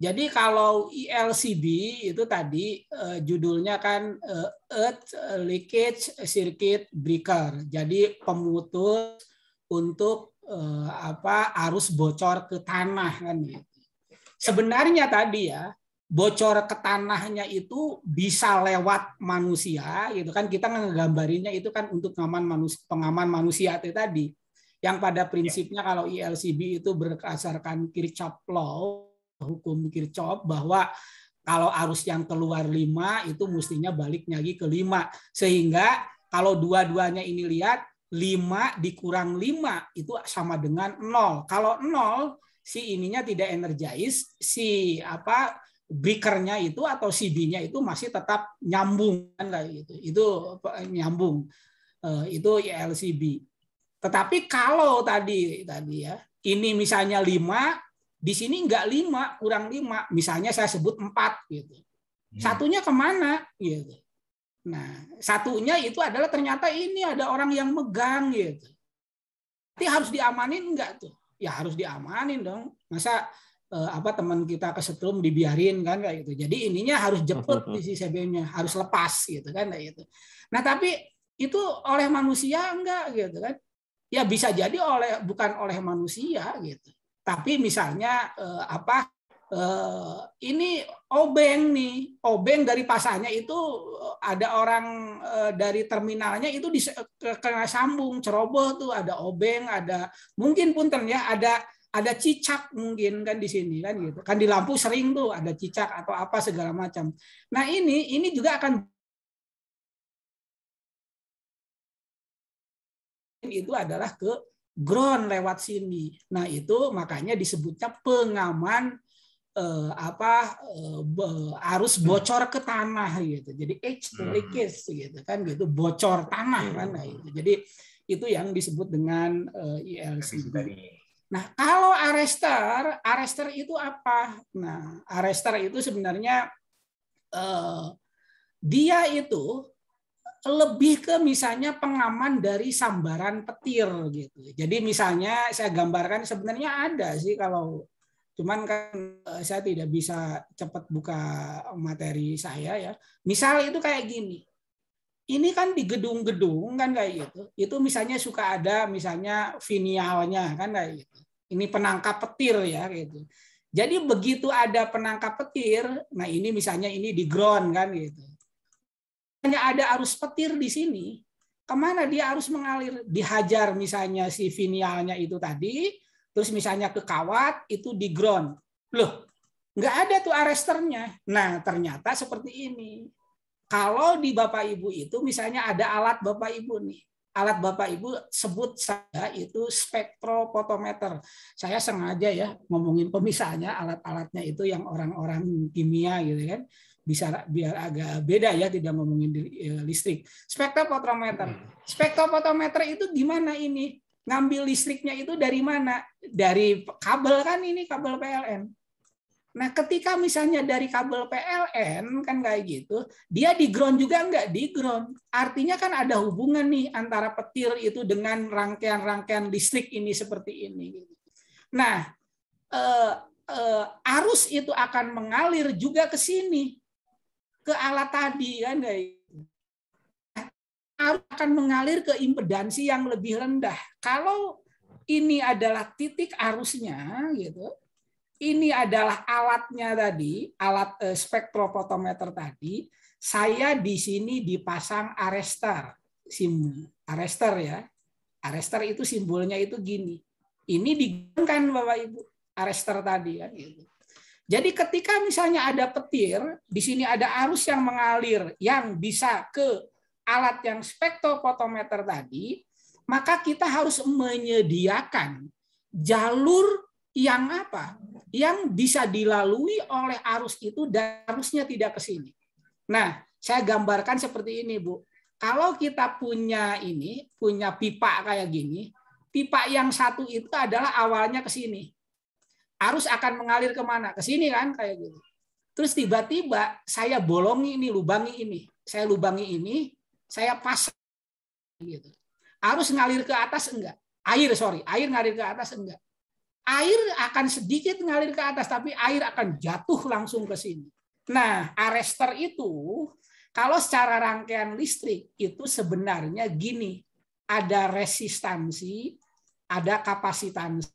Jadi kalau ILCB e itu tadi uh, judulnya kan uh, Earth Leakage Circuit Breaker. Jadi pemutus untuk uh, apa arus bocor ke tanah kan gitu. Sebenarnya tadi ya bocor ke tanahnya itu bisa lewat manusia gitu kan kita ngegambarinya itu kan untuk pengaman manusia, pengaman manusia itu tadi yang pada ya. prinsipnya kalau ILCB e itu berdasarkan Kirchhoff law hukum Kirchhoff bahwa kalau arus yang keluar lima itu mestinya balik lagi ke lima sehingga kalau dua-duanya ini lihat lima dikurang lima itu sama dengan nol Kalau nol si ininya tidak energis si apa breakernya itu atau CD-nya itu masih tetap nyambung kan gitu. Itu nyambung. Eh, itu ya LCB. Tetapi kalau tadi tadi ya, ini misalnya lima di sini nggak lima, kurang lima. Misalnya saya sebut empat. Gitu. Hmm. Satunya kemana? Gitu. Nah, satunya itu adalah ternyata ini ada orang yang megang gitu. Tapi harus diamanin nggak tuh? Ya harus diamanin dong. Masa eh, apa teman kita kesetrum dibiarin kan kayak gitu. Jadi ininya harus jeput di [laughs] sisi CBM-nya, harus lepas gitu kan kayak gitu. Nah, tapi itu oleh manusia enggak gitu kan? Ya bisa jadi oleh bukan oleh manusia gitu. Tapi misalnya eh, apa eh, ini obeng nih, obeng dari pasarnya itu eh, ada orang eh, dari terminalnya itu di, kena sambung ceroboh tuh ada obeng, ada mungkin pun ya ada ada cicak mungkin kan di sini kan gitu kan di lampu sering tuh ada cicak atau apa segala macam nah ini ini juga akan itu adalah ke ground lewat sini. Nah, itu makanya disebutnya pengaman eh, apa eh, arus hmm. bocor ke tanah gitu. Jadi edge to hmm. leakage gitu kan gitu bocor tanah iya. kan nah, gitu. Jadi itu yang disebut dengan eh, ILC. E nah, kalau arrester, arrester itu apa? Nah, arrester itu sebenarnya eh, dia itu lebih ke misalnya pengaman dari sambaran petir gitu. Jadi misalnya saya gambarkan sebenarnya ada sih kalau cuman kan eh, saya tidak bisa cepat buka materi saya ya. Misal itu kayak gini. Ini kan di gedung-gedung kan kayak gitu. Itu misalnya suka ada misalnya finialnya kan kayak gitu. Ini penangkap petir ya gitu. Jadi begitu ada penangkap petir, nah ini misalnya ini di ground kan gitu hanya ada arus petir di sini, kemana dia harus mengalir? Dihajar misalnya si finialnya itu tadi, terus misalnya ke kawat, itu di ground. Loh, nggak ada tuh arresternya. Nah, ternyata seperti ini. Kalau di Bapak Ibu itu misalnya ada alat Bapak Ibu nih. Alat Bapak Ibu sebut saja itu spektrofotometer. Saya sengaja ya ngomongin pemisahnya alat-alatnya itu yang orang-orang kimia gitu kan bisa biar agak beda ya tidak ngomongin e, listrik. Spektrofotometer. Hmm. Spektrofotometer itu gimana ini? Ngambil listriknya itu dari mana? Dari kabel kan ini kabel PLN. Nah, ketika misalnya dari kabel PLN kan kayak gitu, dia di ground juga nggak di ground. Artinya kan ada hubungan nih antara petir itu dengan rangkaian-rangkaian listrik ini seperti ini. Nah, eh, eh, arus itu akan mengalir juga ke sini ke alat tadi kan guys akan mengalir ke impedansi yang lebih rendah. Kalau ini adalah titik arusnya, gitu. Ini adalah alatnya tadi, alat eh, spektrofotometer tadi. Saya di sini dipasang arrester sim arrester ya. arrester itu simbolnya itu gini. Ini digunakan Bapak Ibu, arrester tadi kan gitu. Jadi ketika misalnya ada petir, di sini ada arus yang mengalir yang bisa ke alat yang spektrofotometer tadi, maka kita harus menyediakan jalur yang apa? Yang bisa dilalui oleh arus itu dan arusnya tidak ke sini. Nah, saya gambarkan seperti ini, Bu. Kalau kita punya ini, punya pipa kayak gini, pipa yang satu itu adalah awalnya ke sini arus akan mengalir kemana? Ke sini kan kayak gitu. Terus tiba-tiba saya bolongi ini, lubangi ini, saya lubangi ini, saya pasang gitu. Arus ngalir ke atas enggak? Air sorry, air ngalir ke atas enggak? Air akan sedikit ngalir ke atas, tapi air akan jatuh langsung ke sini. Nah, arrester itu kalau secara rangkaian listrik itu sebenarnya gini, ada resistansi, ada kapasitansi,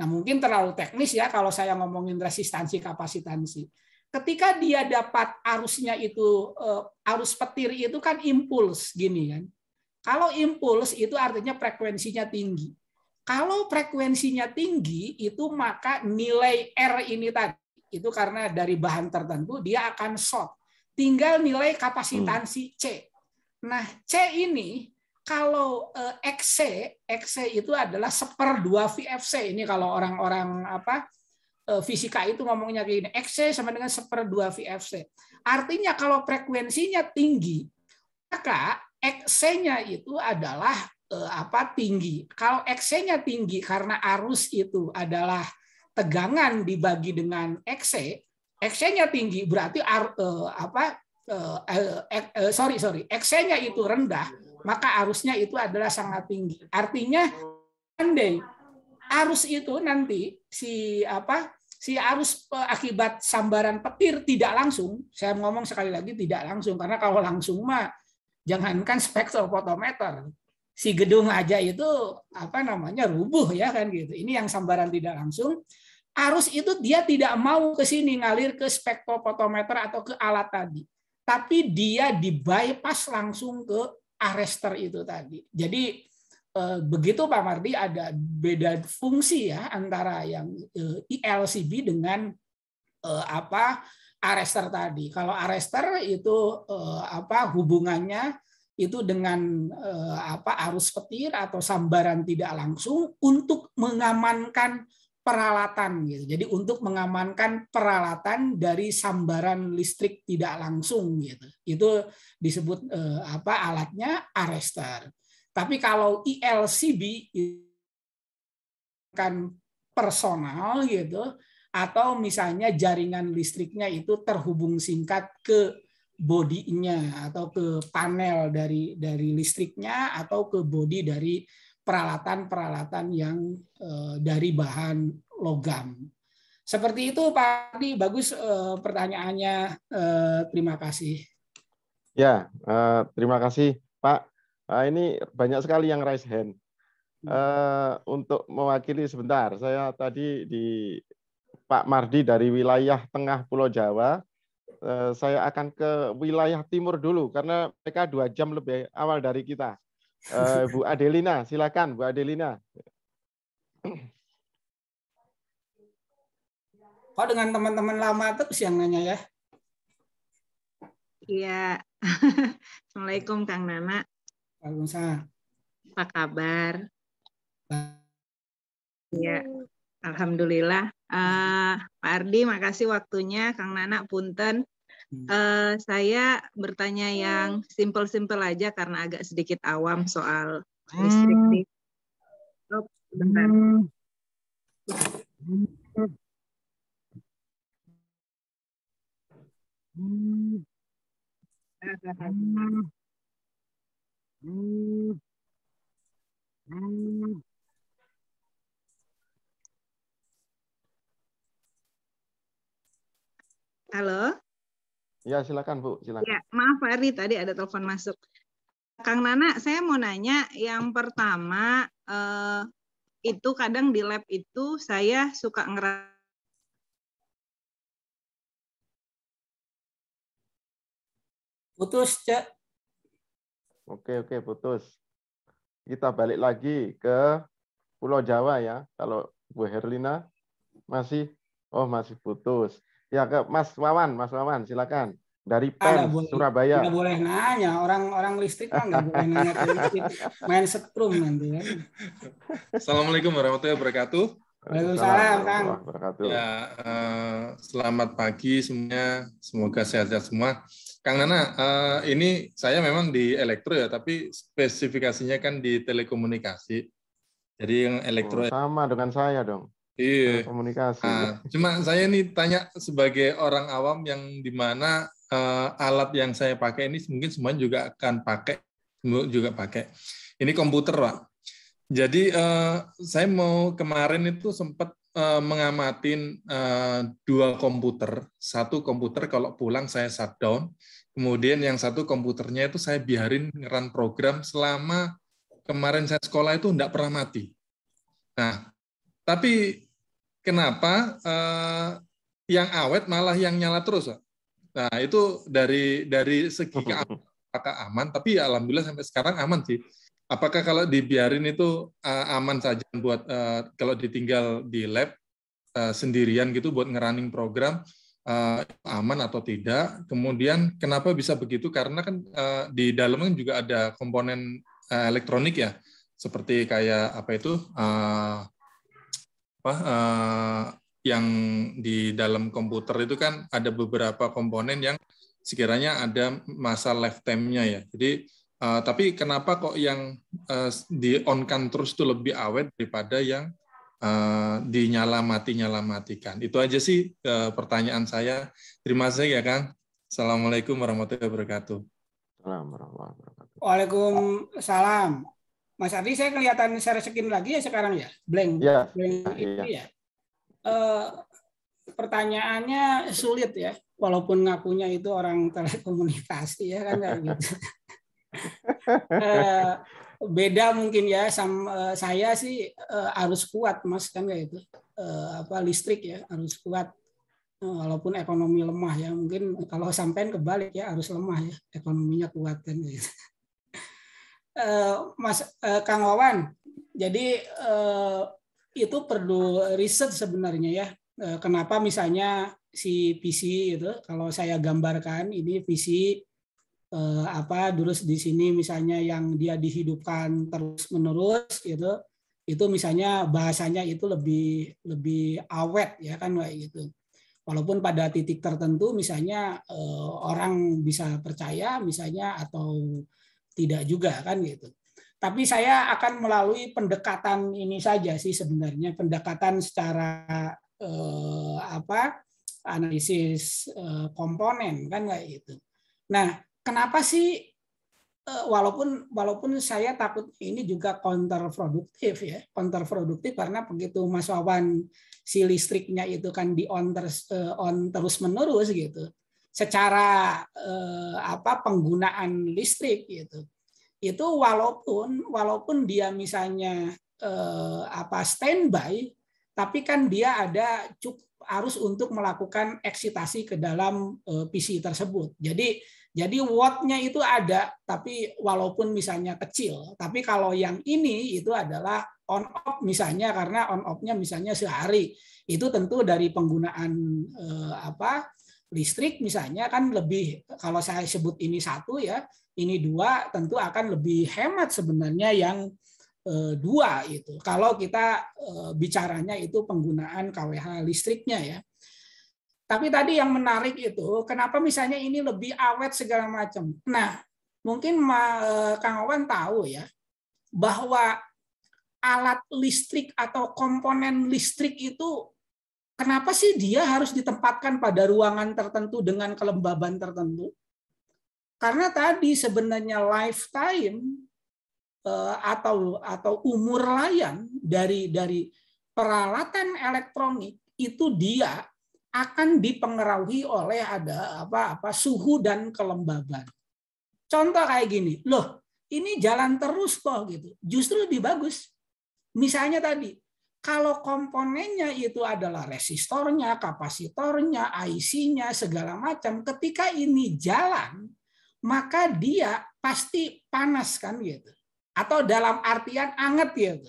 Nah, mungkin terlalu teknis ya kalau saya ngomongin resistansi kapasitansi. Ketika dia dapat arusnya itu eh, arus petir itu kan impuls gini kan. Kalau impuls itu artinya frekuensinya tinggi. Kalau frekuensinya tinggi itu maka nilai R ini tadi itu karena dari bahan tertentu dia akan short. Tinggal nilai kapasitansi C. Nah, C ini kalau uh, eh, XC, XC itu adalah seperdua VFC. Ini kalau orang-orang apa uh, fisika itu ngomongnya kayak gini, XC sama dengan seperdua VFC. Artinya kalau frekuensinya tinggi, maka XC-nya itu adalah uh, apa tinggi. Kalau XC-nya tinggi karena arus itu adalah tegangan dibagi dengan XC, XC-nya tinggi berarti ar, apa uh, uh, sorry sorry, XC-nya itu rendah maka arusnya itu adalah sangat tinggi. Artinya andai arus itu nanti si apa si arus eh, akibat sambaran petir tidak langsung, saya ngomong sekali lagi tidak langsung karena kalau langsung mah jangankan [laughs] spektrofotometer, si gedung aja itu apa namanya rubuh ya kan gitu. Ini yang sambaran tidak langsung. Arus itu dia tidak mau ke sini ngalir ke spektrofotometer atau ke alat tadi, tapi dia di bypass langsung ke arrester itu tadi. Jadi eh, begitu Pak Mardi ada beda fungsi ya antara yang eh, ILCB dengan eh, apa arrester tadi. Kalau arrester itu apa hubungannya itu dengan apa arus petir atau sambaran tidak langsung untuk mengamankan peralatan gitu. Jadi untuk mengamankan peralatan dari sambaran listrik tidak langsung gitu. Itu disebut eh, apa alatnya arrestor. Tapi kalau ILCB kan personal gitu atau misalnya jaringan listriknya itu terhubung singkat ke bodinya atau ke panel dari dari listriknya atau ke body dari peralatan-peralatan yang eh, dari bahan logam. Seperti itu Pak Adi, bagus eh, pertanyaannya. Eh, terima kasih. Ya, terima kasih Pak. Ini banyak sekali yang raise hand. Hmm. untuk mewakili sebentar, saya tadi di Pak Mardi dari wilayah tengah Pulau Jawa, saya akan ke wilayah timur dulu karena mereka dua jam lebih awal dari kita. Uh, Bu Adelina, silakan Bu Adelina. Kok oh, dengan teman-teman lama terus yang nanya ya? Iya. [laughs] Assalamualaikum Kang Nana. Waalaikumsalam. Apa kabar? Iya. Alhamdulillah. Uh, Pak Ardi, makasih waktunya. Kang Nana, punten. Uh, saya bertanya hmm. yang simple-simple aja karena agak sedikit awam soal hmm. listrik nih. Oh, Halo. Ya, silakan Bu, silakan. Ya, maaf Pak Ari, tadi ada telepon masuk. Kang Nana, saya mau nanya yang pertama eh, itu kadang di lab itu saya suka ngerasa putus, Cak. Oke, oke, putus. Kita balik lagi ke Pulau Jawa ya. Kalau Bu Herlina masih oh masih putus. Ya ke Mas Wawan, Mas Wawan, silakan dari PEN ah, Surabaya. Tidak boleh nanya, orang-orang listrik kan nggak boleh nanya listrik. Gitu. Main setrum nanti Ya. Assalamualaikum warahmatullahi wabarakatuh. Waalaikumsalam Kang. Ya, uh, selamat pagi semuanya, semoga sehat-sehat semua. Kang Nana, uh, ini saya memang di elektro ya, tapi spesifikasinya kan di telekomunikasi. Jadi yang elektro oh, sama dengan saya dong. Iya. Nah, komunikasi. Nah, cuma saya nih tanya sebagai orang awam yang dimana uh, eh, alat yang saya pakai ini mungkin semuanya juga akan pakai, juga pakai. Ini komputer, Pak. Jadi uh, saya mau kemarin itu sempat uh, mengamatin uh, dua komputer. Satu komputer kalau pulang saya shutdown, kemudian yang satu komputernya itu saya biarin ngeran program selama kemarin saya sekolah itu tidak pernah mati. Nah, tapi kenapa eh, yang awet malah yang nyala terus. Pak. Nah, itu dari dari segi [laughs] apakah aman, tapi ya alhamdulillah sampai sekarang aman sih. Apakah kalau dibiarin itu uh, aman saja buat uh, kalau ditinggal di lab uh, sendirian gitu buat ngerunning program uh, aman atau tidak? Kemudian kenapa bisa begitu? Karena kan uh, di dalamnya kan juga ada komponen uh, elektronik ya, seperti kayak apa itu uh, apa uh, yang di dalam komputer itu kan ada beberapa komponen yang sekiranya ada masa lifetime-nya ya. Jadi uh, tapi kenapa kok yang uh, di on kan terus itu lebih awet daripada yang uh, dinyala mati nyala matikan? Itu aja sih uh, pertanyaan saya. Terima kasih ya Kang. Assalamualaikum warahmatullahi wabarakatuh. Waalaikumsalam. Mas Ardi, saya kelihatan share screen lagi ya sekarang ya, blank, ya, blank iya. itu ya. E, pertanyaannya sulit ya, walaupun ngakunya itu orang telekomunikasi ya kan kayak gitu. [laughs] e, beda mungkin ya, sama, eh, saya sih e, harus kuat mas kan kayak itu, e, apa listrik ya harus kuat walaupun ekonomi lemah ya mungkin kalau sampein kebalik ya harus lemah ya ekonominya kuat kan gitu. Eh, Mas eh, Kang Wawan, jadi eh, itu perlu riset sebenarnya ya. kenapa misalnya si PC itu kalau saya gambarkan ini PC eh, apa terus di sini misalnya yang dia dihidupkan terus menerus gitu itu misalnya bahasanya itu lebih lebih awet ya kan kayak gitu walaupun pada titik tertentu misalnya orang bisa percaya misalnya atau tidak juga kan gitu. Tapi saya akan melalui pendekatan ini saja sih sebenarnya pendekatan secara eh, apa analisis eh, komponen kan kayak itu Nah, kenapa sih eh, walaupun walaupun saya takut ini juga kontraproduktif ya kontraproduktif karena begitu Mas Wawan si listriknya itu kan di on terus eh, on terus menerus gitu secara eh, apa penggunaan listrik gitu itu walaupun walaupun dia misalnya eh, apa standby tapi kan dia ada cukup arus untuk melakukan eksitasi ke dalam eh, PC tersebut jadi jadi wattnya itu ada tapi walaupun misalnya kecil tapi kalau yang ini itu adalah on off misalnya karena on offnya misalnya sehari itu tentu dari penggunaan eh, apa listrik misalnya kan lebih kalau saya sebut ini satu ya ini dua tentu akan lebih hemat sebenarnya yang eh, dua itu kalau kita eh, bicaranya itu penggunaan KWH listriknya ya tapi tadi yang menarik itu kenapa misalnya ini lebih awet segala macam nah mungkin eh, Kang Owen tahu ya bahwa alat listrik atau komponen listrik itu Kenapa sih dia harus ditempatkan pada ruangan tertentu dengan kelembaban tertentu? Karena tadi sebenarnya lifetime eh, atau atau umur layan dari dari peralatan elektronik itu dia akan dipengaruhi oleh ada apa apa suhu dan kelembaban. Contoh kayak gini, loh ini jalan terus toh gitu. Justru lebih bagus. Misalnya tadi kalau komponennya itu adalah resistornya, kapasitornya, IC-nya, segala macam, ketika ini jalan, maka dia pasti panas kan gitu. Atau dalam artian anget gitu.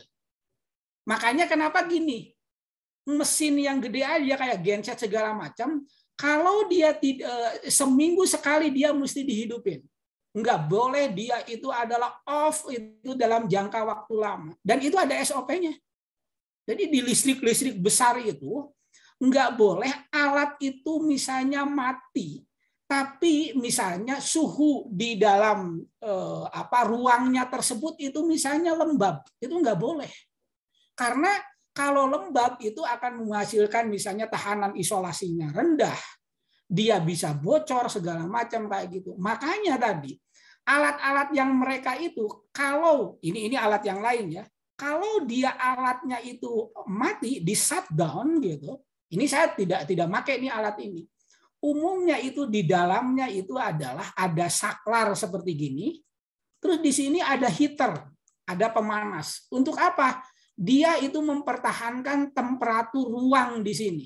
Makanya kenapa gini, mesin yang gede aja kayak genset segala macam, kalau dia eh, seminggu sekali dia mesti dihidupin. Enggak boleh dia itu adalah off itu dalam jangka waktu lama. Dan itu ada SOP-nya jadi di listrik-listrik besar itu nggak boleh alat itu misalnya mati, tapi misalnya suhu di dalam eh, apa ruangnya tersebut itu misalnya lembab, itu nggak boleh. Karena kalau lembab itu akan menghasilkan misalnya tahanan isolasinya rendah, dia bisa bocor segala macam kayak gitu. Makanya tadi alat-alat yang mereka itu kalau ini ini alat yang lain ya kalau dia alatnya itu mati, di shutdown gitu. Ini saya tidak tidak pakai ini alat ini. Umumnya itu di dalamnya itu adalah ada saklar seperti gini. Terus di sini ada heater, ada pemanas. Untuk apa? Dia itu mempertahankan temperatur ruang di sini.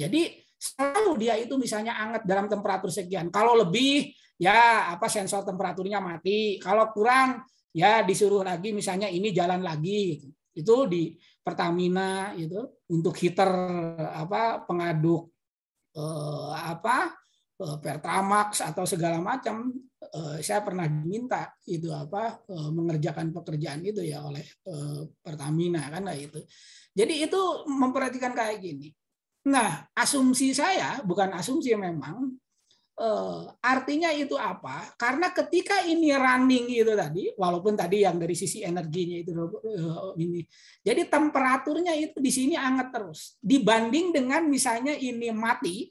Jadi selalu dia itu misalnya anget dalam temperatur sekian. Kalau lebih ya apa sensor temperaturnya mati. Kalau kurang ya disuruh lagi misalnya ini jalan lagi gitu. itu di Pertamina itu untuk heater apa pengaduk eh, apa eh, Pertamax atau segala macam eh, saya pernah diminta itu apa eh, mengerjakan pekerjaan itu ya oleh eh, Pertamina kan itu jadi itu memperhatikan kayak gini nah asumsi saya bukan asumsi memang Uh, artinya itu apa? Karena ketika ini running itu tadi, walaupun tadi yang dari sisi energinya itu uh, ini, jadi temperaturnya itu di sini anget terus. Dibanding dengan misalnya ini mati,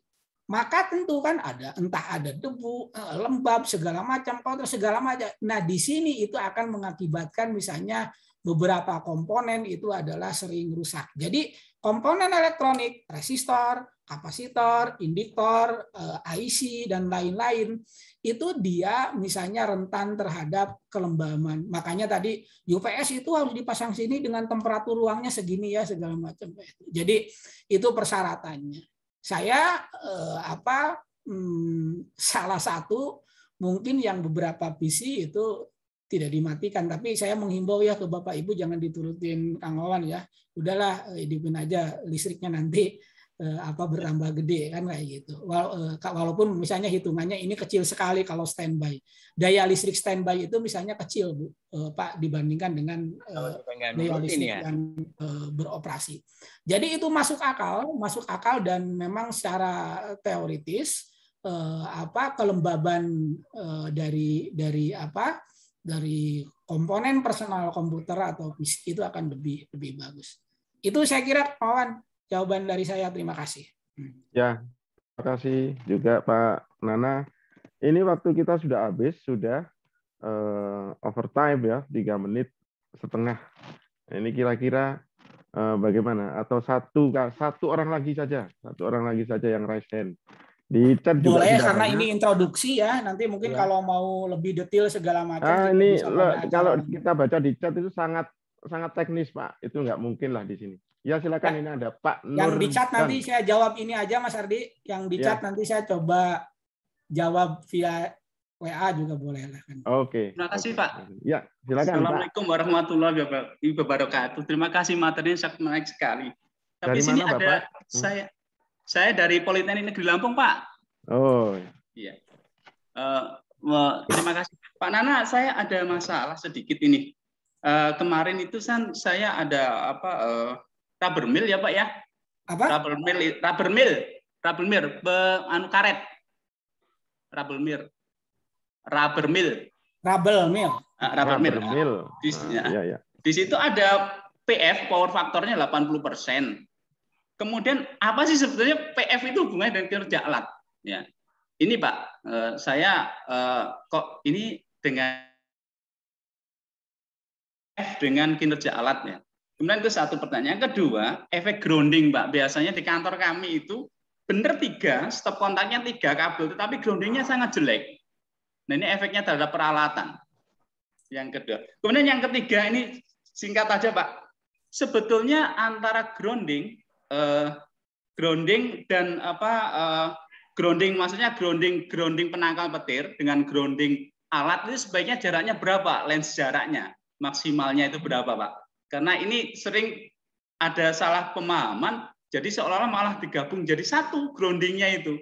maka tentu kan ada entah ada debu, eh, lembab segala macam, kotor segala macam. Nah di sini itu akan mengakibatkan misalnya beberapa komponen itu adalah sering rusak. Jadi komponen elektronik, resistor, kapasitor, indiktor, eh, IC dan lain-lain itu dia misalnya rentan terhadap kelembaman. Makanya tadi UPS itu harus dipasang sini dengan temperatur ruangnya segini ya segala macam. Jadi itu persyaratannya. Saya eh, apa hmm, salah satu mungkin yang beberapa PC itu tidak dimatikan tapi saya menghimbau ya ke Bapak Ibu jangan diturutin Kang Wawan ya. Udahlah hidupin aja listriknya nanti Eh, apa bertambah gede kan kayak gitu. Eh, walaupun misalnya hitungannya ini kecil sekali kalau standby. Daya listrik standby itu misalnya kecil Bu eh, Pak dibandingkan dengan daya listrik ya. yang beroperasi. Jadi itu masuk akal, masuk akal dan memang secara teoritis apa kelembaban dari dari apa dari komponen personal komputer atau PC itu akan lebih lebih bagus. Itu saya kira kawan jawaban dari saya. Terima kasih. Hmm. Ya, terima kasih juga Pak Nana. Ini waktu kita sudah habis, sudah uh, overtime ya, tiga menit setengah. Ini kira-kira uh, bagaimana? Atau satu satu orang lagi saja, satu orang lagi saja yang raise hand. Di chat juga Boleh karena ada. ini introduksi ya. Nanti mungkin ya. kalau mau lebih detail segala macam. Ah, ini kalau kita baca di chat itu sangat sangat teknis pak, itu nggak mungkin lah di sini. Ya silakan ya. ini ada Pak Nur. Yang dicat nanti saya jawab ini aja Mas Ardi. Yang dicat ya. nanti saya coba jawab via WA juga boleh lah. Kan. Oke. Terima kasih Pak. Ya silakan. Assalamualaikum Pak. warahmatullahi wabarakatuh. Terima kasih materinya sangat menarik sekali. Tapi dari sini mana, ada Bapak? Hmm. saya saya dari Politeknik Negeri Lampung Pak. Oh. Iya. Uh, eh, well, terima kasih Pak Nana. Saya ada masalah sedikit ini. Uh, kemarin itu kan saya ada apa? Uh, rubber mill ya Pak ya? Apa? Rubber mill, rubber mill, rubber mill, be, anu karet. Rubber mill. Rubber mill. Rubber mill. Uh, ah, rubber, rubber mill. mill. Di, uh, ya. ya. Di situ ada PF power faktornya 80%. persen. Kemudian apa sih sebetulnya PF itu hubungannya dengan kinerja alat? Ya. Ini Pak, eh, saya eh, kok ini dengan dengan kinerja alatnya. Kemudian itu satu pertanyaan. Kedua, efek grounding, Pak. Biasanya di kantor kami itu benar tiga, stop kontaknya tiga kabel, tetapi groundingnya sangat jelek. Nah ini efeknya terhadap peralatan. Yang kedua. Kemudian yang ketiga ini singkat aja Pak. Sebetulnya antara grounding, eh, grounding dan apa eh, grounding maksudnya grounding grounding penangkal petir dengan grounding alat itu sebaiknya jaraknya berapa lens jaraknya maksimalnya itu berapa Pak? Karena ini sering ada salah pemahaman, jadi seolah-olah malah digabung jadi satu groundingnya itu.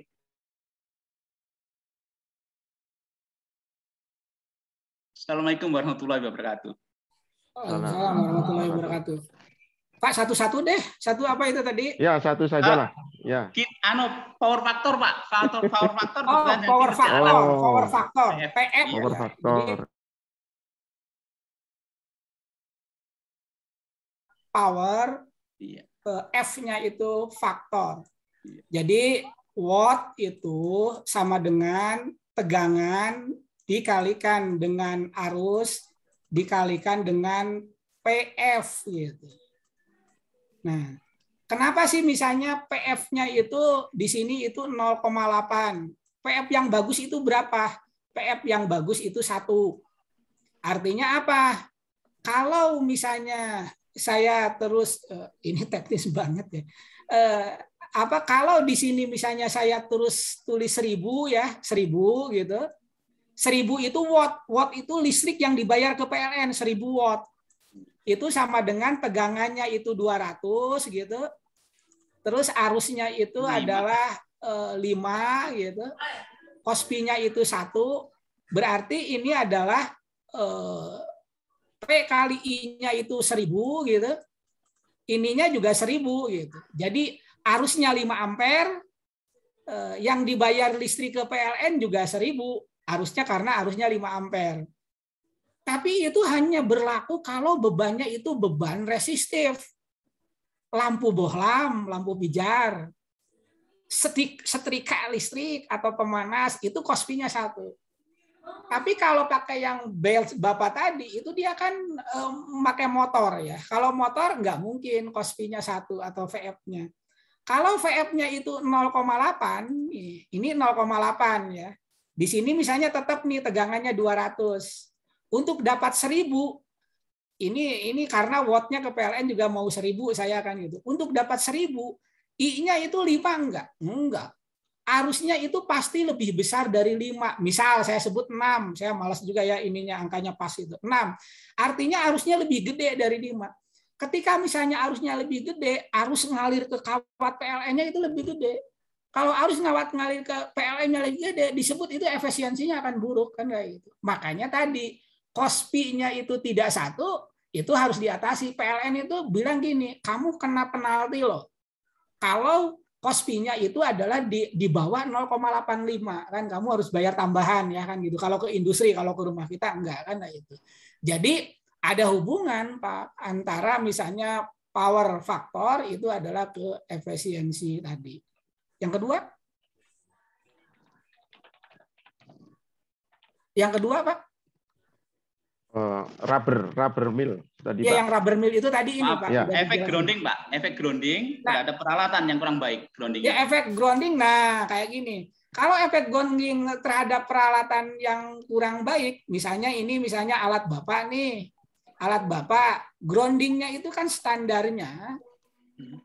Assalamualaikum warahmatullahi wabarakatuh. Assalamualaikum warahmatullahi wabarakatuh. Pak satu-satu deh, satu apa itu tadi? Ya satu saja lah. Eh, ya. Ano power factor pak, power factor. Oh power factor, oh. power factor, PF. Power factor. power, iya. F-nya itu faktor. Iya. Jadi watt itu sama dengan tegangan dikalikan dengan arus dikalikan dengan PF gitu. Nah, kenapa sih misalnya PF-nya itu di sini itu 0,8. PF yang bagus itu berapa? PF yang bagus itu satu. Artinya apa? Kalau misalnya saya terus eh, ini teknis banget ya. Eh, apa kalau di sini misalnya saya terus tulis seribu ya seribu gitu, seribu itu watt, watt itu listrik yang dibayar ke PLN seribu watt itu sama dengan tegangannya itu 200 gitu. Terus arusnya itu 5. adalah eh, lima gitu. Kospinya itu satu. Berarti ini adalah P kali I-nya itu 1000 gitu. Ininya juga 1000 gitu. Jadi arusnya 5 ampere eh, yang dibayar listrik ke PLN juga 1000 arusnya karena arusnya 5 ampere. Tapi itu hanya berlaku kalau bebannya itu beban resistif. Lampu bohlam, lampu pijar, setrika listrik atau pemanas itu kospinya satu tapi kalau pakai yang belt Bapak tadi, itu dia kan pakai um, motor ya. Kalau motor nggak mungkin kospinya satu atau VF-nya. Kalau VF-nya itu 0,8, ini 0,8 ya. Di sini misalnya tetap nih tegangannya 200. Untuk dapat 1000, ini ini karena wattnya ke PLN juga mau 1000 saya kan gitu. Untuk dapat 1000, I-nya itu 5 enggak? Enggak arusnya itu pasti lebih besar dari 5. Misal saya sebut 6, saya malas juga ya ininya angkanya pas itu. 6. Artinya arusnya lebih gede dari 5. Ketika misalnya arusnya lebih gede, arus ngalir ke kawat PLN-nya itu lebih gede. Kalau arus ngawat ngalir ke PLN-nya lebih gede, disebut itu efisiensinya akan buruk kan kayak gitu. Makanya tadi kospinya itu tidak satu, itu harus diatasi. PLN itu bilang gini, kamu kena penalti loh. Kalau Kospinya itu adalah di, di bawah 0,85 kan kamu harus bayar tambahan ya kan gitu. Kalau ke industri, kalau ke rumah kita enggak kan nah itu. Jadi ada hubungan Pak antara misalnya power factor itu adalah ke efisiensi tadi. Yang kedua? Yang kedua, Pak? Uh, rubber, rubber mill tadi ya, yang rubber mill itu tadi ini Pak. Ya. Efek grounding Pak, efek grounding, nah, ada peralatan yang kurang baik grounding. Ya efek grounding, nah kayak gini. Kalau efek grounding terhadap peralatan yang kurang baik, misalnya ini misalnya alat bapak nih, alat bapak groundingnya itu kan standarnya hmm.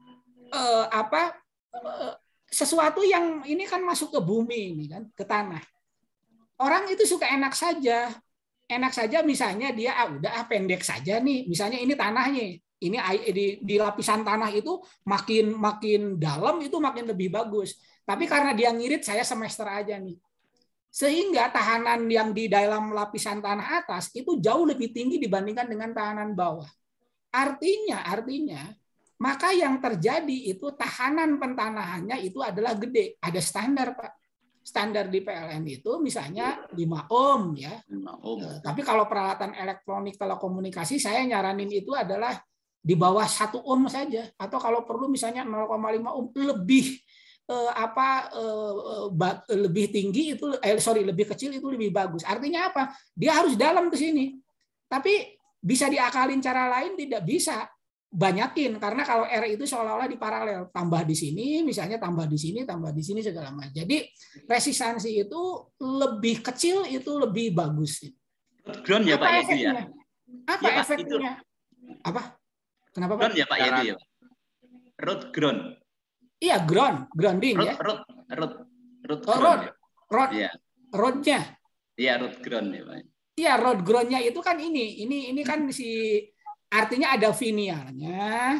eh, apa eh, sesuatu yang ini kan masuk ke bumi ini kan ke tanah. Orang itu suka enak saja, enak saja misalnya dia ah, udah ah, pendek saja nih misalnya ini tanahnya ini di, di lapisan tanah itu makin makin dalam itu makin lebih bagus tapi karena dia ngirit saya semester aja nih sehingga tahanan yang di dalam lapisan tanah atas itu jauh lebih tinggi dibandingkan dengan tahanan bawah artinya artinya maka yang terjadi itu tahanan pentanahannya itu adalah gede ada standar pak standar di PLN itu misalnya 5 ohm ya. 5 ohm. Eh, tapi kalau peralatan elektronik telekomunikasi saya nyaranin itu adalah di bawah 1 ohm saja atau kalau perlu misalnya 0,5 ohm lebih eh, apa eh, eh lebih tinggi itu eh, sorry lebih kecil itu lebih bagus. Artinya apa? Dia harus dalam ke sini. Tapi bisa diakalin cara lain tidak bisa banyakin karena kalau R itu seolah-olah di paralel tambah di sini misalnya tambah di sini tambah di sini segala macam jadi resistansi itu lebih kecil itu lebih bagus ground ya apa pak ya? efeknya? ya apa ya, efeknya itu. apa kenapa ground pak? ya pak ya road ground iya ground grounding road, ya road road road oh, ground, road road ya. Iya. roadnya iya road ground ya pak iya road groundnya itu kan ini ini ini kan si Artinya ada finialnya,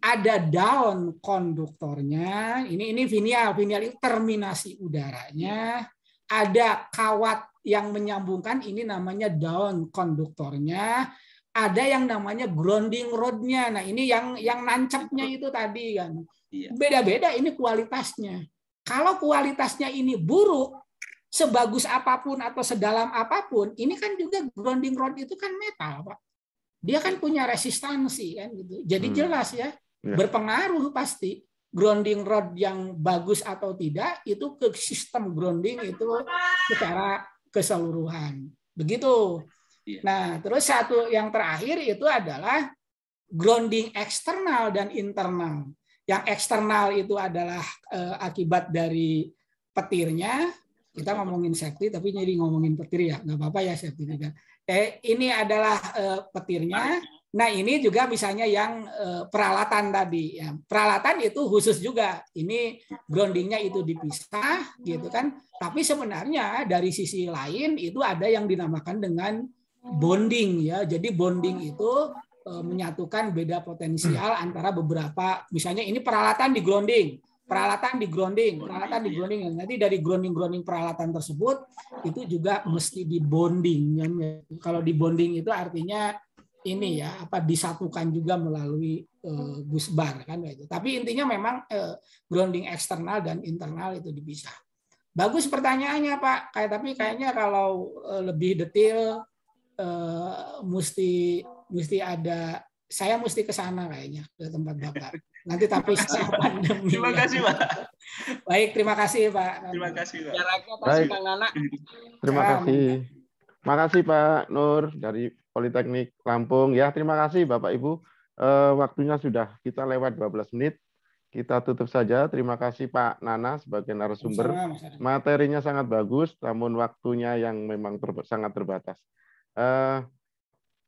ada daun konduktornya. Ini ini finial, finial itu terminasi udaranya. Ada kawat yang menyambungkan, ini namanya daun konduktornya. Ada yang namanya grounding rodnya. Nah ini yang yang nancapnya itu tadi kan. Iya. Beda-beda ini kualitasnya. Kalau kualitasnya ini buruk, sebagus apapun atau sedalam apapun, ini kan juga grounding rod itu kan metal, Pak dia kan punya resistansi kan gitu. Jadi hmm. jelas ya, ya, berpengaruh pasti grounding rod yang bagus atau tidak itu ke sistem grounding itu secara keseluruhan. Begitu. Iya. Nah, terus satu yang terakhir itu adalah grounding eksternal dan internal. Yang eksternal itu adalah eh, akibat dari petirnya. Kita ngomongin safety tapi jadi ngomongin petir ya, nggak apa-apa ya safety juga eh, ini adalah eh, petirnya. Nah ini juga misalnya yang eh, peralatan tadi. Ya, peralatan itu khusus juga. Ini groundingnya itu dipisah, gitu kan. Tapi sebenarnya dari sisi lain itu ada yang dinamakan dengan bonding ya. Jadi bonding itu eh, menyatukan beda potensial hmm. antara beberapa. Misalnya ini peralatan di grounding peralatan di grounding, peralatan di iya. grounding. Nanti dari grounding-grounding peralatan tersebut itu juga mesti di bonding. Kalau di bonding itu artinya ini ya apa disatukan juga melalui eh, bus bar kan itu. Tapi intinya memang eh, grounding eksternal dan internal itu dipisah. Bagus pertanyaannya Pak. Kayak tapi kayaknya kalau eh, lebih detail mesti mesti ada saya mesti ke sana kayaknya ke tempat daftar. Nanti tapi [laughs] pandemi. Terima kasih, Pak. Baik, terima kasih, Pak. Terima kasih, Pak. Jaraknya Baik. Kang Nana. Terima kasih. Pak Nur dari Politeknik Lampung. Ya, terima kasih Bapak Ibu. Eh, waktunya sudah kita lewat 12 menit. Kita tutup saja. Terima kasih Pak Nana sebagai narasumber. Materinya sangat bagus, namun waktunya yang memang ter sangat terbatas. Uh,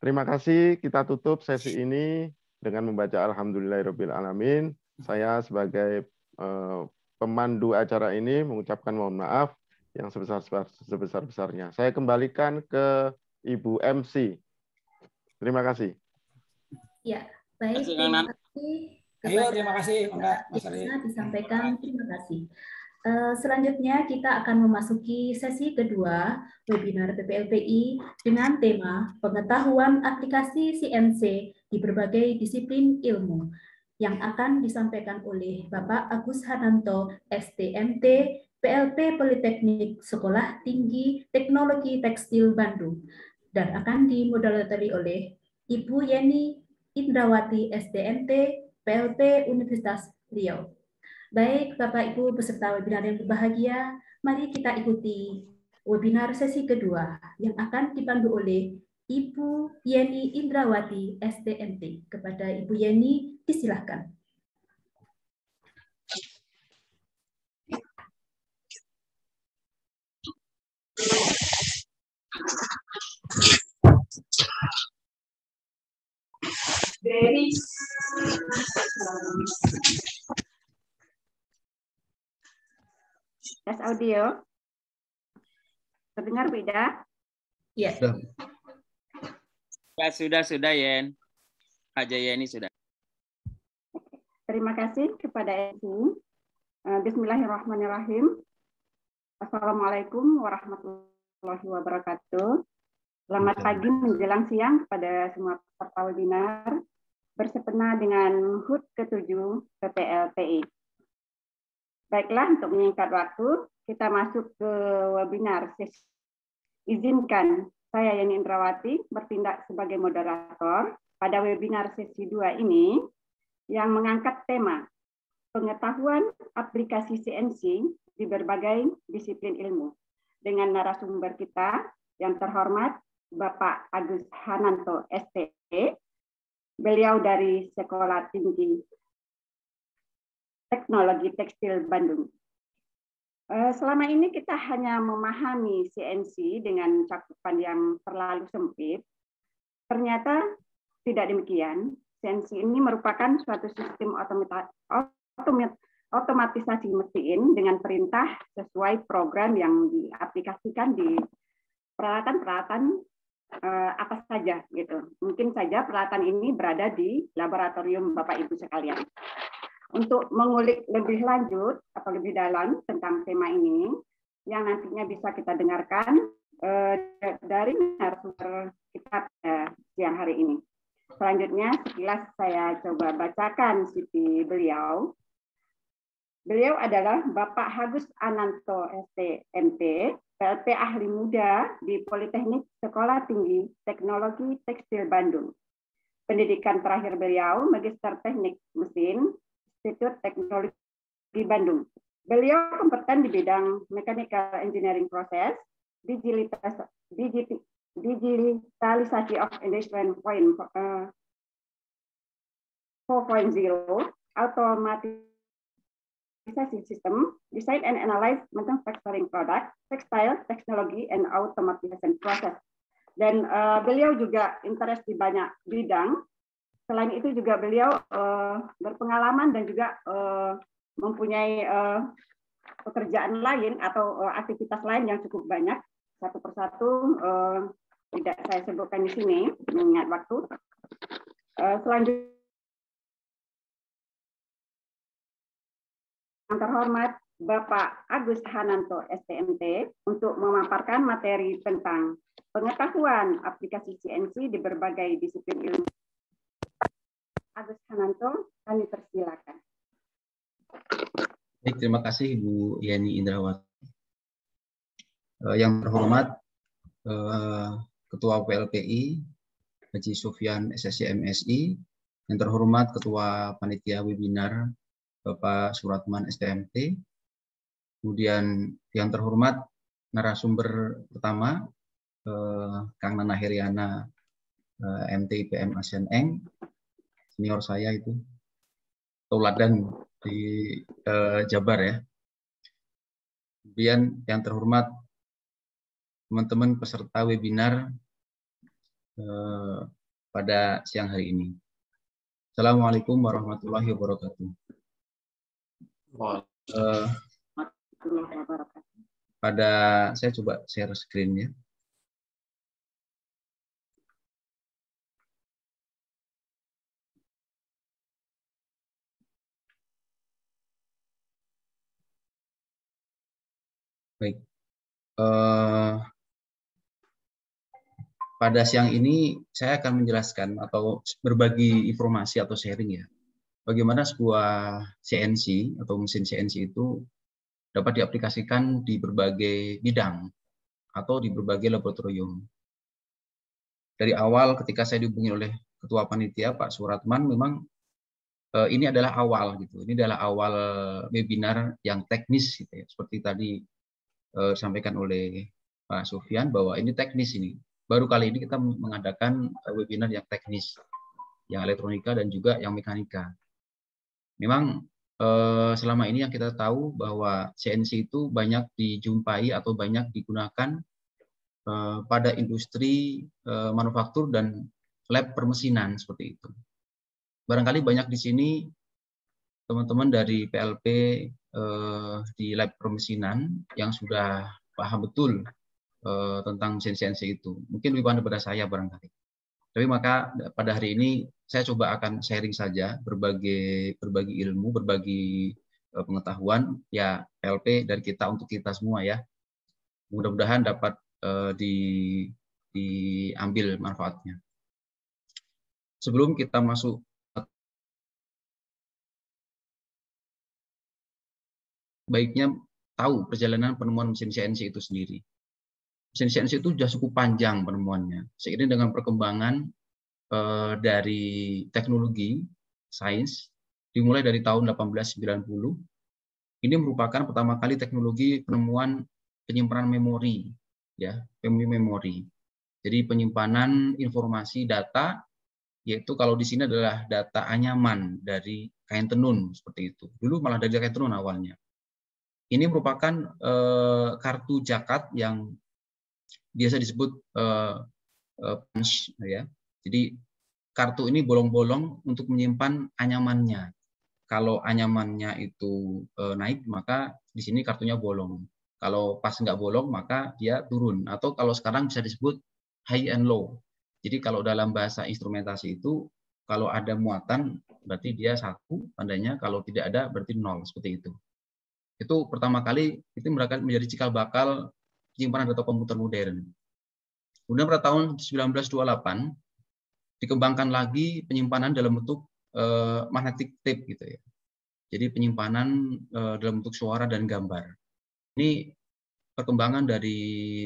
terima kasih. Kita tutup sesi ini dengan membaca Alhamdulillahirabbil alamin. Hmm. Saya sebagai eh, pemandu acara ini mengucapkan mohon maaf yang sebesar sebesar besarnya. Saya kembalikan ke Ibu MC. Terima kasih. Ya, baik. Terima kasih. Ayo, terima kasih, Mbak. disampaikan terima kasih. Eh, selanjutnya kita akan memasuki sesi kedua webinar PPLPI dengan tema pengetahuan aplikasi CNC di berbagai disiplin ilmu yang akan disampaikan oleh Bapak Agus Hananto, STMT, PLT Politeknik Sekolah Tinggi Teknologi Tekstil Bandung dan akan dimoderatori oleh Ibu Yeni Indrawati STMT, PLT Universitas Riau. Baik Bapak Ibu peserta webinar yang berbahagia, mari kita ikuti webinar sesi kedua yang akan dipandu oleh Ibu Yeni Indrawati, STMT. Kepada Ibu Yeni, disilahkan. tes audio. Terdengar beda? Iya. Yeah. Ya sudah sudah Yen. Kak ini sudah. Terima kasih kepada ibu eh, Bismillahirrahmanirrahim. Assalamualaikum warahmatullahi wabarakatuh. Selamat pagi menjelang siang kepada semua peserta webinar bersepena dengan HUT ke-7 PPLPI. Baiklah, untuk menyingkat waktu, kita masuk ke webinar. Izinkan saya Yeni Indrawati bertindak sebagai moderator pada webinar sesi 2 ini yang mengangkat tema pengetahuan aplikasi CNC di berbagai disiplin ilmu dengan narasumber kita yang terhormat Bapak Agus Hananto STE. Beliau dari Sekolah Tinggi Teknologi Tekstil Bandung. Eh, selama ini kita hanya memahami CNC dengan cakupan yang terlalu sempit. Ternyata tidak demikian. CNC ini merupakan suatu sistem otomatisasi mesin dengan perintah sesuai program yang diaplikasikan di peralatan-peralatan eh, apa saja gitu. Mungkin saja peralatan ini berada di laboratorium Bapak Ibu sekalian. Untuk mengulik lebih lanjut atau lebih dalam tentang tema ini, yang nantinya bisa kita dengarkan eh, dari narasumber kita siang hari ini. Selanjutnya, sekilas saya coba bacakan CV beliau. Beliau adalah Bapak Hagus Ananto STMT, PLT Ahli Muda di Politeknik Sekolah Tinggi Teknologi Tekstil Bandung. Pendidikan terakhir beliau Magister Teknik Mesin Institut Teknologi Bandung. Beliau kompeten di bidang mechanical engineering process, digitalisasi, industrial point uh, eh, 4.0, automatisasi sistem, design and analyze manufacturing product, textile technology and automatization process. Dan uh, beliau juga interest di banyak bidang, selain itu juga beliau uh, berpengalaman dan juga uh, mempunyai uh, pekerjaan lain atau uh, aktivitas lain yang cukup banyak satu persatu uh, tidak saya sebutkan di sini mengingat waktu. Uh, selanjutnya yang terhormat Bapak Agus Hananto STMT untuk memaparkan materi tentang pengetahuan aplikasi CNC di berbagai disiplin ilmu Agus Hananto, kami persilakan. Baik, terima kasih Ibu Yani Indrawati. Eh, yang terhormat eh, Ketua PLPI Haji Sofian SSC MSI, yang terhormat Ketua Panitia Webinar Bapak Suratman STMT, kemudian yang terhormat narasumber pertama eh, Kang Nana Heriana PM ASEAN Eng, senior saya itu Tauladan di eh, Jabar ya. Kemudian yang terhormat teman-teman peserta webinar eh, pada siang hari ini. Assalamualaikum warahmatullahi wabarakatuh. Eh, pada saya coba share screen ya. Eh, pada siang ini saya akan menjelaskan atau berbagi informasi atau sharing ya. Bagaimana sebuah CNC atau mesin CNC itu dapat diaplikasikan di berbagai bidang atau di berbagai laboratorium. Dari awal ketika saya dihubungi oleh ketua panitia Pak Suratman memang eh, ini adalah awal gitu. Ini adalah awal webinar yang teknis gitu ya. Seperti tadi Eh, sampaikan oleh Pak Sofian bahwa ini teknis ini. Baru kali ini kita mengadakan eh, webinar yang teknis, yang elektronika dan juga yang mekanika. Memang eh, selama ini yang kita tahu bahwa CNC itu banyak dijumpai atau banyak digunakan pada industri manufaktur dan lab permesinan seperti itu. Barangkali banyak di sini teman-teman dari PLP uh, di lab permesinan yang sudah paham betul uh, tentang mesin CNC itu. Mungkin lebih banyak pada saya barangkali. Tapi maka pada hari ini saya coba akan sharing saja berbagai berbagi ilmu, berbagi uh, pengetahuan ya LP dari kita untuk kita semua ya. Mudah-mudahan dapat uh, di diambil manfaatnya. Sebelum kita masuk baiknya tahu perjalanan penemuan mesin CNC itu sendiri. Mesin CNC itu sudah cukup panjang penemuannya. Seiring dengan perkembangan eh, dari teknologi, sains, dimulai dari tahun 1890, ini merupakan pertama kali teknologi penemuan penyimpanan memori, ya, memori. Jadi penyimpanan informasi data, yaitu kalau di sini adalah data anyaman dari kain tenun seperti itu. Dulu malah dari kain tenun awalnya. Ini merupakan uh, kartu jakat yang biasa disebut uh, punch, ya. Jadi kartu ini bolong-bolong untuk menyimpan anyamannya. Kalau anyamannya itu uh, naik, maka di sini kartunya bolong. Kalau pas nggak bolong, maka dia turun. Atau kalau sekarang bisa disebut high and low. Jadi kalau dalam bahasa instrumentasi itu, kalau ada muatan berarti dia satu tandanya, kalau tidak ada berarti nol seperti itu. Itu pertama kali itu menjadi cikal bakal penyimpanan data komputer modern. Kemudian pada tahun 1928 dikembangkan lagi penyimpanan dalam bentuk eh, magnetic tape gitu ya. Jadi penyimpanan eh, dalam bentuk suara dan gambar. Ini perkembangan dari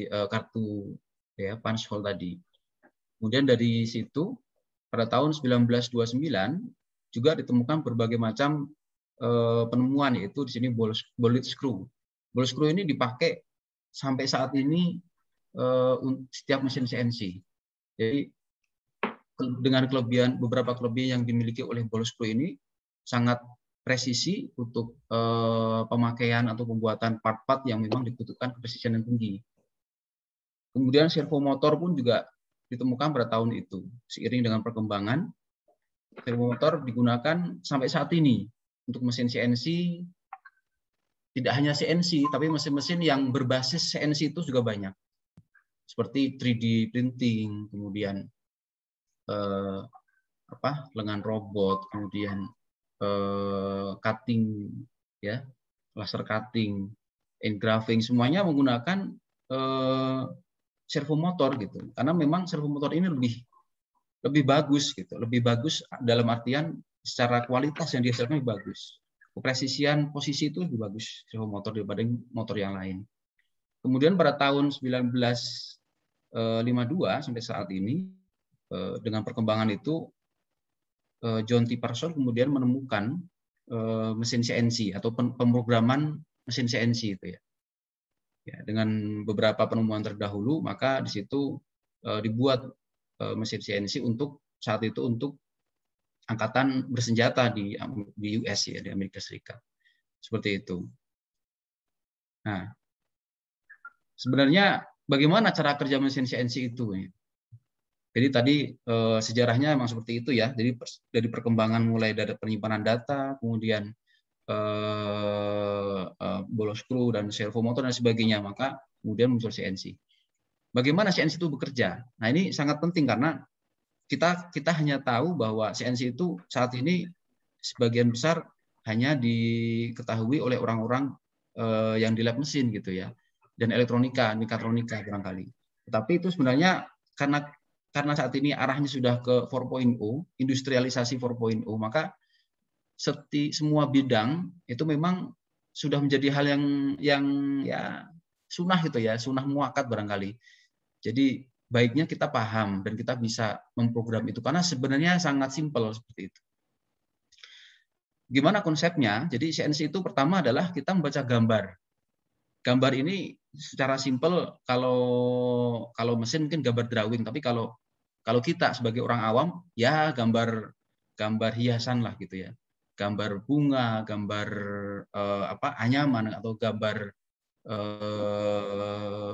eh, kartu ya punch hole tadi. Kemudian dari situ pada tahun 1929 juga ditemukan berbagai macam Eh, penemuan yaitu di sini bolt screw. Bolt screw ini dipakai sampai saat ini eh, setiap mesin CNC. Jadi dengan kelebihan beberapa kelebihan yang dimiliki oleh bolt screw ini sangat presisi untuk eh, pemakaian atau pembuatan part-part yang memang dibutuhkan kepresisian yang tinggi. Kemudian servo motor pun juga ditemukan pada tahun itu. Seiring dengan perkembangan, servo motor digunakan sampai saat ini untuk mesin CNC tidak hanya CNC tapi mesin-mesin yang berbasis CNC itu juga banyak seperti 3D printing kemudian eh, apa lengan robot kemudian eh, cutting ya laser cutting engraving semuanya menggunakan eh, motor gitu karena memang servo motor ini lebih lebih bagus gitu lebih bagus dalam artian secara kualitas yang dihasilkan bagus. Kepresisian posisi itu lebih bagus servo motor daripada motor yang lain. Kemudian pada tahun 1952 eh, sampai saat ini eh, dengan perkembangan itu eh, John T. Parsons kemudian menemukan mesin CNC atau pemrograman mesin CNC itu ya. Ya, dengan beberapa penemuan terdahulu maka di situ dibuat mesin CNC untuk saat itu untuk angkatan bersenjata di di US ya di Amerika Serikat seperti itu. Nah, sebenarnya bagaimana cara kerja mesin CNC itu? Ya? Jadi tadi eh, sejarahnya memang seperti itu ya. Jadi dari perkembangan mulai dari penyimpanan data, kemudian eh, eh, bolos kru dan servo motor dan sebagainya, maka kemudian muncul CNC. Bagaimana CNC itu bekerja? Nah ini sangat penting karena kita kita hanya tahu bahwa CNC itu saat ini sebagian besar hanya diketahui oleh orang-orang eh, yang di lab mesin gitu ya dan elektronika, mekatronika barangkali. Tetapi itu sebenarnya karena karena saat ini arahnya sudah ke 4.0, industrialisasi 4.0, maka seti, semua bidang itu memang sudah menjadi hal yang yang ya sunah gitu ya, sunah muakat barangkali. Jadi baiknya kita paham dan kita bisa memprogram itu karena sebenarnya sangat simpel seperti itu. Gimana konsepnya? Jadi CNC itu pertama adalah kita membaca gambar. Gambar ini secara simpel kalau kalau mesin mungkin gambar drawing, tapi kalau kalau kita sebagai orang awam ya gambar gambar hiasan lah gitu ya gambar bunga gambar eh, apa anyaman atau gambar eh,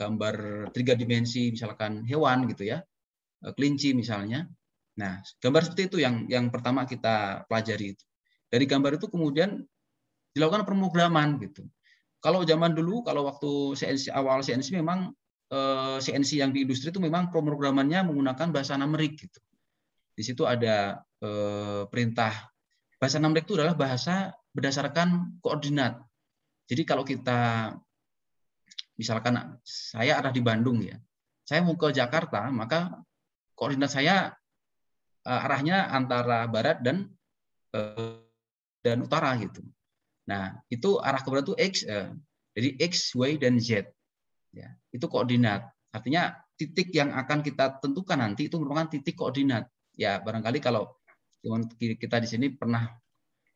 gambar tiga dimensi misalkan hewan gitu ya eh, kelinci misalnya nah gambar seperti itu yang yang pertama kita pelajari itu dari gambar itu kemudian dilakukan pemrograman gitu kalau zaman dulu kalau waktu CNC awal CNC memang CNC eh, yang di industri itu memang pemrogramannya menggunakan bahasa numerik gitu. Di situ ada eh, perintah bahasa numerik itu adalah bahasa berdasarkan koordinat. Jadi kalau kita misalkan saya arah di Bandung ya, saya mau ke Jakarta, maka koordinat saya eh, arahnya antara barat dan eh, dan utara gitu. Nah, itu arah ke barat itu x, eh, jadi x, y dan z. Ya, itu koordinat. Artinya titik yang akan kita tentukan nanti itu merupakan titik koordinat. Ya, barangkali kalau kita di sini pernah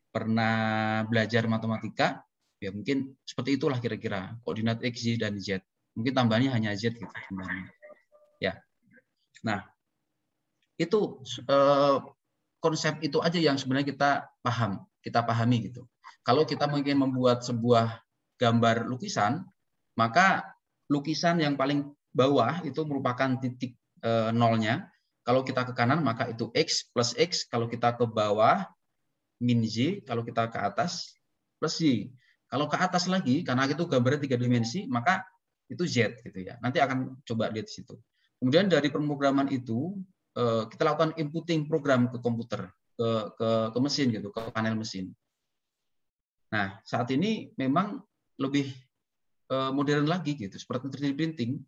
pernah belajar matematika, ya mungkin seperti itulah kira-kira koordinat x y dan z mungkin tambahannya hanya z gitu tambahnya ya nah itu eh, konsep itu aja yang sebenarnya kita paham kita pahami gitu kalau kita mungkin membuat sebuah gambar lukisan maka lukisan yang paling bawah itu merupakan titik eh, nolnya kalau kita ke kanan maka itu x plus x. Kalau kita ke bawah min z. Kalau kita ke atas plus y. Kalau ke atas lagi, karena itu gambarnya tiga dimensi, maka itu Z gitu ya. Nanti akan coba lihat di situ. Kemudian dari pemrograman itu eh, kita lakukan inputing program ke komputer, ke, ke, ke mesin gitu, ke panel mesin. Nah saat ini memang lebih eh, modern lagi gitu, seperti 3D printing.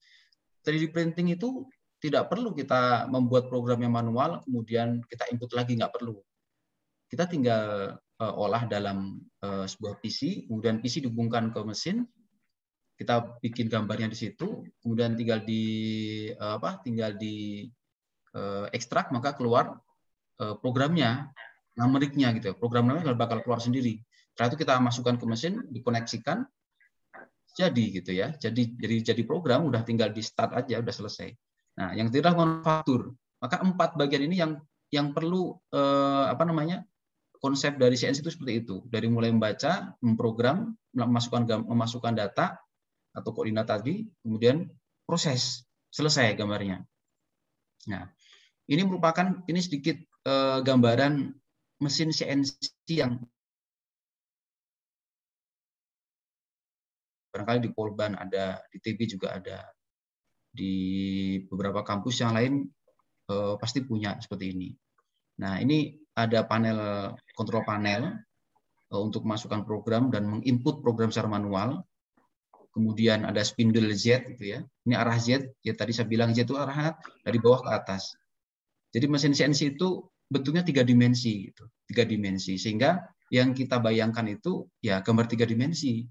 3D printing itu tidak perlu kita membuat program yang manual, kemudian kita input lagi nggak perlu. Kita tinggal Eh, olah dalam eh, sebuah PC, kemudian PC dihubungkan ke mesin, kita bikin gambarnya di situ, kemudian tinggal di eh, apa? Tinggal di ekstrak maka keluar programnya, numeriknya gitu. Ya. Program namanya bakal keluar sendiri. Setelah itu kita masukkan ke mesin, dikoneksikan, jadi gitu ya. Jadi jadi jadi program udah tinggal di start aja, udah selesai. Nah, yang tidak manufaktur, maka empat bagian ini yang yang perlu eh, apa namanya konsep dari CNC itu seperti itu. Dari mulai membaca, memprogram, memasukkan memasukkan data atau koordinat tadi, kemudian proses selesai gambarnya. Nah, ini merupakan ini sedikit eh, gambaran mesin CNC yang barangkali di Polban ada, di TB juga ada, di beberapa kampus yang lain eh, pasti punya seperti ini. Nah, ini ada panel kontrol panel eh, untuk masukkan program dan menginput program secara manual. Kemudian ada spindle Z gitu ya. Ini arah Z, ya tadi saya bilang Z itu arah dari bawah ke atas. Jadi mesin CNC itu bentuknya tiga dimensi gitu. Tiga dimensi sehingga yang kita bayangkan itu ya gambar tiga dimensi.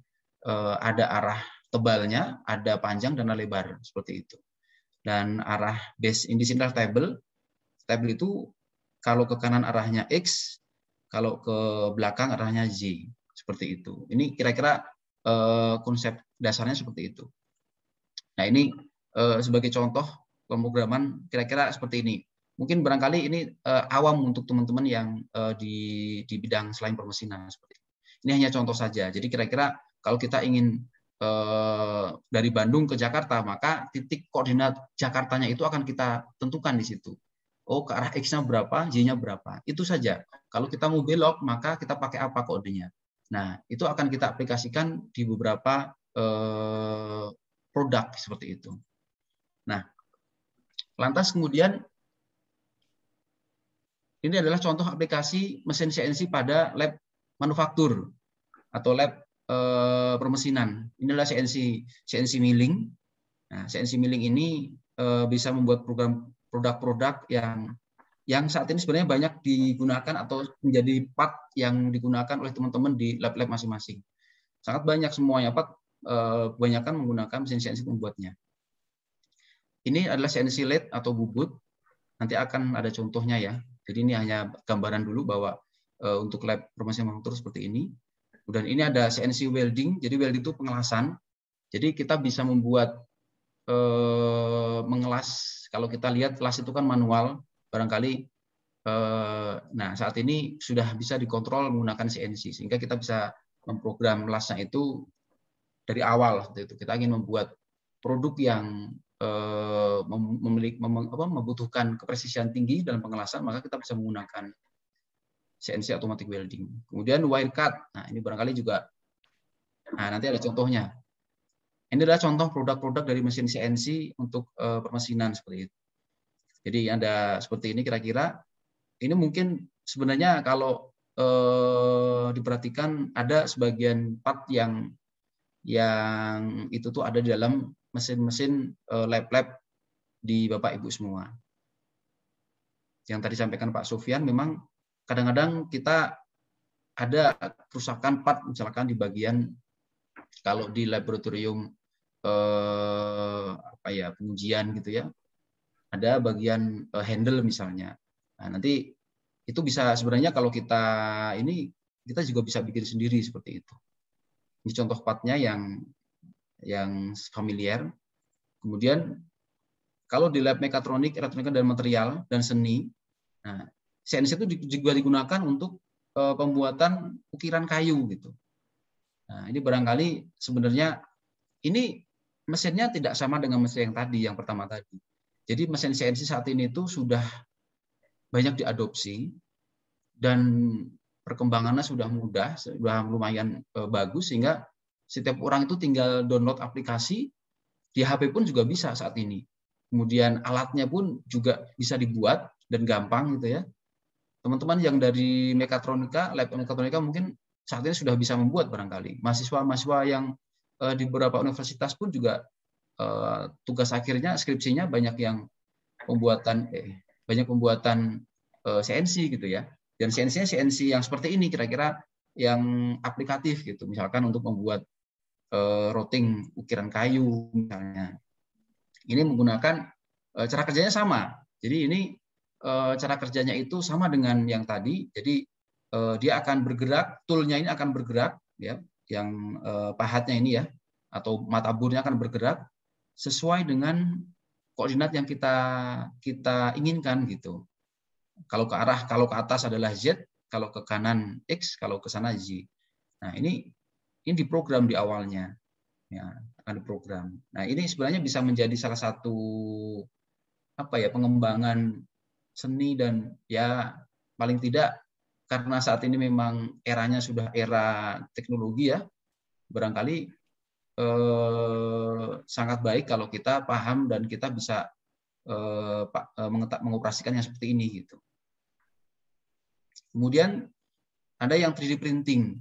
Eh, ada arah tebalnya, ada panjang dan lebar seperti itu. Dan arah base ini table, table itu kalau ke kanan arahnya X, kalau ke belakang arahnya Z seperti itu. Ini kira-kira eh, konsep dasarnya seperti itu. Nah ini eh, sebagai contoh pemrograman kira-kira seperti ini. Mungkin barangkali ini eh, awam untuk teman-teman yang di di bidang selain permesinan seperti ini. Ini hanya contoh saja. Jadi kira-kira kalau kita ingin dari Bandung ke Jakarta, maka titik koordinat Jakartanya itu akan kita tentukan di situ. Oh, ke arah X-nya berapa, Y-nya berapa. Itu saja. Kalau kita mau belok, maka kita pakai apa kodenya. Nah, itu akan kita aplikasikan di beberapa eh, produk seperti itu. Nah, lantas kemudian ini adalah contoh aplikasi mesin CNC pada lab manufaktur atau lab eh, permesinan. Inilah CNC CNC milling. Nah, CNC milling ini eh, bisa membuat program produk-produk yang yang saat ini sebenarnya banyak digunakan atau menjadi part yang digunakan oleh teman-teman di lab-lab masing-masing. Sangat banyak semuanya, part eh, kebanyakan menggunakan mesin CNC pembuatnya. Ini adalah CNC lathe atau bubut. Nanti akan ada contohnya ya. Jadi ini hanya gambaran dulu bahwa eh, untuk lab promosi manufaktur seperti ini. Kemudian ini ada CNC welding. Jadi welding itu pengelasan. Jadi kita bisa membuat eh, mengelas. Kalau kita lihat kelas itu kan manual, barangkali eh, nah saat ini sudah bisa dikontrol menggunakan CNC sehingga kita bisa memprogram lasnya itu dari awal itu kita ingin membuat produk yang eh, memiliki membutuhkan kepresisian tinggi dalam pengelasan maka kita bisa menggunakan CNC automatic welding kemudian wire cut nah ini barangkali juga nah nanti ada contohnya ini adalah contoh produk-produk dari mesin CNC untuk eh, permesinan seperti itu jadi ada seperti ini kira-kira ini mungkin sebenarnya kalau eh, diperhatikan ada sebagian part yang yang itu tuh ada di dalam mesin-mesin eh, lab-lab di Bapak Ibu semua. Yang tadi sampaikan Pak Sofian memang kadang-kadang kita ada kerusakan part misalkan di bagian kalau di laboratorium eh, apa ya pengujian gitu ya ada bagian eh, handle misalnya. Nah, nanti itu bisa sebenarnya kalau kita ini kita juga bisa bikin sendiri seperti itu. Ini contoh partnya yang yang familiar. Kemudian kalau di lab mekatronik, elektronika dan material dan seni, nah CNC itu juga digunakan untuk eh, pembuatan ukiran kayu gitu. Nah, ini barangkali sebenarnya ini mesinnya tidak sama dengan mesin yang tadi, yang pertama tadi. Jadi mesin CNC saat ini itu sudah banyak diadopsi dan perkembangannya sudah mudah, sudah lumayan eh, bagus sehingga setiap orang itu tinggal download aplikasi di HP pun juga bisa saat ini. Kemudian alatnya pun juga bisa dibuat dan gampang gitu ya. Teman-teman yang dari mekatronika, lab mekatronika mungkin saat ini sudah bisa membuat barangkali. Mahasiswa-mahasiswa yang eh, di beberapa universitas pun juga Eh, tugas akhirnya skripsinya banyak yang pembuatan eh, banyak pembuatan eh, CNC gitu ya. Dan CNC-nya CNC yang seperti ini kira-kira yang aplikatif gitu. Misalkan untuk membuat eh, routing ukiran kayu misalnya. Ini menggunakan eh, cara kerjanya sama. Jadi ini eh, cara kerjanya itu sama dengan yang tadi. Jadi eh, dia akan bergerak, toolnya ini akan bergerak ya, yang eh, pahatnya ini ya atau mata burnya akan bergerak sesuai dengan koordinat yang kita kita inginkan gitu. Kalau ke arah kalau ke atas adalah z, kalau ke kanan x, kalau ke sana z. Nah, ini ini diprogram di awalnya. Ya, akan diprogram. Nah, ini sebenarnya bisa menjadi salah satu apa ya pengembangan seni dan ya paling tidak karena saat ini memang eranya sudah era teknologi ya barangkali Eh, sangat baik kalau kita paham dan kita bisa eh, eh yang seperti ini gitu. Kemudian ada yang 3D printing.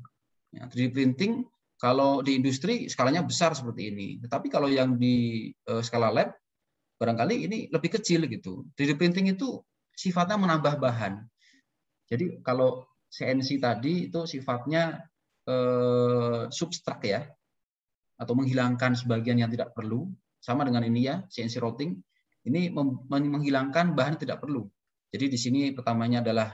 3D ya, printing kalau di industri skalanya besar seperti ini, tetapi kalau yang di eh, skala lab barangkali ini lebih kecil gitu. 3D printing itu sifatnya menambah bahan. Jadi kalau CNC tadi itu sifatnya eh, substrak ya, atau menghilangkan sebagian yang tidak perlu, sama dengan ini ya, CNC routing, ini menghilangkan bahan yang tidak perlu. Jadi di sini pertamanya adalah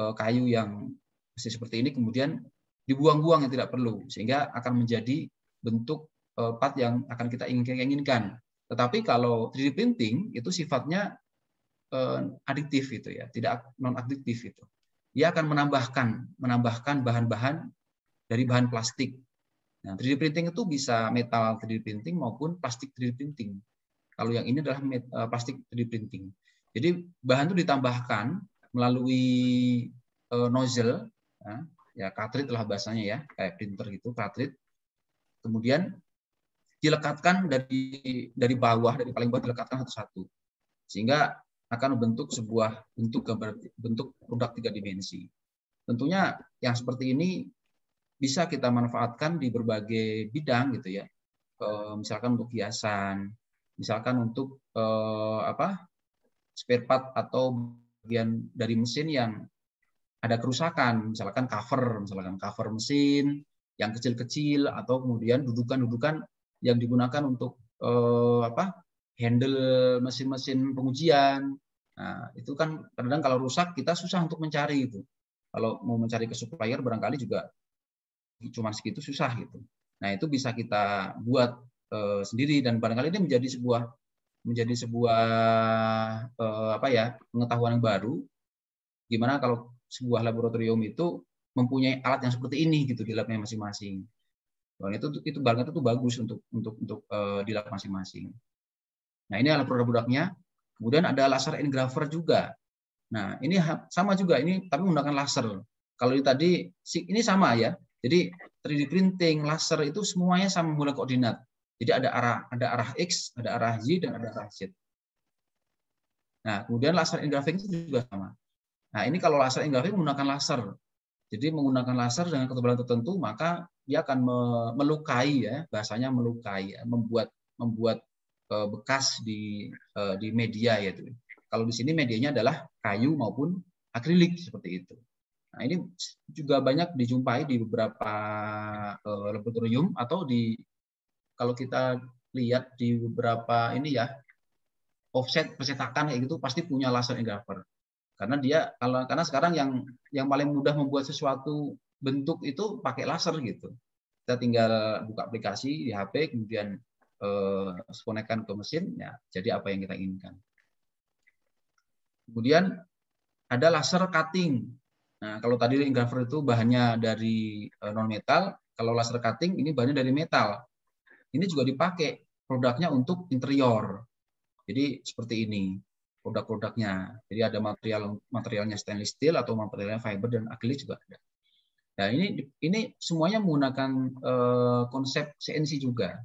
eh, kayu yang masih seperti ini, kemudian dibuang-buang yang tidak perlu, sehingga akan menjadi bentuk eh, part yang akan kita inginkan. Tetapi kalau 3D printing itu sifatnya eh, adiktif itu ya, tidak non adiktif itu. Dia akan menambahkan menambahkan bahan-bahan dari bahan plastik Nah, 3D printing itu bisa metal 3D printing maupun plastik 3D printing. Kalau yang ini adalah eh, plastik 3D printing. Jadi bahan itu ditambahkan melalui eh, nozzle, nah, ya cartridge lah bahasanya ya, kayak printer gitu, cartridge. Kemudian dilekatkan dari dari bawah, dari paling bawah dilekatkan satu-satu. Sehingga akan membentuk sebuah bentuk gambar bentuk produk tiga dimensi. Tentunya yang seperti ini bisa kita manfaatkan di berbagai bidang gitu ya. Eh, misalkan untuk hiasan, misalkan untuk eh, apa spare part atau bagian dari mesin yang ada kerusakan, misalkan cover, misalkan cover mesin yang kecil-kecil atau kemudian dudukan-dudukan yang digunakan untuk eh, apa handle mesin-mesin pengujian. Nah, itu kan kadang-kadang kalau rusak kita susah untuk mencari itu. Kalau mau mencari ke supplier barangkali juga cuma segitu susah gitu. Nah itu bisa kita buat e, sendiri dan barangkali ini menjadi sebuah menjadi sebuah e, apa ya pengetahuan yang baru. Gimana kalau sebuah laboratorium itu mempunyai alat yang seperti ini gitu di labnya masing-masing. Dan itu itu barangkali itu bagus untuk untuk untuk e, di lab masing-masing. Nah ini alat produk-produknya. Kemudian ada laser engraver juga. Nah, ini sama juga ini tapi menggunakan laser. Kalau ini tadi ini sama ya, jadi 3D printing, laser itu semuanya sama menggunakan koordinat. Jadi ada arah ada arah X, ada arah Y, dan ada arah Z. Nah, kemudian laser engraving itu juga sama. Nah, ini kalau laser engraving menggunakan laser. Jadi menggunakan laser dengan ketebalan tertentu, maka dia akan melukai ya, bahasanya melukai, ya, membuat membuat e, bekas di e, di media yaitu. Kalau di sini medianya adalah kayu maupun akrilik seperti itu. Nah, ini juga banyak dijumpai di beberapa uh, laboratorium atau di kalau kita lihat di beberapa ini ya offset percetakan kayak gitu pasti punya laser engraver. Karena dia kalau karena sekarang yang yang paling mudah membuat sesuatu bentuk itu pakai laser gitu. Kita tinggal buka aplikasi di HP kemudian eh, konekkan ke mesin ya jadi apa yang kita inginkan. Kemudian ada laser cutting Nah, kalau tadi engraver itu bahannya dari eh, non metal, kalau laser cutting ini bahannya dari metal. Ini juga dipakai produknya untuk interior. Jadi seperti ini produk-produknya. Jadi ada material materialnya stainless steel atau materialnya fiber dan acrylic juga ada. Nah, ini ini semuanya menggunakan uh, konsep CNC juga.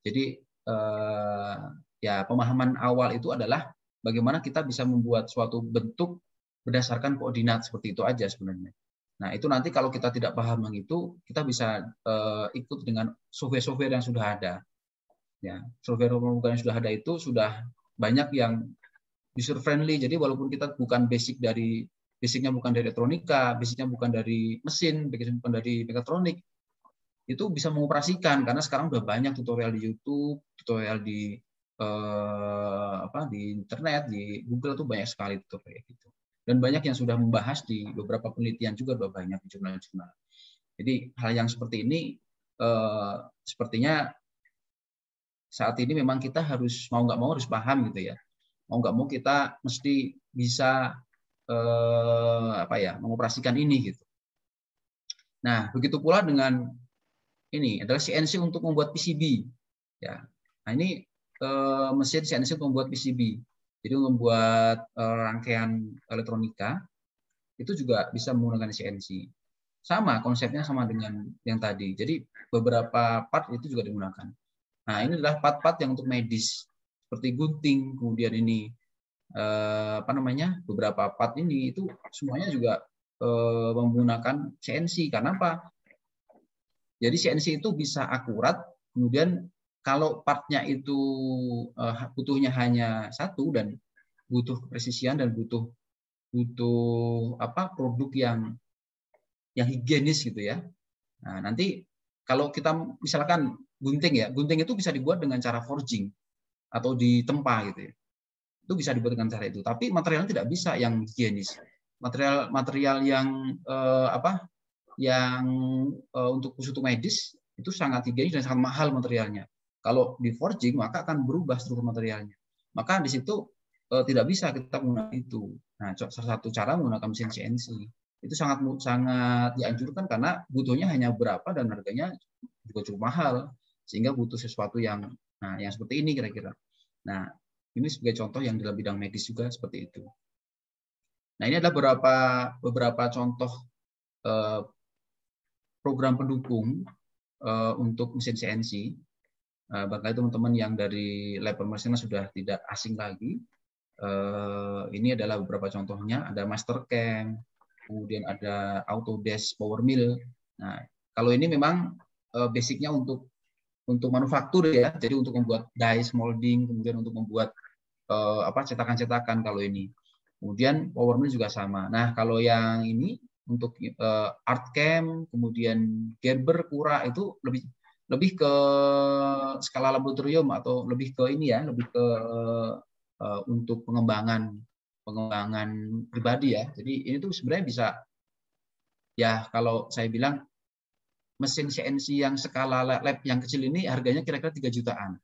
Jadi uh, ya pemahaman awal itu adalah bagaimana kita bisa membuat suatu bentuk berdasarkan koordinat seperti itu aja sebenarnya. Nah, itu nanti kalau kita tidak paham yang itu, kita bisa uh, ikut dengan software-software yang sudah ada. Ya, software-software yang sudah ada itu sudah banyak yang user friendly. Jadi walaupun kita bukan basic dari basicnya bukan dari elektronika, basicnya bukan dari mesin, basicnya bukan dari mekatronik, itu bisa mengoperasikan karena sekarang sudah banyak tutorial di YouTube, tutorial di eh, apa di internet, di Google tuh banyak sekali tutorial gitu dan banyak yang sudah membahas di beberapa penelitian juga bahwa banyak di jurnal-jurnal. Jadi hal yang seperti ini eh, sepertinya saat ini memang kita harus mau nggak mau harus paham gitu ya. Mau nggak mau kita mesti bisa eh, apa ya mengoperasikan ini gitu. Nah begitu pula dengan ini adalah CNC untuk membuat PCB. Ya, nah, ini eh, mesin CNC untuk membuat PCB jadi membuat eh, rangkaian elektronika itu juga bisa menggunakan CNC. Sama konsepnya sama dengan yang tadi. Jadi beberapa part itu juga digunakan. Nah ini adalah part-part yang untuk medis seperti gunting, kemudian ini eh, apa namanya beberapa part ini itu semuanya juga eh, menggunakan CNC. Karena apa? Jadi CNC itu bisa akurat, kemudian kalau partnya itu eh, butuhnya hanya satu dan butuh kepresisian dan butuh butuh apa produk yang yang higienis gitu ya. Nah, nanti kalau kita misalkan gunting ya, gunting itu bisa dibuat dengan cara forging atau ditempa gitu ya. Itu bisa dibuat dengan cara itu, tapi materialnya tidak bisa yang higienis. Material material yang uh, apa? yang uh, untuk khusus medis itu sangat higienis dan sangat mahal materialnya kalau di forging maka akan berubah struktur materialnya. Maka di situ e, tidak bisa kita menggunakan itu. Nah, salah satu cara menggunakan mesin CNC itu sangat sangat dianjurkan karena butuhnya hanya berapa dan harganya juga cukup mahal sehingga butuh sesuatu yang nah yang seperti ini kira-kira. Nah, ini sebagai contoh yang dalam bidang medis juga seperti itu. Nah, ini adalah beberapa beberapa contoh eh, program pendukung eh, untuk mesin CNC. Eh, Barangkali teman-teman yang dari lab pemersiana sudah tidak asing lagi. Eh, ini adalah beberapa contohnya. Ada master cam, kemudian ada Autodesk Power Mill. Nah, kalau ini memang eh, basicnya untuk untuk manufaktur ya. Jadi untuk membuat dies molding, kemudian untuk membuat apa cetakan-cetakan kalau ini. Kemudian Power Mill juga sama. Nah, kalau yang ini untuk art cam, kemudian Gerber Kura itu lebih lebih ke skala laboratorium atau lebih ke ini ya, lebih ke uh, untuk pengembangan pengembangan pribadi ya. Jadi ini tuh sebenarnya bisa ya kalau saya bilang mesin CNC yang skala lab yang kecil ini harganya kira-kira 3 jutaan.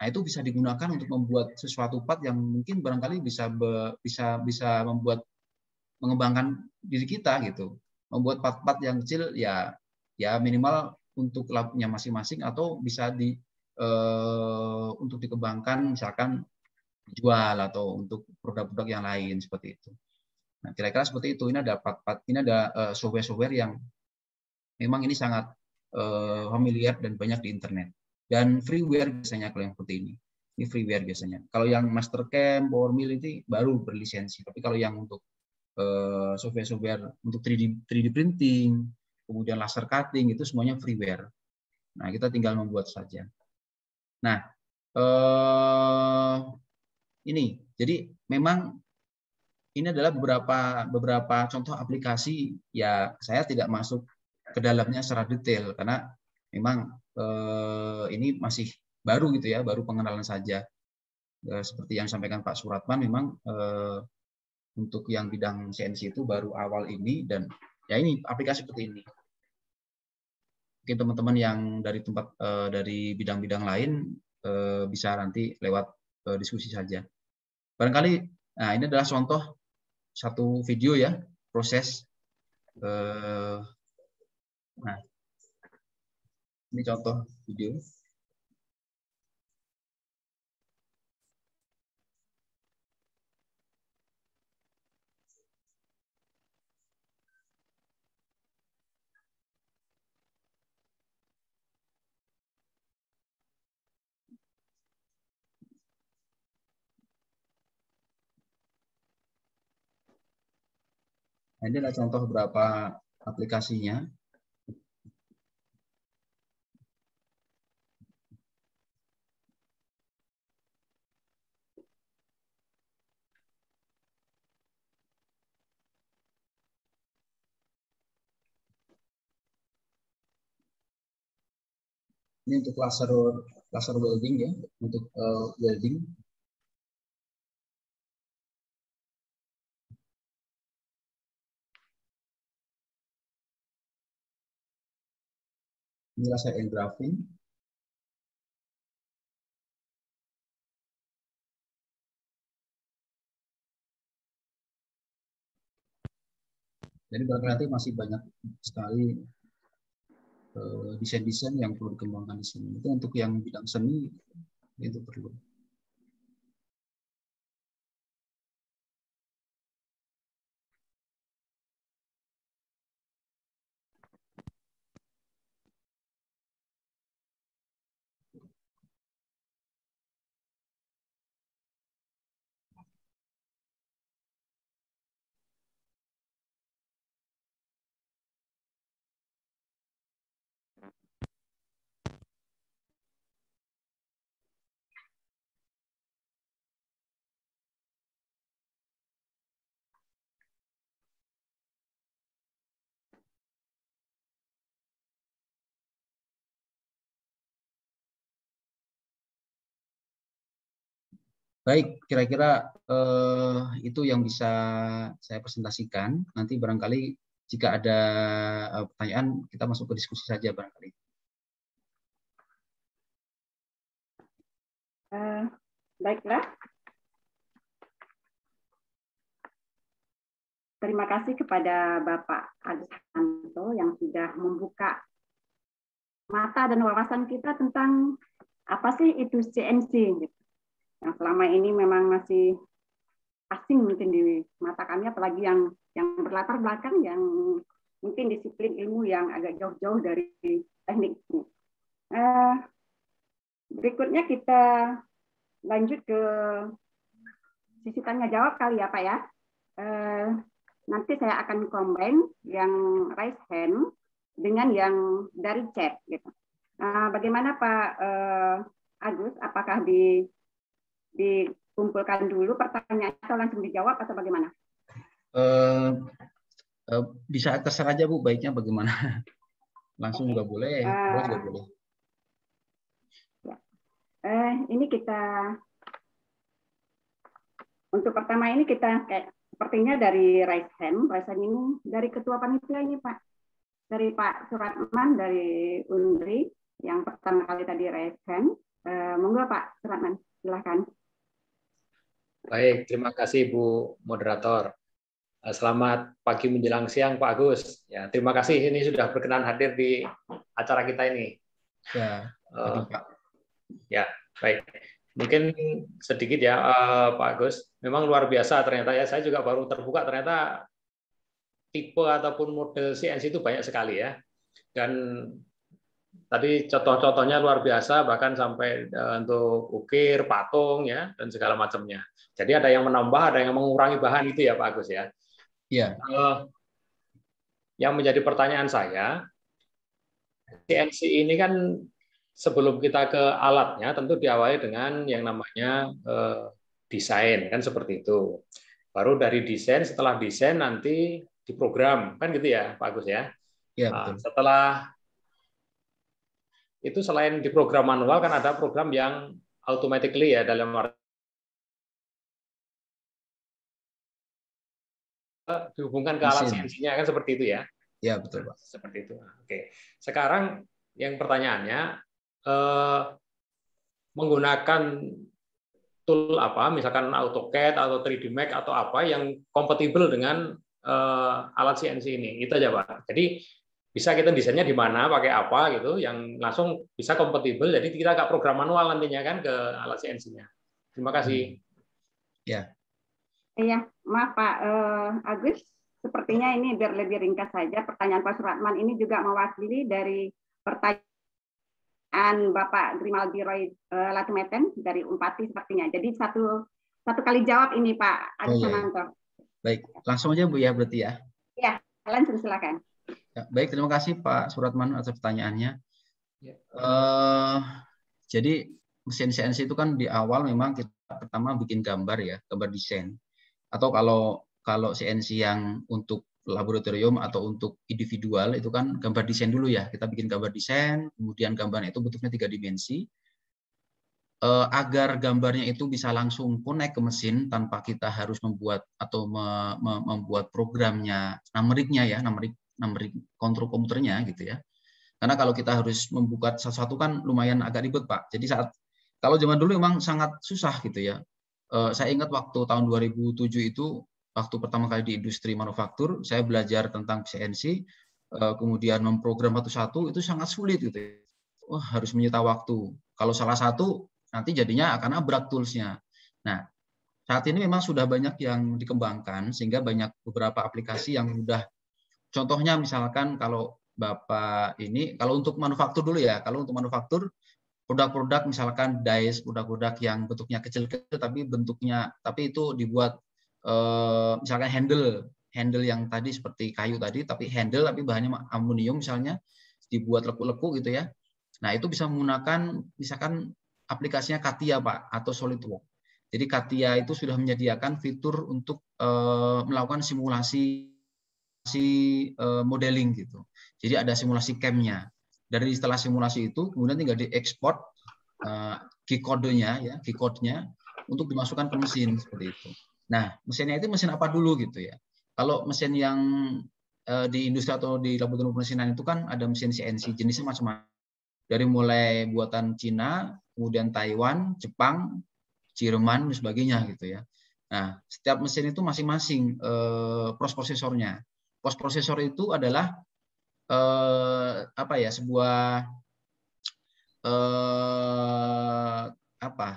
Nah, itu bisa digunakan untuk membuat sesuatu part yang mungkin barangkali bisa be, bisa bisa membuat mengembangkan diri kita gitu. Membuat part-part yang kecil ya ya minimal untuk labnya masing-masing atau bisa di eh, untuk dikembangkan misalkan jual atau untuk produk-produk yang lain seperti itu. Nah, kira-kira seperti itu. Ini ada part-part ini ada eh, software-software yang memang ini sangat eh, familiar dan banyak di internet dan freeware biasanya kalau yang seperti ini. Ini freeware biasanya. Kalau yang Mastercam, PowerMill itu baru berlisensi. Tapi kalau yang untuk eh, software-software untuk 3D 3D printing, kemudian laser cutting itu semuanya freeware. Nah, kita tinggal membuat saja. Nah, eh, ini jadi memang ini adalah beberapa beberapa contoh aplikasi ya saya tidak masuk ke dalamnya secara detail karena memang eh, ini masih baru gitu ya, baru pengenalan saja. Eh, seperti yang sampaikan Pak Suratman memang eh, untuk yang bidang CNC itu baru awal ini dan ya ini aplikasi seperti ini mungkin teman-teman yang dari tempat eh, dari bidang-bidang lain eh, bisa nanti lewat eh, diskusi saja. Barangkali nah ini adalah contoh satu video ya proses nah ini contoh video Nah, ini adalah contoh berapa aplikasinya. Ini untuk laser laser welding ya, untuk uh, welding inilah saya engraving, Jadi berarti masih banyak sekali eh, desain-desain yang perlu dikembangkan di sini. Itu untuk yang bidang seni itu perlu. Baik, kira-kira eh, itu yang bisa saya presentasikan. Nanti barangkali jika ada eh, pertanyaan, kita masuk ke diskusi saja barangkali. Uh, baiklah. Terima kasih kepada Bapak Agus Hanto yang sudah membuka mata dan wawasan kita tentang apa sih itu CNC. Gitu yang selama ini memang masih asing mungkin di mata kami apalagi yang yang berlatar belakang yang mungkin disiplin ilmu yang agak jauh-jauh dari teknik. Uh, berikutnya kita lanjut ke sisi tanya jawab kali ya Pak ya. Uh, nanti saya akan combine yang raise hand dengan yang dari chat gitu. Nah, bagaimana Pak eh, Agus? Apakah di dikumpulkan dulu pertanyaan atau langsung dijawab atau bagaimana? Uh, eh, uh, eh, bisa terserah aja Bu, baiknya bagaimana? [laughs] langsung juga boleh, uh, juga boleh. Ya. Uh, ini kita untuk pertama ini kita kayak sepertinya dari Rice Hand, Rice Hand ini dari ketua panitia ini Pak, dari Pak Suratman dari Undri yang pertama kali tadi Rice Hand. Uh, monggo Pak Suratman, silahkan. Baik, terima kasih Bu Moderator. Eh, selamat pagi menjelang siang Pak Agus. Ya, terima kasih ini sudah berkenan hadir di acara kita ini. Ya, uh, Ya, baik. Mungkin sedikit ya uh, Pak Agus. Memang luar biasa ternyata ya. Saya juga baru terbuka ternyata tipe ataupun model CNC itu banyak sekali ya. Dan Tadi contoh-contohnya luar biasa, bahkan sampai e, untuk ukir, patung, ya, dan segala macamnya. Jadi ada yang menambah, ada yang mengurangi bahan itu ya Pak Agus ya. Iya. yeah. yang menjadi pertanyaan saya, CNC ini kan sebelum kita ke alatnya tentu diawali dengan yang namanya e, desain kan seperti itu. Baru dari desain, setelah desain nanti diprogram kan gitu ya Pak Agus ya. ya Setelah itu selain di program manual kan ada program yang automatically ya dalam dihubungkan ke alat CNC-nya kan seperti itu ya. Ya betul pak. Seperti itu. Oke. Sekarang yang pertanyaannya eh, menggunakan tool apa, misalkan AutoCAD atau 3D Max atau apa yang kompatibel dengan eh, alat CNC ini, itu aja pak. Jadi bisa kita desainnya di mana, pakai apa gitu, yang langsung bisa kompatibel. Jadi kita agak program manual nantinya kan ke alat CNC-nya. Terima kasih. Hmm. Ya. iya maaf Pak uh, Agus. Sepertinya ini biar lebih ringkas saja. Pertanyaan Pak Suratman ini juga mewakili dari pertanyaan Bapak Grimaldi Roy eh, Latumeten dari Umpati sepertinya. Jadi satu satu kali jawab ini Pak Agus oh, iya. Baik, langsung aja Bu ya berarti ya. Iya, langsung silakan. Ya, baik, terima kasih Pak Suratman atas pertanyaannya. Ya. Uh, jadi mesin CNC itu kan di awal memang kita pertama bikin gambar ya, gambar desain. Atau kalau kalau CNC yang untuk laboratorium atau untuk individual itu kan gambar desain dulu ya. Kita bikin gambar desain, kemudian gambarnya itu bentuknya tiga dimensi. Uh, agar gambarnya itu bisa langsung connect ke mesin tanpa kita harus membuat atau me, me, membuat programnya, numeriknya ya, numerik memberi kontrol komputernya gitu ya. Karena kalau kita harus membuka sesuatu kan lumayan agak ribet Pak. Jadi saat kalau zaman dulu memang sangat susah gitu ya. Eh, saya ingat waktu tahun 2007 itu waktu pertama kali di industri manufaktur saya belajar tentang CNC eh, kemudian memprogram satu-satu itu sangat sulit gitu. Wah harus menyita waktu. Kalau salah satu nanti jadinya akan abrak toolsnya. Nah saat ini memang sudah banyak yang dikembangkan sehingga banyak beberapa aplikasi yang sudah Contohnya misalkan kalau Bapak ini, kalau untuk manufaktur dulu ya, kalau untuk manufaktur, produk-produk misalkan dies, produk-produk yang bentuknya kecil-kecil tapi bentuknya, tapi itu dibuat eh, misalkan handle, handle yang tadi seperti kayu tadi, tapi handle tapi bahannya aluminium misalnya, dibuat lekuk-lekuk gitu ya. Nah itu bisa menggunakan misalkan aplikasinya Katia Pak atau SolidWorks. Jadi Katia itu sudah menyediakan fitur untuk eh, melakukan simulasi simulasi eh, modeling gitu. Jadi ada simulasi camnya. Dari setelah simulasi itu kemudian tinggal diekspor uh, eh, key kodenya ya, key code-nya untuk dimasukkan ke mesin seperti itu. Nah, mesinnya itu mesin apa dulu gitu ya. Kalau mesin yang uh, di industri atau di laboratorium permesinan itu kan ada mesin CNC jenisnya macam-macam. Dari mulai buatan Cina, kemudian Taiwan, Jepang, Jerman dan sebagainya gitu ya. Nah, setiap mesin itu masing-masing eh, prosesornya. Post processor itu adalah eh, apa ya sebuah eh, apa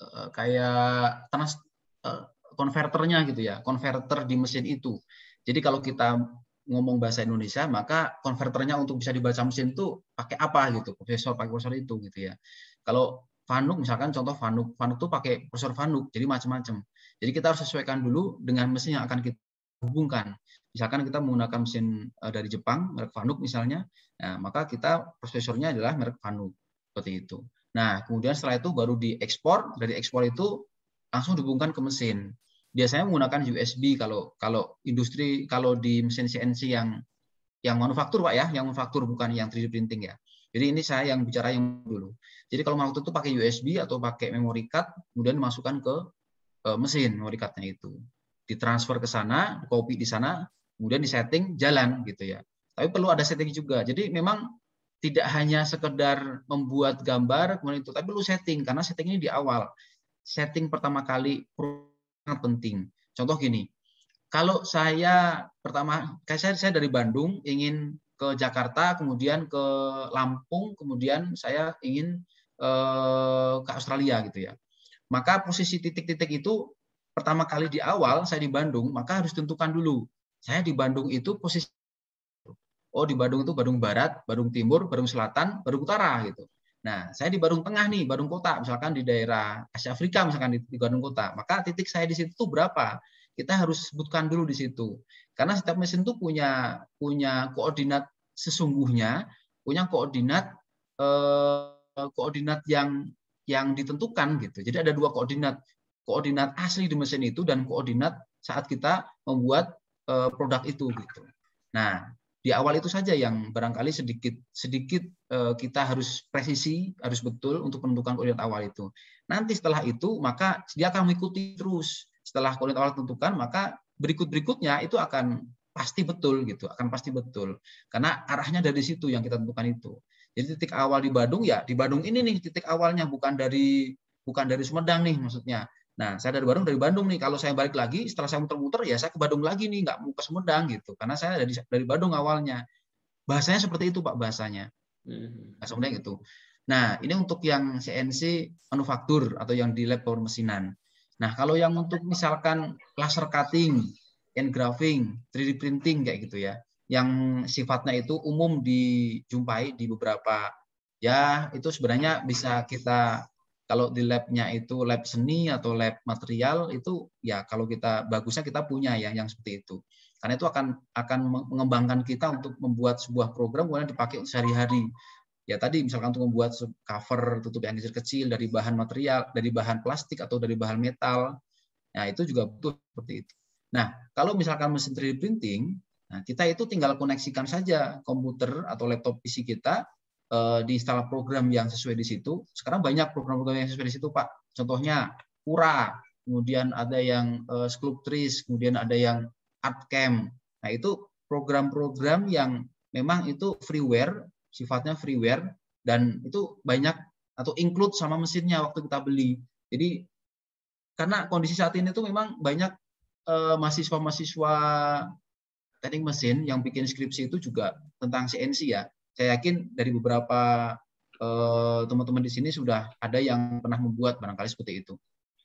eh, kayak trans eh, konverternya gitu ya konverter di mesin itu jadi kalau kita ngomong bahasa Indonesia maka konverternya untuk bisa dibaca mesin itu pakai apa gitu prosesor pakai prosesor itu gitu ya kalau Vanuk misalkan contoh Vanuk Vanuk tuh pakai prosesor Vanuk jadi macam-macam jadi kita harus sesuaikan dulu dengan mesin yang akan kita hubungkan. Misalkan kita menggunakan mesin eh, dari Jepang, merek Fanuc misalnya, nah, maka kita prosesornya adalah merek Fanuc seperti itu. Nah, kemudian setelah itu baru diekspor, dari ekspor itu langsung dihubungkan ke mesin. Biasanya menggunakan USB kalau kalau industri kalau di mesin CNC yang yang manufaktur Pak ya, yang manufaktur bukan yang 3D printing ya. Jadi ini saya yang bicara yang dulu. Jadi kalau manufaktur itu pakai USB atau pakai memory card, kemudian dimasukkan ke eh, mesin memory card-nya itu ditransfer ke sana, copy di sana, kemudian di setting jalan gitu ya. Tapi perlu ada setting juga. Jadi memang tidak hanya sekedar membuat gambar kemudian itu, tapi perlu setting karena setting ini di awal. Setting pertama kali sangat penting. Contoh gini, kalau saya pertama, saya saya dari Bandung ingin ke Jakarta, kemudian ke Lampung, kemudian saya ingin eh, ke Australia gitu ya. Maka posisi titik-titik itu pertama kali di awal saya di Bandung, maka harus tentukan dulu. Saya di Bandung itu posisi oh di Bandung itu Bandung Barat, Bandung Timur, Bandung Selatan, Bandung Utara gitu. Nah, saya di Bandung Tengah nih, Bandung Kota, misalkan di daerah Asia Afrika, misalkan di, di Bandung Kota. Maka titik saya di situ tuh berapa? Kita harus sebutkan dulu di situ. Karena setiap mesin itu punya punya koordinat sesungguhnya, punya koordinat eh, koordinat yang yang ditentukan gitu. Jadi ada dua koordinat koordinat asli di mesin itu dan koordinat saat kita membuat eh, produk itu gitu. Nah, di awal itu saja yang barangkali sedikit sedikit eh, kita harus presisi, harus betul untuk menentukan koordinat awal itu. Nanti setelah itu maka dia akan mengikuti terus. Setelah koordinat awal ditentukan, maka berikut-berikutnya itu akan pasti betul gitu, akan pasti betul. Karena arahnya dari situ yang kita tentukan itu. Jadi titik awal di Badung ya, di Badung ini nih titik awalnya bukan dari bukan dari Sumedang nih maksudnya. Nah, saya dari Bandung dari Bandung nih. Kalau saya balik lagi setelah saya muter-muter ya saya ke Bandung lagi nih, nggak mau ke Sumedang gitu. Karena saya dari dari Bandung awalnya. Bahasanya seperti itu Pak bahasanya. Nah, hmm. Sumedang gitu. Nah, ini untuk yang CNC manufaktur atau yang di lab mesinan. Nah, kalau yang untuk misalkan laser cutting, engraving, 3D printing kayak gitu ya, yang sifatnya itu umum dijumpai di beberapa ya itu sebenarnya bisa kita kalau di labnya itu lab seni atau lab material itu ya kalau kita bagusnya kita punya ya yang seperti itu. Karena itu akan akan mengembangkan kita untuk membuat sebuah program kemudian dipakai sehari-hari. Ya tadi misalkan untuk membuat cover tutup yang kecil dari bahan material, dari bahan plastik atau dari bahan metal. Nah, itu juga butuh seperti itu. Nah, kalau misalkan mesin 3D printing, nah kita itu tinggal koneksikan saja komputer atau laptop PC kita Eh, di skala program yang sesuai di situ. Sekarang banyak program-program yang sesuai di situ, Pak. Contohnya Pura, kemudian ada yang eh, Sculptris, kemudian ada yang ArtCam. Nah, itu program-program yang memang itu freeware, sifatnya freeware dan itu banyak atau include sama mesinnya waktu kita beli. Jadi karena kondisi saat ini itu memang banyak uh, mahasiswa-mahasiswa teknik mesin yang bikin skripsi itu juga tentang CNC ya saya yakin dari beberapa eh, teman-teman uh, di sini sudah ada yang pernah membuat barangkali seperti itu.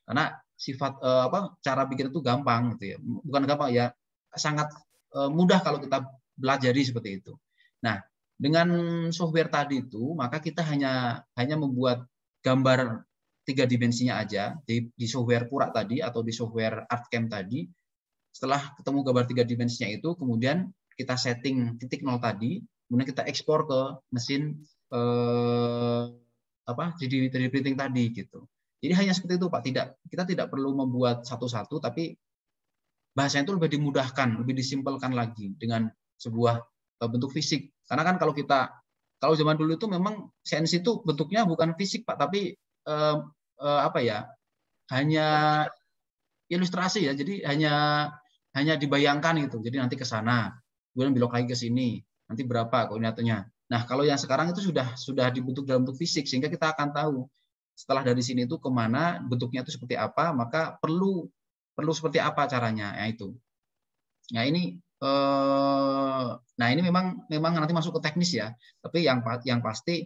Karena sifat uh, apa cara bikin itu gampang gitu ya. Bukan gampang ya, sangat uh, mudah kalau kita belajar seperti itu. Nah, dengan software tadi itu maka kita hanya hanya membuat gambar tiga dimensinya aja di, di software Pura tadi atau di software ArtCam tadi. Setelah ketemu gambar tiga dimensinya itu, kemudian kita setting titik nol tadi, kemudian kita ekspor ke mesin eh, apa 3D, 3D printing tadi gitu. Jadi hanya seperti itu Pak, tidak kita tidak perlu membuat satu-satu tapi bahasanya itu lebih dimudahkan, lebih disimpelkan lagi dengan sebuah eh, bentuk fisik. Karena kan kalau kita kalau zaman dulu itu memang CNC itu bentuknya bukan fisik Pak, tapi eh, eh, apa ya? hanya ilustrasi ya. Jadi hanya hanya dibayangkan gitu. Jadi nanti ke sana, kemudian belok lagi ke sini nanti berapa koordinatnya. Nah, kalau yang sekarang itu sudah sudah dibentuk dalam bentuk fisik sehingga kita akan tahu setelah dari sini itu kemana bentuknya itu seperti apa, maka perlu perlu seperti apa caranya ya itu. Nah, ini eh, nah ini memang memang nanti masuk ke teknis ya. Tapi yang yang pasti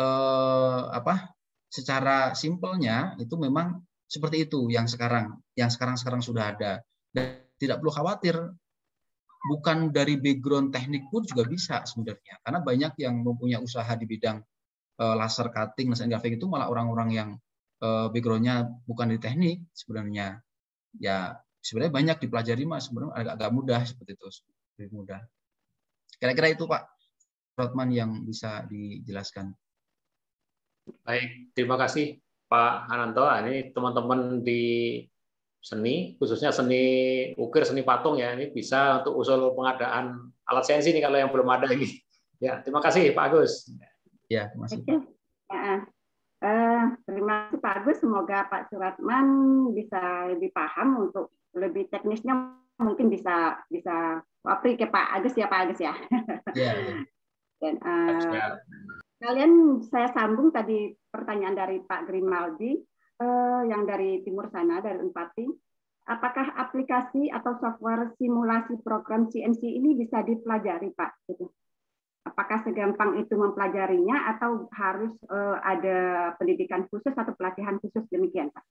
eh, apa? secara simpelnya itu memang seperti itu yang sekarang yang sekarang sekarang sudah ada dan tidak perlu khawatir bukan dari background teknik pun juga bisa sebenarnya karena banyak yang mempunyai usaha di bidang eh, laser cutting, laser engraving itu malah orang-orang yang eh, backgroundnya bukan di teknik sebenarnya ya sebenarnya banyak dipelajari mas sebenarnya agak, agak mudah seperti itu lebih mudah kira-kira itu pak Rotman yang bisa dijelaskan baik terima kasih Pak Ananto ini teman-teman di seni, khususnya seni ukir, seni patung ya. Ini bisa untuk usul pengadaan alat sensi nih kalau yang belum ada ini. Ya, terima kasih Pak Agus. Ya, terima kasih. Pak. Ya, uh, eh, terima kasih Pak Agus. Semoga Pak Suratman bisa lebih paham untuk lebih teknisnya mungkin bisa bisa wapri ke Pak Agus ya Pak Agus ya. Yeah. [laughs] Dan uh, kalian saya sambung tadi pertanyaan dari Pak Grimaldi eh, yang dari timur sana, dari Unpati, apakah aplikasi atau software simulasi program CNC ini bisa dipelajari, Pak? Gitu. Apakah segampang itu mempelajarinya atau harus uh, ada pendidikan khusus atau pelatihan khusus demikian, Pak?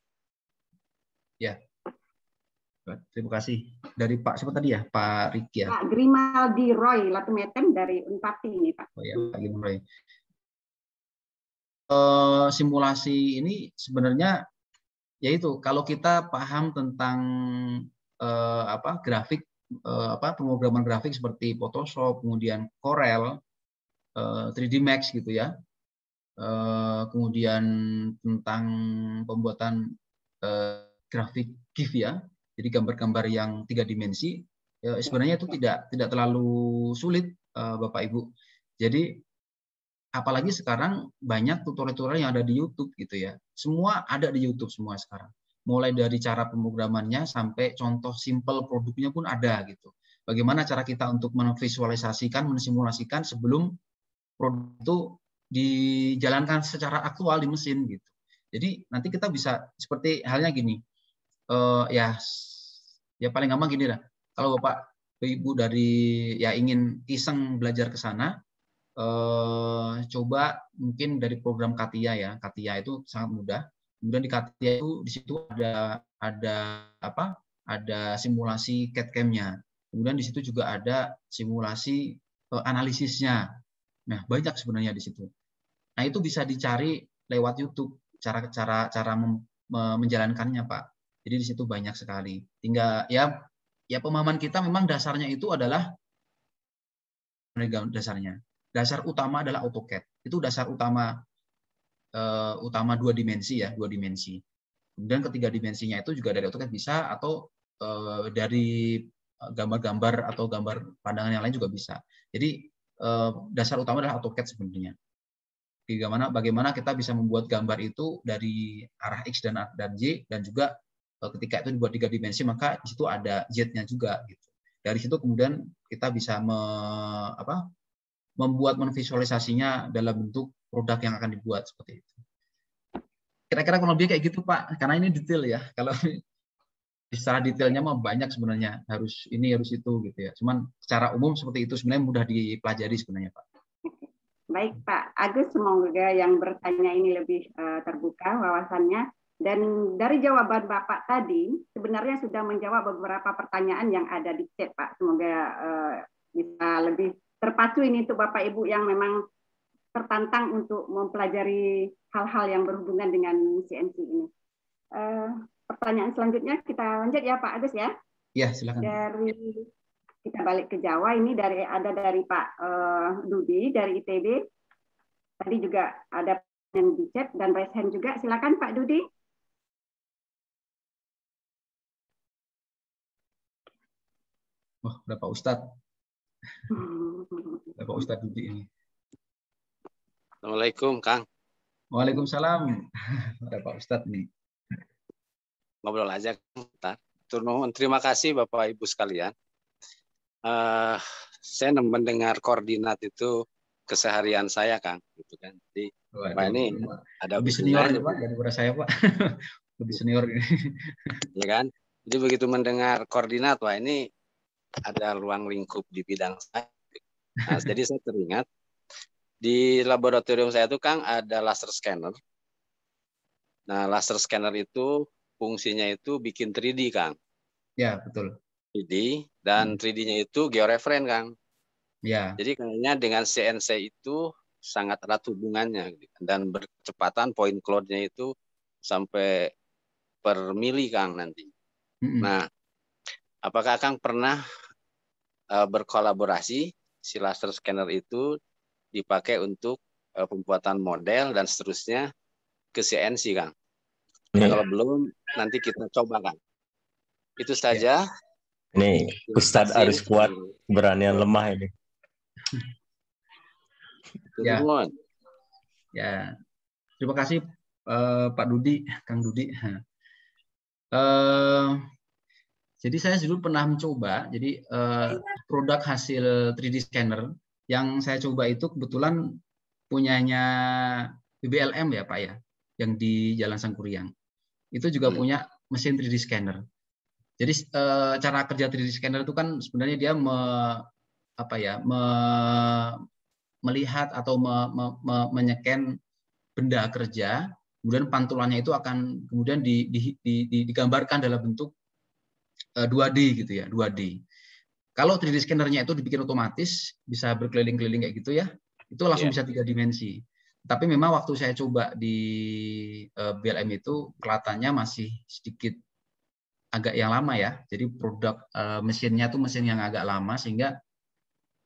Ya, Terima kasih. Dari Pak siapa tadi ya? Pak Riki ya? Pak Grimaldi Roy Latumeten dari Unpati ini Pak. Oh ya, Pak Grimaldi Roy. Eh, simulasi ini sebenarnya yaitu kalau kita paham tentang eh, apa grafik eh, apa pemrograman grafik seperti Photoshop, kemudian Corel, eh, 3D Max gitu ya. eh, kemudian tentang pembuatan eh, grafik GIF ya. Jadi gambar-gambar yang tiga dimensi eh, sebenarnya itu tidak tidak terlalu sulit eh, Bapak Ibu. Jadi apalagi sekarang banyak tutorial-tutorial yang ada di YouTube gitu ya. Semua ada di YouTube semua sekarang. Mulai dari cara pemrogramannya sampai contoh simple produknya pun ada gitu. Bagaimana cara kita untuk memvisualisasikan, mensimulasikan sebelum produk itu dijalankan secara aktual di mesin gitu. Jadi nanti kita bisa seperti halnya gini. Uh, ya ya paling gampang gini lah. Kalau Bapak Ibu dari ya ingin iseng belajar ke sana, eh, coba mungkin dari program Katia ya. Katia itu sangat mudah. Kemudian di Katia itu di situ ada ada apa? Ada simulasi CAD-CAM-nya. Kemudian di situ juga ada simulasi eh, analisisnya. Nah, banyak sebenarnya di situ. Nah, itu bisa dicari lewat YouTube cara cara cara menjalankannya, Pak. Jadi di situ banyak sekali. Tinggal ya ya pemahaman kita memang dasarnya itu adalah dasarnya dasar utama adalah AutoCAD. Itu dasar utama uh, utama dua dimensi ya, dua dimensi. Kemudian ketiga dimensinya itu juga dari AutoCAD bisa atau uh, dari gambar-gambar atau gambar pandangan yang lain juga bisa. Jadi uh, dasar utama adalah AutoCAD sebenarnya. Bagaimana bagaimana kita bisa membuat gambar itu dari arah X dan dan Y dan juga ketika itu dibuat tiga dimensi maka di situ ada Z-nya juga gitu. Dari situ kemudian kita bisa me, apa, membuat menvisualisasinya dalam bentuk produk yang akan dibuat seperti itu. Kira-kira kurang lebih kayak gitu Pak, karena ini detail ya. [laughs] Kalau secara detailnya mah banyak sebenarnya harus ini harus itu gitu ya. Cuman secara umum seperti itu sebenarnya mudah dipelajari sebenarnya Pak. Baik Pak Agus, semoga yang bertanya ini lebih eh, terbuka wawasannya. Dan dari jawaban Bapak tadi, sebenarnya sudah menjawab beberapa pertanyaan yang ada di chat, Pak. Semoga eh, bisa lebih terpacu ini untuk Bapak Ibu yang memang tertantang untuk mempelajari hal-hal yang berhubungan dengan CNC ini. Eh, pertanyaan selanjutnya kita lanjut ya Pak Agus ya. Iya silakan. Dari kita balik ke Jawa ini dari ada dari Pak eh, Dudi dari ITB. Tadi juga ada yang di chat dan raise hand juga. Silakan Pak Dudi. Wah, berapa Ustadz? Hmm. Bapak Ustadz Dudi ini. Assalamualaikum, Kang. Waalaikumsalam. [laughs] Ada Pak Ustadz nih. Ngobrol aja, ntar. Terima kasih Bapak Ibu sekalian. Uh, saya mendengar koordinat itu keseharian saya, Kang. Gitu kan. Jadi, Pak ini ada lebih senior, ya, Pak, daripada saya, Pak. [laughs] lebih senior ini. ya kan? Jadi begitu mendengar koordinat, Wah ini ada ruang lingkup di bidang saya. Nah, jadi saya teringat di laboratorium saya itu Kang ada laser scanner. Nah, laser scanner itu fungsinya itu bikin 3D, Kang. Ya, betul. 3D dan 3D-nya hmm. itu georeferen, Kang. Ya. Jadi kayaknya dengan CNC itu sangat erat hubungannya gitu. dan berkecepatan point cloud-nya itu sampai per mili Kang nanti. hmm Nah, apakah Kang pernah uh, berkolaborasi si laser scanner itu dipakai untuk uh, pembuatan model dan seterusnya ke CNC kan. Ya. Nah, kalau belum nanti kita coba kan. Itu saja. Nih, Ustadz harus kuat, berani lemah ini. Ya. Ya. Terima kasih uh, Pak Dudi, Kang Dudi. Uh, [laughs] Jadi saya dulu pernah mencoba, jadi uh, produk hasil 3D scanner yang saya coba itu kebetulan punyanya BBLM ya Pak ya, yang di Jalan Sangkuriang. Itu juga iya. punya mesin 3D scanner. Jadi uh, cara kerja 3D scanner itu kan sebenarnya dia me, apa ya, me, melihat atau me, me, me, menyeken benda kerja, kemudian pantulannya itu akan kemudian di, di, di, digambarkan dalam bentuk 2D eh, gitu ya, 2D. Kalau 3D scannernya itu dibikin otomatis, bisa berkeliling-keliling kayak gitu ya, itu langsung yeah. bisa tiga dimensi. Tapi memang waktu saya coba di eh, BLM itu kelihatannya masih sedikit agak yang lama ya. Jadi produk eh, mesinnya tuh mesin yang agak lama sehingga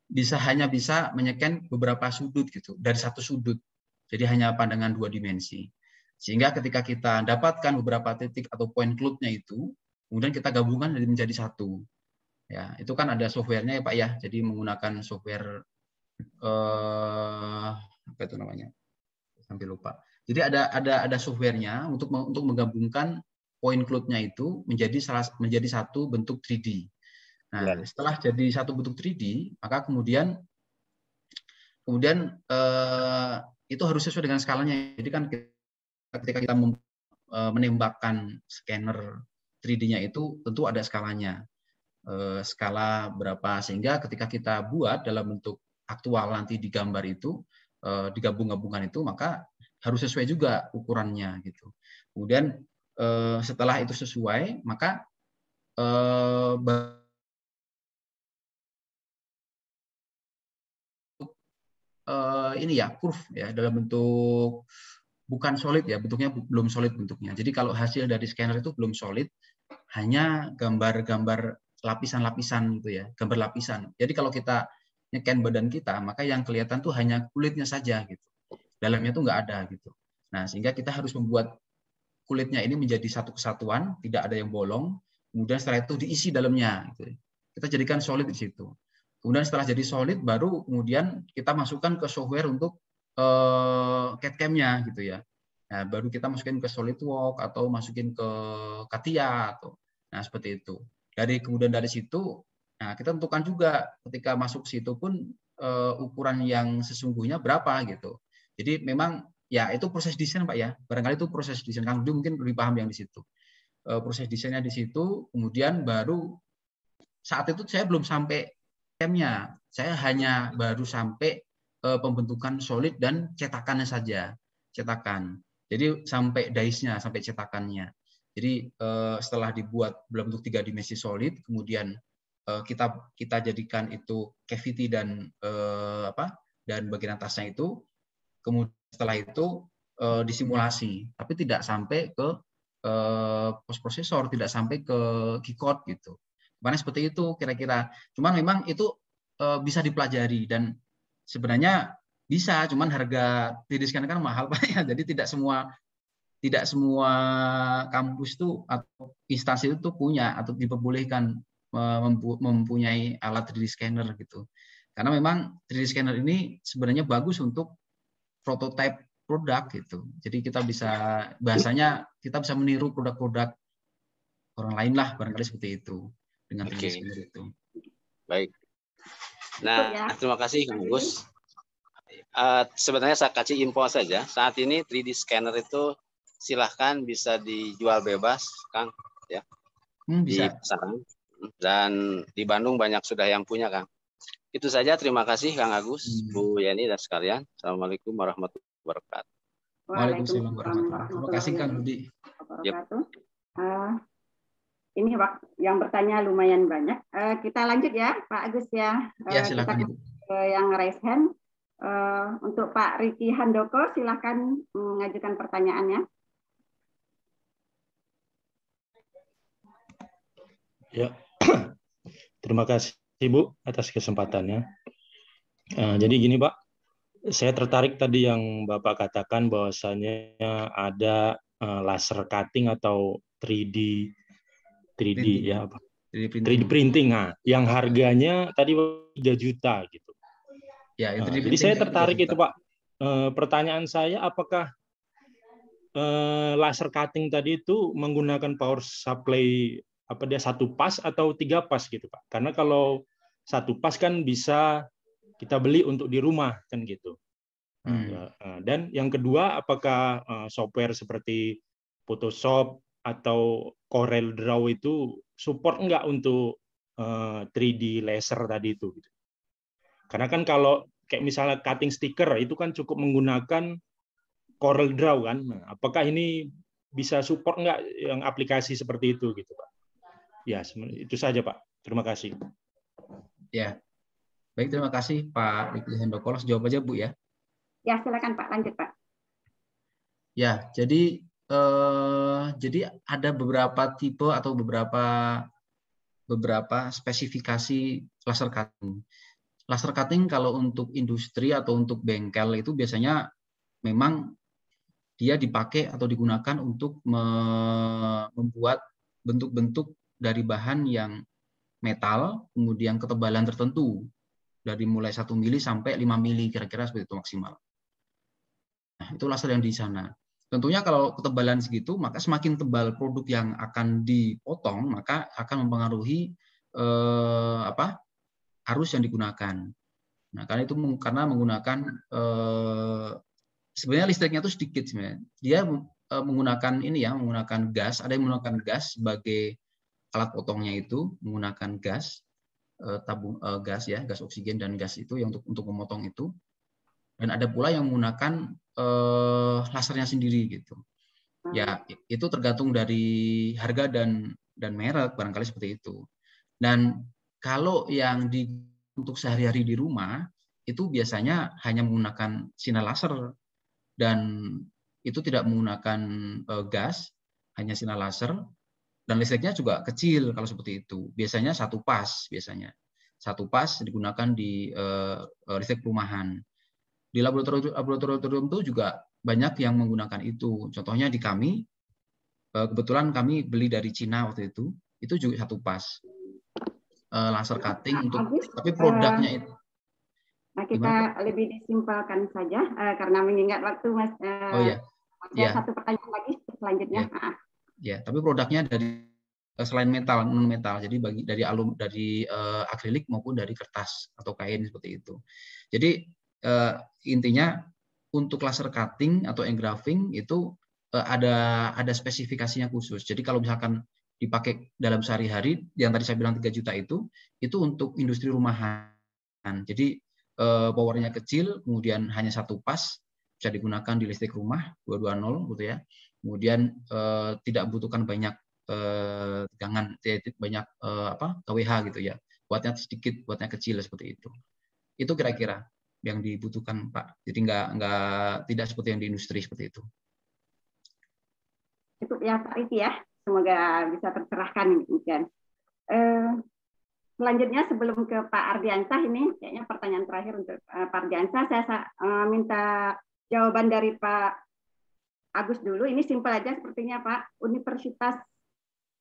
bisa hanya bisa menyeken beberapa sudut gitu dari satu sudut. Jadi hanya pandangan dua dimensi. Sehingga ketika kita dapatkan beberapa titik atau point cloud-nya itu, kemudian kita gabungkan jadi menjadi satu. Ya, itu kan ada softwarenya ya Pak ya. Jadi menggunakan software eh, apa itu namanya? Sampai lupa. Jadi ada ada ada softwarenya untuk untuk menggabungkan point cloud-nya itu menjadi salah menjadi satu bentuk 3D. Nah, setelah jadi satu bentuk 3D, maka kemudian kemudian eh, itu harus sesuai dengan skalanya. Jadi kan ketika kita eh, menembakkan scanner 3D-nya itu tentu ada skalanya. Eh, skala berapa sehingga ketika kita buat dalam bentuk aktual nanti di gambar itu eh, digabung-gabungkan itu maka harus sesuai juga ukurannya gitu. Kemudian eh, setelah itu sesuai maka ini ya kurve ya dalam bentuk bukan solid ya bentuknya belum solid bentuknya. Jadi kalau hasil dari scanner itu belum solid, hanya gambar-gambar lapisan-lapisan gitu ya, gambar lapisan. Jadi kalau kita nyeken badan kita, maka yang kelihatan tuh hanya kulitnya saja gitu. Dalamnya tuh nggak ada gitu. Nah sehingga kita harus membuat kulitnya ini menjadi satu kesatuan, tidak ada yang bolong. Kemudian setelah itu diisi dalamnya. Gitu. Kita jadikan solid di situ. Kemudian setelah jadi solid, baru kemudian kita masukkan ke software untuk uh, eh, catcam-nya gitu ya. Nah, baru kita masukin ke solid SolidWorks atau masukin ke Katia atau nah seperti itu. Dari kemudian dari situ, nah kita tentukan juga ketika masuk situ pun uh, ukuran yang sesungguhnya berapa gitu. Jadi memang ya itu proses desain pak ya. Barangkali itu proses desain Kang Dwi mungkin lebih paham yang di situ. Uh, proses desainnya di situ, kemudian baru saat itu saya belum sampai camnya, saya hanya baru sampai Eh, pembentukan solid dan cetakannya saja, cetakan. Jadi sampai dice sampai cetakannya. Jadi eh, setelah dibuat belum bentuk tiga dimensi solid, kemudian eh, kita kita jadikan itu cavity dan apa dan bagian atasnya itu, kemudian setelah itu disimulasi, tapi tidak sampai ke post processor, tidak sampai ke keycode gitu. Kemarin seperti itu kira-kira. Cuman memang itu bisa dipelajari dan sebenarnya bisa, cuman harga tiriskan kan mahal pak ya. Jadi tidak semua tidak semua kampus itu atau instansi itu punya atau diperbolehkan e, mempunyai alat 3D scanner gitu. Karena memang 3D scanner ini sebenarnya bagus untuk prototipe produk gitu. Jadi kita bisa bahasanya kita bisa meniru produk-produk orang lain lah barangkali seperti itu dengan 3D okay. scanner itu. Baik, Nah, ya. terima kasih Kang Gus. Uh, eh, sebenarnya saya kasih info saja. Saat ini 3D scanner itu silahkan bisa dijual bebas, Kang, ya. Hmm, di pasaran. Dan di Bandung banyak sudah yang punya, Kang. Itu saja. Terima kasih, Kang Agus, hmm. Bu Yani, dan sekalian. Assalamualaikum warahmatullahi wabarakatuh. Waalaikumsalam warahmatullahi wabarakatuh. Terima kasih, Kang Rudi. Yep. Uh, ini yang bertanya lumayan banyak. Eh, kita lanjut ya, Pak Agus ya. ya eh, silakan. Kita yang raise hand. Eh, untuk Pak Riki Handoko, Silakan mengajukan pertanyaannya. Ya, [clears throat] terima kasih Ibu atas kesempatannya. jadi gini Pak, saya tertarik tadi yang Bapak katakan bahwasanya ada laser cutting atau 3D 3D printing. ya apa? 3D printing. 3D printing nah, yang nah. harganya tadi 3 juta gitu. Ya, yang 3D nah, jadi saya kan tertarik itu Pak. E, pertanyaan saya apakah eh, laser cutting tadi itu menggunakan power supply apa dia satu pas atau tiga pas gitu Pak? Karena kalau satu pas kan bisa kita beli untuk di rumah kan gitu. Hmm. Ya, eh, dan yang kedua, apakah software seperti Photoshop atau Corel Draw itu support hmm. nggak untuk uh, eh, 3D laser tadi itu? Gitu? Karena kan kalau kayak misalnya cutting sticker itu kan cukup menggunakan Corel Draw kan. Nah, apakah ini bisa support nggak yang aplikasi seperti itu gitu Pak? Ya itu saja Pak. Terima kasih. Ya. Baik, terima kasih Pak Riki Hendokolos. Jawab aja Bu ya. Ya, silakan Pak. Lanjut Pak. Ya, jadi Uh, jadi ada beberapa tipe atau beberapa beberapa spesifikasi laser cutting. Laser cutting kalau untuk industri atau untuk bengkel itu biasanya memang dia dipakai atau digunakan untuk membuat bentuk-bentuk dari bahan yang metal, kemudian ketebalan tertentu dari mulai 1 mili sampai 5 mili kira-kira seperti itu maksimal. Nah, itu laser yang di sana. Tentunya kalau ketebalan segitu, maka semakin tebal produk yang akan dipotong, maka akan mempengaruhi eh, apa arus yang digunakan. Nah, karena itu karena menggunakan eh, sebenarnya listriknya itu sedikit sebenarnya. Dia eh, menggunakan ini ya, menggunakan gas. Ada yang menggunakan gas sebagai alat potongnya itu menggunakan gas eh, tabung eh, gas ya, gas oksigen dan gas itu yang untuk untuk memotong itu. Dan ada pula yang menggunakan Eh, lasernya sendiri gitu. Hmm. Ya itu tergantung dari harga dan dan merek barangkali seperti itu. Dan kalau yang di untuk sehari-hari di rumah itu biasanya hanya menggunakan sinar laser dan itu tidak menggunakan eh, gas, hanya sinar laser dan listriknya juga kecil kalau seperti itu. Biasanya satu pas biasanya. Satu pas digunakan di uh, listrik perumahan. Di laboratorium itu juga banyak yang menggunakan itu. Contohnya di kami, eh, kebetulan kami beli dari Cina waktu itu, itu juga satu pas. Eh, laser cutting untuk, Agus, tapi produknya uh, itu. Nah, kita Gimana? lebih disimpulkan saja uh, karena mengingat waktu Mas. Uh, oh ya. Yeah. Satu pertanyaan lagi selanjutnya. Ya, yeah. Iya, tapi produknya dari selain metal non metal jadi bagi dari alum dari uh, akrilik maupun dari kertas atau kain seperti itu jadi uh, intinya untuk laser cutting atau engraving itu uh, ada ada spesifikasinya khusus. Jadi kalau misalkan dipakai dalam sehari-hari yang tadi saya bilang 3 juta itu itu untuk industri rumahan. Jadi uh, powernya kecil, kemudian hanya satu pas bisa digunakan di listrik rumah 220 gitu ya. Kemudian uh, tidak butuhkan banyak tegangan, ya, banyak apa KWH gitu ya. Buatnya sedikit, buatnya kecil seperti itu. Itu kira-kira yang dibutuhkan Pak. Jadi nggak nggak tidak seperti yang di industri seperti itu. Cukup ya Pak Riki ya. Semoga bisa tercerahkan ini Eh, selanjutnya sebelum ke Pak Ardiansah ini kayaknya pertanyaan terakhir untuk eh, Pak Ardiansah saya eh, minta jawaban dari Pak Agus dulu. Ini simpel aja sepertinya Pak. Universitas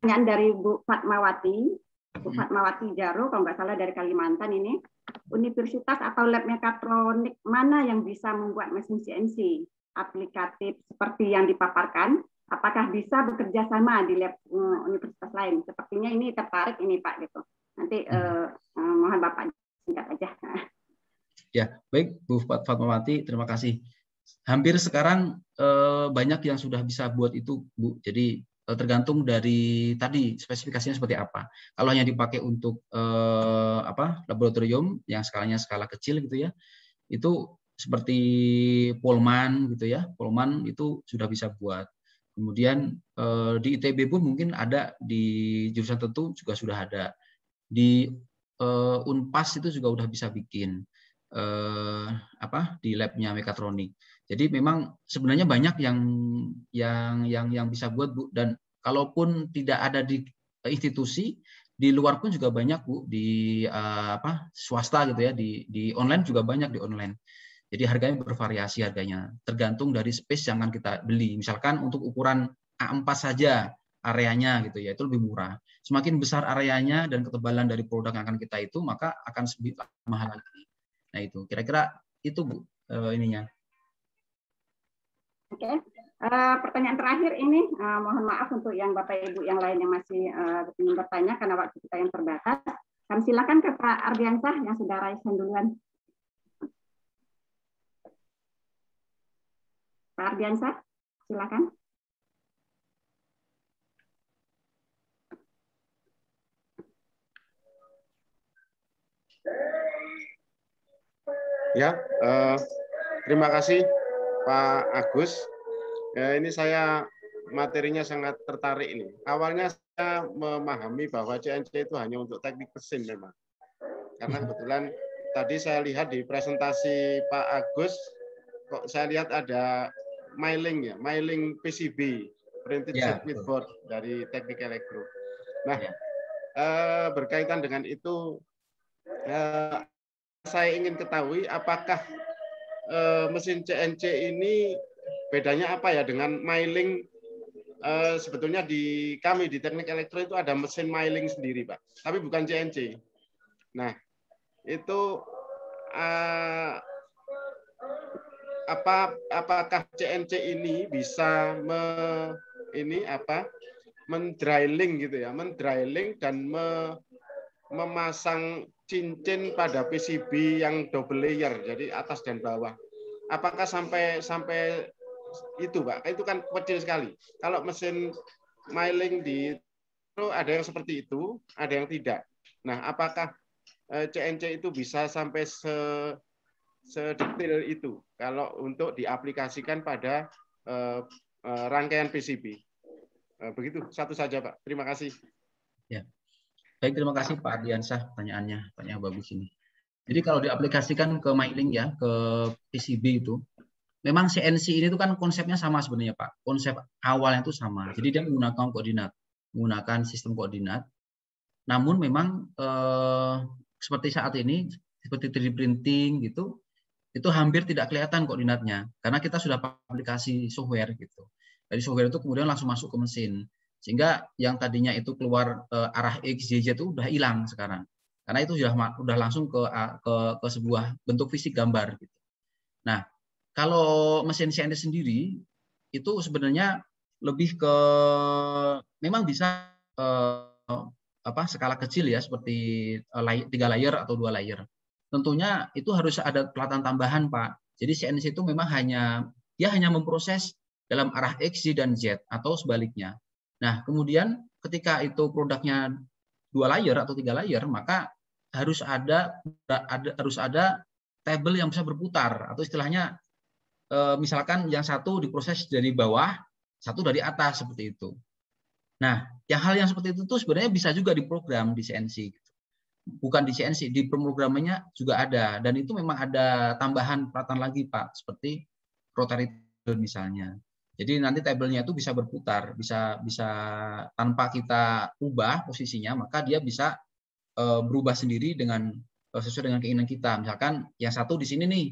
pertanyaan dari Bu Fatmawati Bu Fatmawati Jaro kalau nggak salah dari Kalimantan ini universitas atau lab mekatronik mana yang bisa membuat mesin CNC aplikatif seperti yang dipaparkan apakah bisa bekerja sama di lab eh, universitas lain sepertinya ini tertarik ini Pak gitu nanti hmm. eh, eh, mohon Bapak singkat aja [laughs] ya baik Bu Fatmawati terima kasih hampir sekarang eh, banyak yang sudah bisa buat itu Bu jadi Eh, tergantung dari tadi spesifikasinya seperti apa. Kalau hanya dipakai untuk eh, apa laboratorium yang skalanya skala kecil gitu ya, itu seperti Polman gitu ya, Polman itu sudah bisa buat. Kemudian eh, di ITB pun mungkin ada di jurusan tertentu juga sudah ada. Di eh, Unpas itu juga sudah bisa bikin eh, apa di labnya mekatronik. Jadi memang sebenarnya banyak yang yang yang yang bisa buat Bu dan kalaupun tidak ada di eh, institusi di luar pun juga banyak Bu di eh, apa swasta gitu ya di di online juga banyak di online. Jadi harganya bervariasi harganya tergantung dari space yang akan kita beli. Misalkan untuk ukuran A4 saja areanya gitu ya itu lebih murah. Semakin besar areanya dan ketebalan dari produk yang akan kita itu maka akan lebih mahal lagi. Nah itu kira-kira itu Bu eh, ininya Oke, okay. uh, eh, pertanyaan terakhir ini uh, mohon maaf untuk yang Bapak Ibu yang lain yang masih uh, ingin bertanya karena waktu kita yang terbatas. Kami silakan ke Pak Ardiansah yang sudah raise duluan. Pak Ardiansah, silakan. Ya, uh, terima kasih. Pak Agus. Ya, ini saya materinya sangat tertarik ini. Awalnya saya memahami bahwa CNC itu hanya untuk teknik mesin memang. Karena mhm. kebetulan tadi saya lihat di presentasi Pak Agus, kok saya lihat ada mailing ya, mailing PCB, printed yeah, circuit board dari teknik elektro. Nah, yeah. eh, berkaitan dengan itu, eh, saya ingin ketahui apakah Eh, mesin CNC ini bedanya apa ya dengan miling eh, sebetulnya di kami di teknik elektro itu ada mesin miling sendiri pak tapi bukan CNC nah itu eh, apa apakah CNC ini bisa me, ini apa Mendrilling gitu ya mendrilling dan me, memasang cincin pada PCB yang double layer, jadi atas dan bawah. Apakah sampai sampai itu, Pak? Itu kan kecil sekali. Kalau mesin miling di itu ada yang seperti itu, ada yang tidak. Nah, apakah CNC eh, itu bisa sampai se sedetail itu kalau untuk diaplikasikan pada uh, uh, rangkaian PCB. Uh, begitu, satu saja Pak. Terima kasih. Baik, terima kasih Pak Adiansyah pertanyaannya, pertanyaan bagus ini. Jadi kalau diaplikasikan ke MyLink ya, ke PCB itu, memang CNC ini tuh kan konsepnya sama sebenarnya Pak. Konsep awalnya itu sama. Jadi dia menggunakan koordinat, menggunakan sistem koordinat. Namun memang eh, seperti saat ini, seperti 3D printing gitu, itu hampir tidak kelihatan koordinatnya karena kita sudah aplikasi software gitu. Jadi software itu kemudian langsung masuk ke mesin. Sehingga yang tadinya itu keluar eh, arah X, Y, Z itu udah hilang sekarang. Karena itu sudah udah langsung ke, ke ke sebuah bentuk fisik gambar gitu. Nah, kalau mesin CNC sendiri itu sebenarnya lebih ke memang bisa eh, apa skala kecil ya seperti eh, tiga layer atau dua layer. Tentunya itu harus ada pelatihan tambahan, Pak. Jadi CNC itu memang hanya dia hanya memproses dalam arah X, Y, dan Z atau sebaliknya. Nah, kemudian ketika itu produknya dua layer atau tiga layer, maka harus ada, ada harus ada table yang bisa berputar atau istilahnya eh, misalkan yang satu diproses dari bawah, satu dari atas seperti itu. Nah, yang hal yang seperti itu tuh sebenarnya bisa juga diprogram di CNC. Gitu. Bukan di CNC, di pemrogramannya juga ada. Dan itu memang ada tambahan peralatan lagi, Pak, seperti rotary misalnya. Jadi nanti tabelnya itu bisa berputar, bisa bisa tanpa kita ubah posisinya, maka dia bisa e, berubah sendiri dengan e, sesuai dengan keinginan kita. Misalkan yang satu di sini nih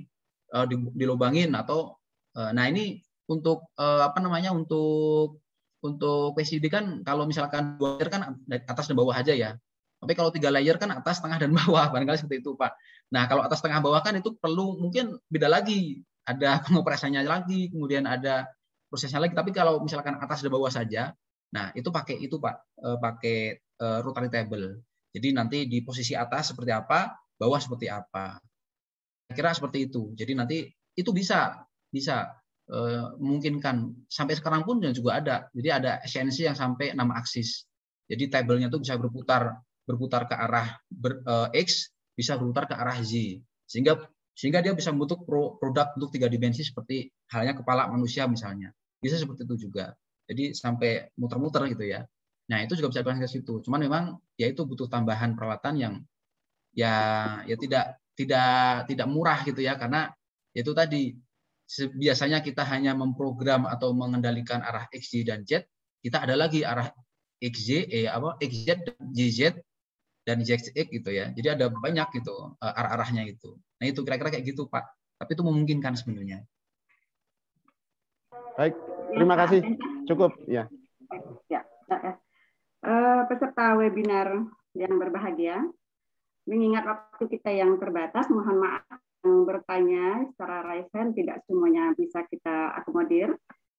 e, eh, dilobangin atau e, nah ini untuk e, apa namanya untuk untuk PCD kan kalau misalkan dua layer kan atas dan bawah aja ya. Tapi kalau tiga layer kan atas, tengah dan bawah [laughs] barangkali seperti itu Pak. Nah kalau atas tengah bawah kan itu perlu mungkin beda lagi ada [laughs] pengoperasiannya lagi, kemudian ada prosesnya lagi. Tapi kalau misalkan atas dan bawah saja, nah itu pakai itu Pak, e, pakai e, rotary table. Jadi nanti di posisi atas seperti apa, bawah seperti apa. Kira seperti itu. Jadi nanti itu bisa bisa e, memungkinkan sampai sekarang pun juga ada. Jadi ada CNC yang sampai 6 aksis. Jadi tablenya itu bisa berputar berputar ke arah X, bisa berputar ke arah Z. Sehingga sehingga dia bisa membentuk produk untuk tiga dimensi seperti halnya kepala manusia misalnya bisa seperti itu juga jadi sampai muter-muter gitu ya nah itu juga bisa dilakukan ke situ cuman memang ya itu butuh tambahan perawatan yang ya ya tidak tidak tidak murah gitu ya karena ya itu tadi biasanya kita hanya memprogram atau mengendalikan arah x y dan z kita ada lagi arah XZ, eh, apa XZ, JZ dan X, gitu ya. Jadi ada banyak gitu e, arah-arahnya itu. Nah itu kira-kira kayak gitu Pak. Tapi itu memungkinkan sebenarnya. Baik, Terima iya, kasih. Cukup ya. Ya. ya. Eh, peserta webinar yang berbahagia, mengingat waktu kita yang terbatas, mohon maaf yang bertanya secara raise hand tidak semuanya bisa kita akomodir.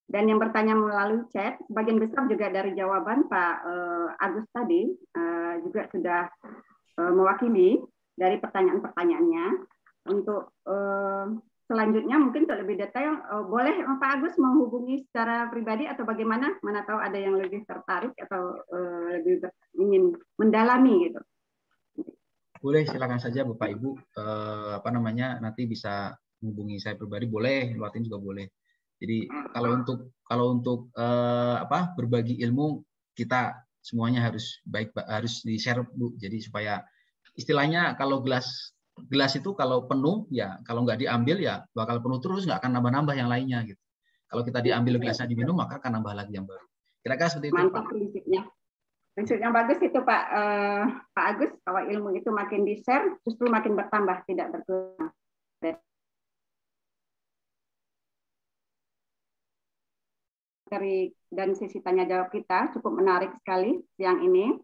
Dan yang bertanya melalui chat, bagian besar juga dari jawaban Pak eh, Agus tadi eh, juga sudah mewakili dari pertanyaan-pertanyaannya untuk selanjutnya mungkin untuk lebih detail eh, boleh eh, Pak Agus menghubungi secara pribadi atau bagaimana mana tahu ada yang lebih tertarik atau eh, lebih ingin mendalami gitu boleh silakan saja Bapak Ibu eh, apa namanya nanti bisa menghubungi saya pribadi boleh luatin juga boleh jadi kalau untuk kalau untuk eh, apa berbagi ilmu kita semuanya harus baik harus di share bu jadi supaya istilahnya kalau gelas gelas itu kalau penuh ya kalau nggak diambil ya bakal penuh terus nggak akan nambah-nambah yang lainnya gitu. Kalau kita diambil iya. gelasnya diminum maka akan nambah lagi yang baru. Kira-kira seperti itu. Mantap prinsipnya. Prinsip yang bagus itu Pak uh, Pak Agus bahwa ilmu itu makin di-share justru makin bertambah tidak berkurang. dari dan sisi tanya jawab kita cukup menarik sekali siang ini.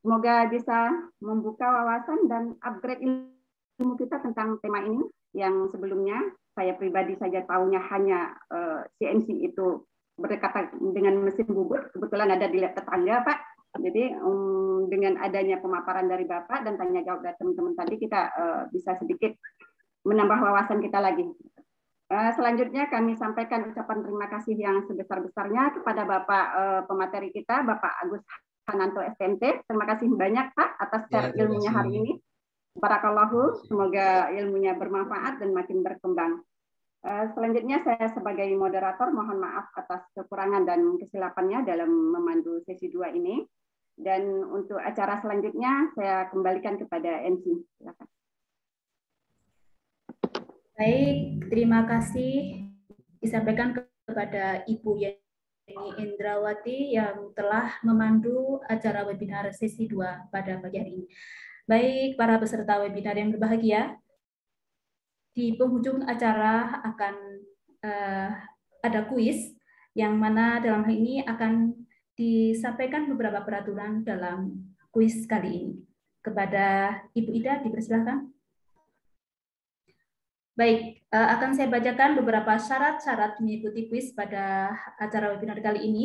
Semoga bisa membuka wawasan dan upgrade ilmu ilmu kita tentang tema ini yang sebelumnya saya pribadi saja tahunya hanya uh, eh, CNC itu berdekatan dengan mesin bubur kebetulan ada di tetangga Pak jadi um, dengan adanya pemaparan dari Bapak dan tanya jawab dari teman-teman tadi kita uh, bisa sedikit menambah wawasan kita lagi eh, selanjutnya kami sampaikan ucapan terima kasih yang sebesar-besarnya kepada Bapak uh, pemateri kita Bapak Agus Hananto STMT terima kasih banyak Pak atas share ya, ilmunya hari ini Barakallahu, semoga ilmunya bermanfaat dan makin berkembang. Eh, selanjutnya saya sebagai moderator mohon maaf atas kekurangan dan kesilapannya dalam memandu sesi dua ini. Dan untuk acara selanjutnya saya kembalikan kepada MC. Silakan. Baik, terima kasih disampaikan kepada Ibu Yeni Indrawati yang telah memandu acara webinar sesi 2 pada pagi hari ini. Baik, para peserta webinar yang berbahagia, di penghujung acara akan uh, ada kuis yang mana dalam hal ini akan disampaikan beberapa peraturan dalam kuis kali ini. Kepada Ibu Ida dipersilakan. Baik, eh, akan saya bacakan beberapa syarat-syarat mengikuti kuis pada acara webinar kali ini.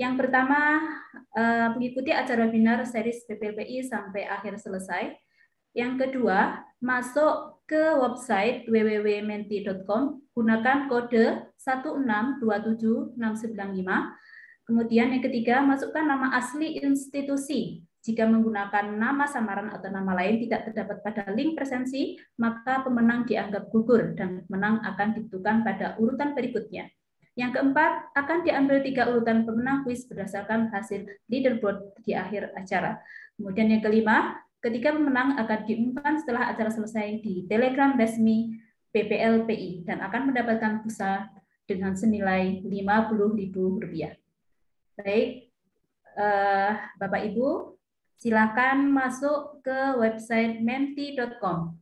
Yang pertama, eh, mengikuti acara webinar series PPLPI sampai akhir selesai. Yang kedua, masuk ke website www.menti.com, gunakan kode 1627695. Kemudian yang ketiga, masukkan nama asli institusi. Jika menggunakan nama samaran atau nama lain tidak terdapat pada link presensi, maka pemenang dianggap gugur dan pemenang akan ditentukan pada urutan berikutnya. Yang keempat, akan diambil tiga urutan pemenang kuis berdasarkan hasil leaderboard di akhir acara. Kemudian yang kelima, ketika pemenang akan diumumkan setelah acara selesai di Telegram resmi PPLPI dan akan mendapatkan pusa dengan senilai Rp50.000. Baik, eh, Bapak Ibu, silakan masuk ke website menti.com.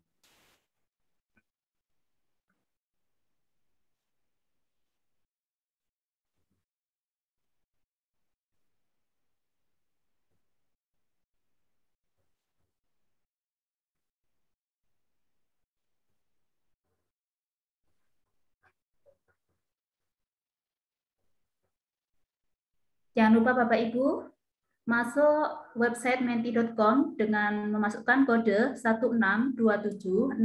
Jangan lupa Bapak Ibu masuk website menti.com dengan memasukkan kode 1627695.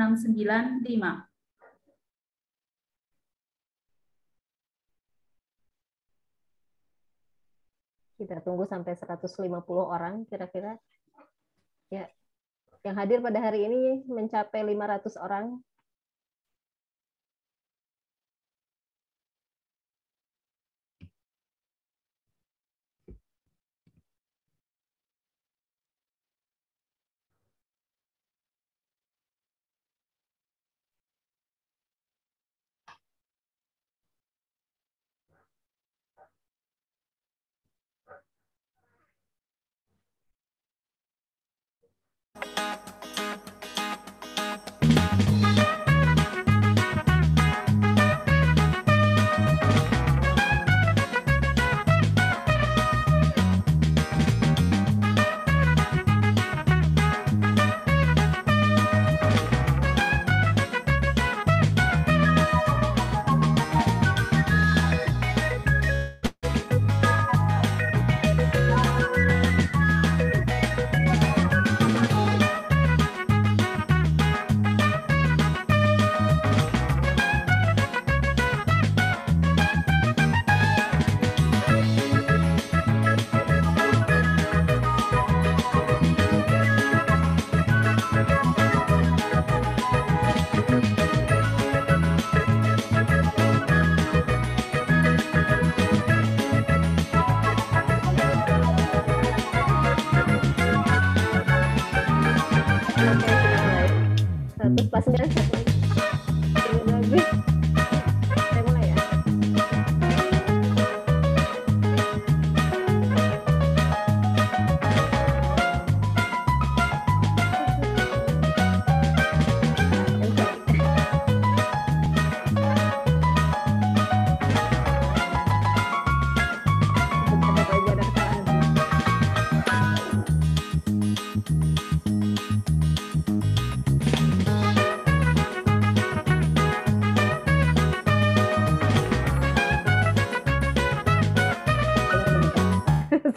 Kita tunggu sampai 150 orang kira-kira. Ya. Yang hadir pada hari ini mencapai 500 orang.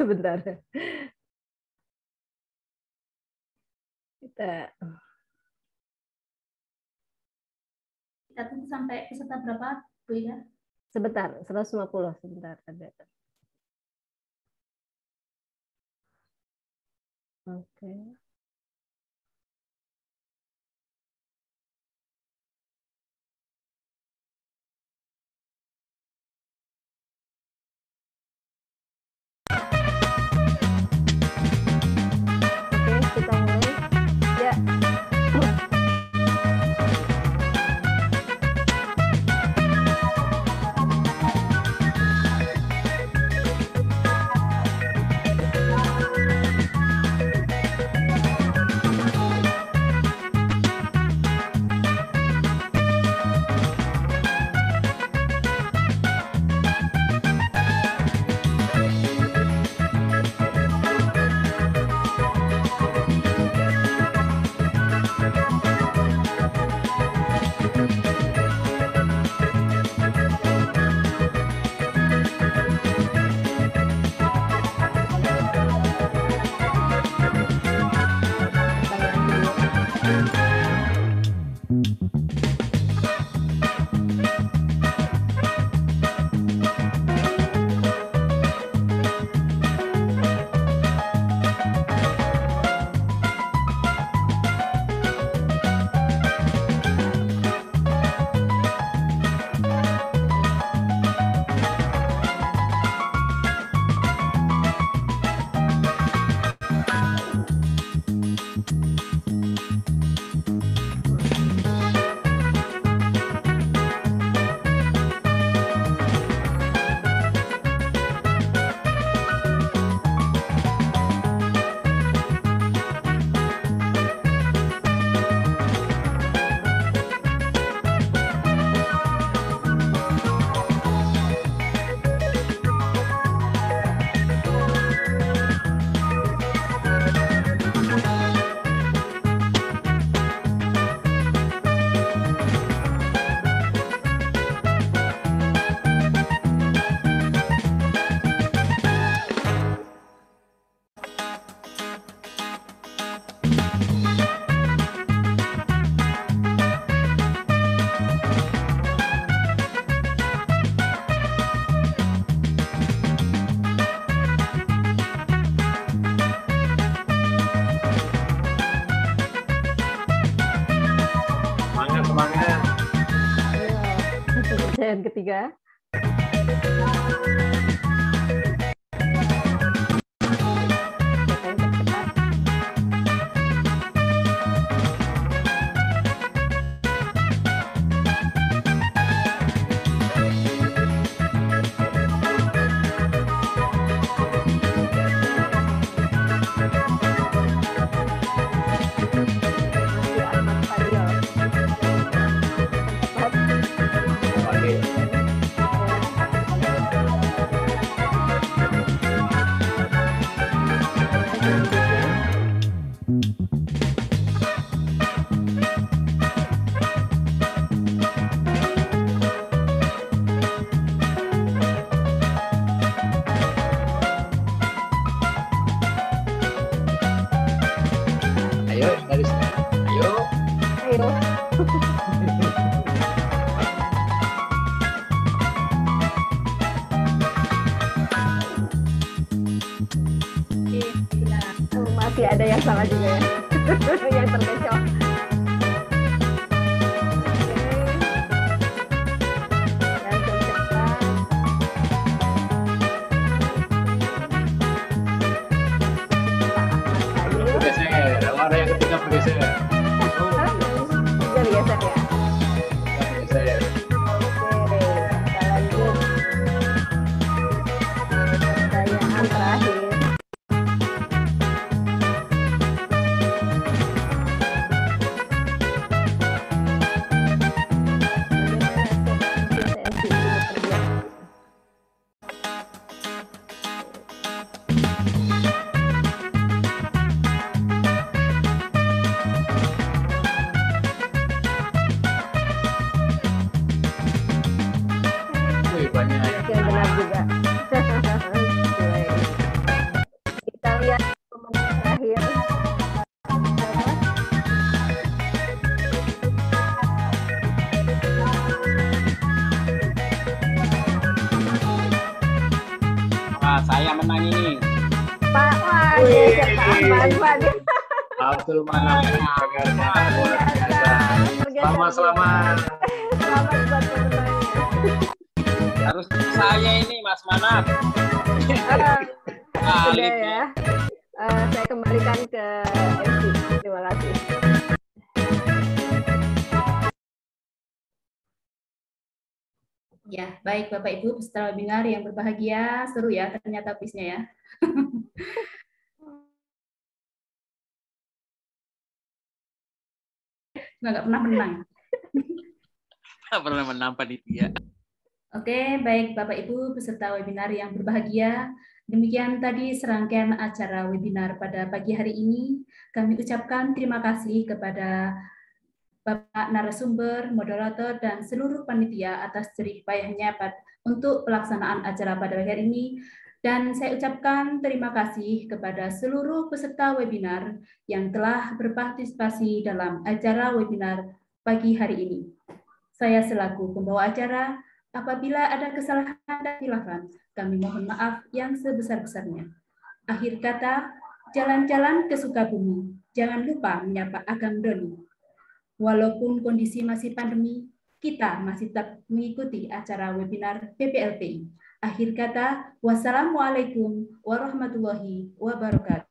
sebentar. Kita kita tunggu sampai peserta berapa, Bu ya? Sebentar, 150 sebentar ada. Oke. Okay. Thank you. ketiga secara webinar yang berbahagia. Seru ya ternyata bisnya ya. [laughs] Nggak pernah menang. Nggak pernah menang, Panitia. Oke, baik Bapak-Ibu peserta webinar yang berbahagia. Demikian tadi serangkaian acara webinar pada pagi hari ini. Kami ucapkan terima kasih kepada Bapak narasumber, moderator, dan seluruh panitia atas jerih payahnya untuk pelaksanaan acara pada hari ini dan saya ucapkan terima kasih kepada seluruh peserta webinar yang telah berpartisipasi dalam acara webinar pagi hari ini. Saya selaku pembawa acara, apabila ada kesalahan dan hilafan, kami mohon maaf yang sebesar-besarnya. Akhir kata, jalan-jalan ke Sukabumi, jangan lupa menyapa Agam Doni. Walaupun kondisi masih pandemi, kita masih tetap mengikuti acara webinar PPLPI. Akhir kata, wassalamualaikum warahmatullahi wabarakatuh.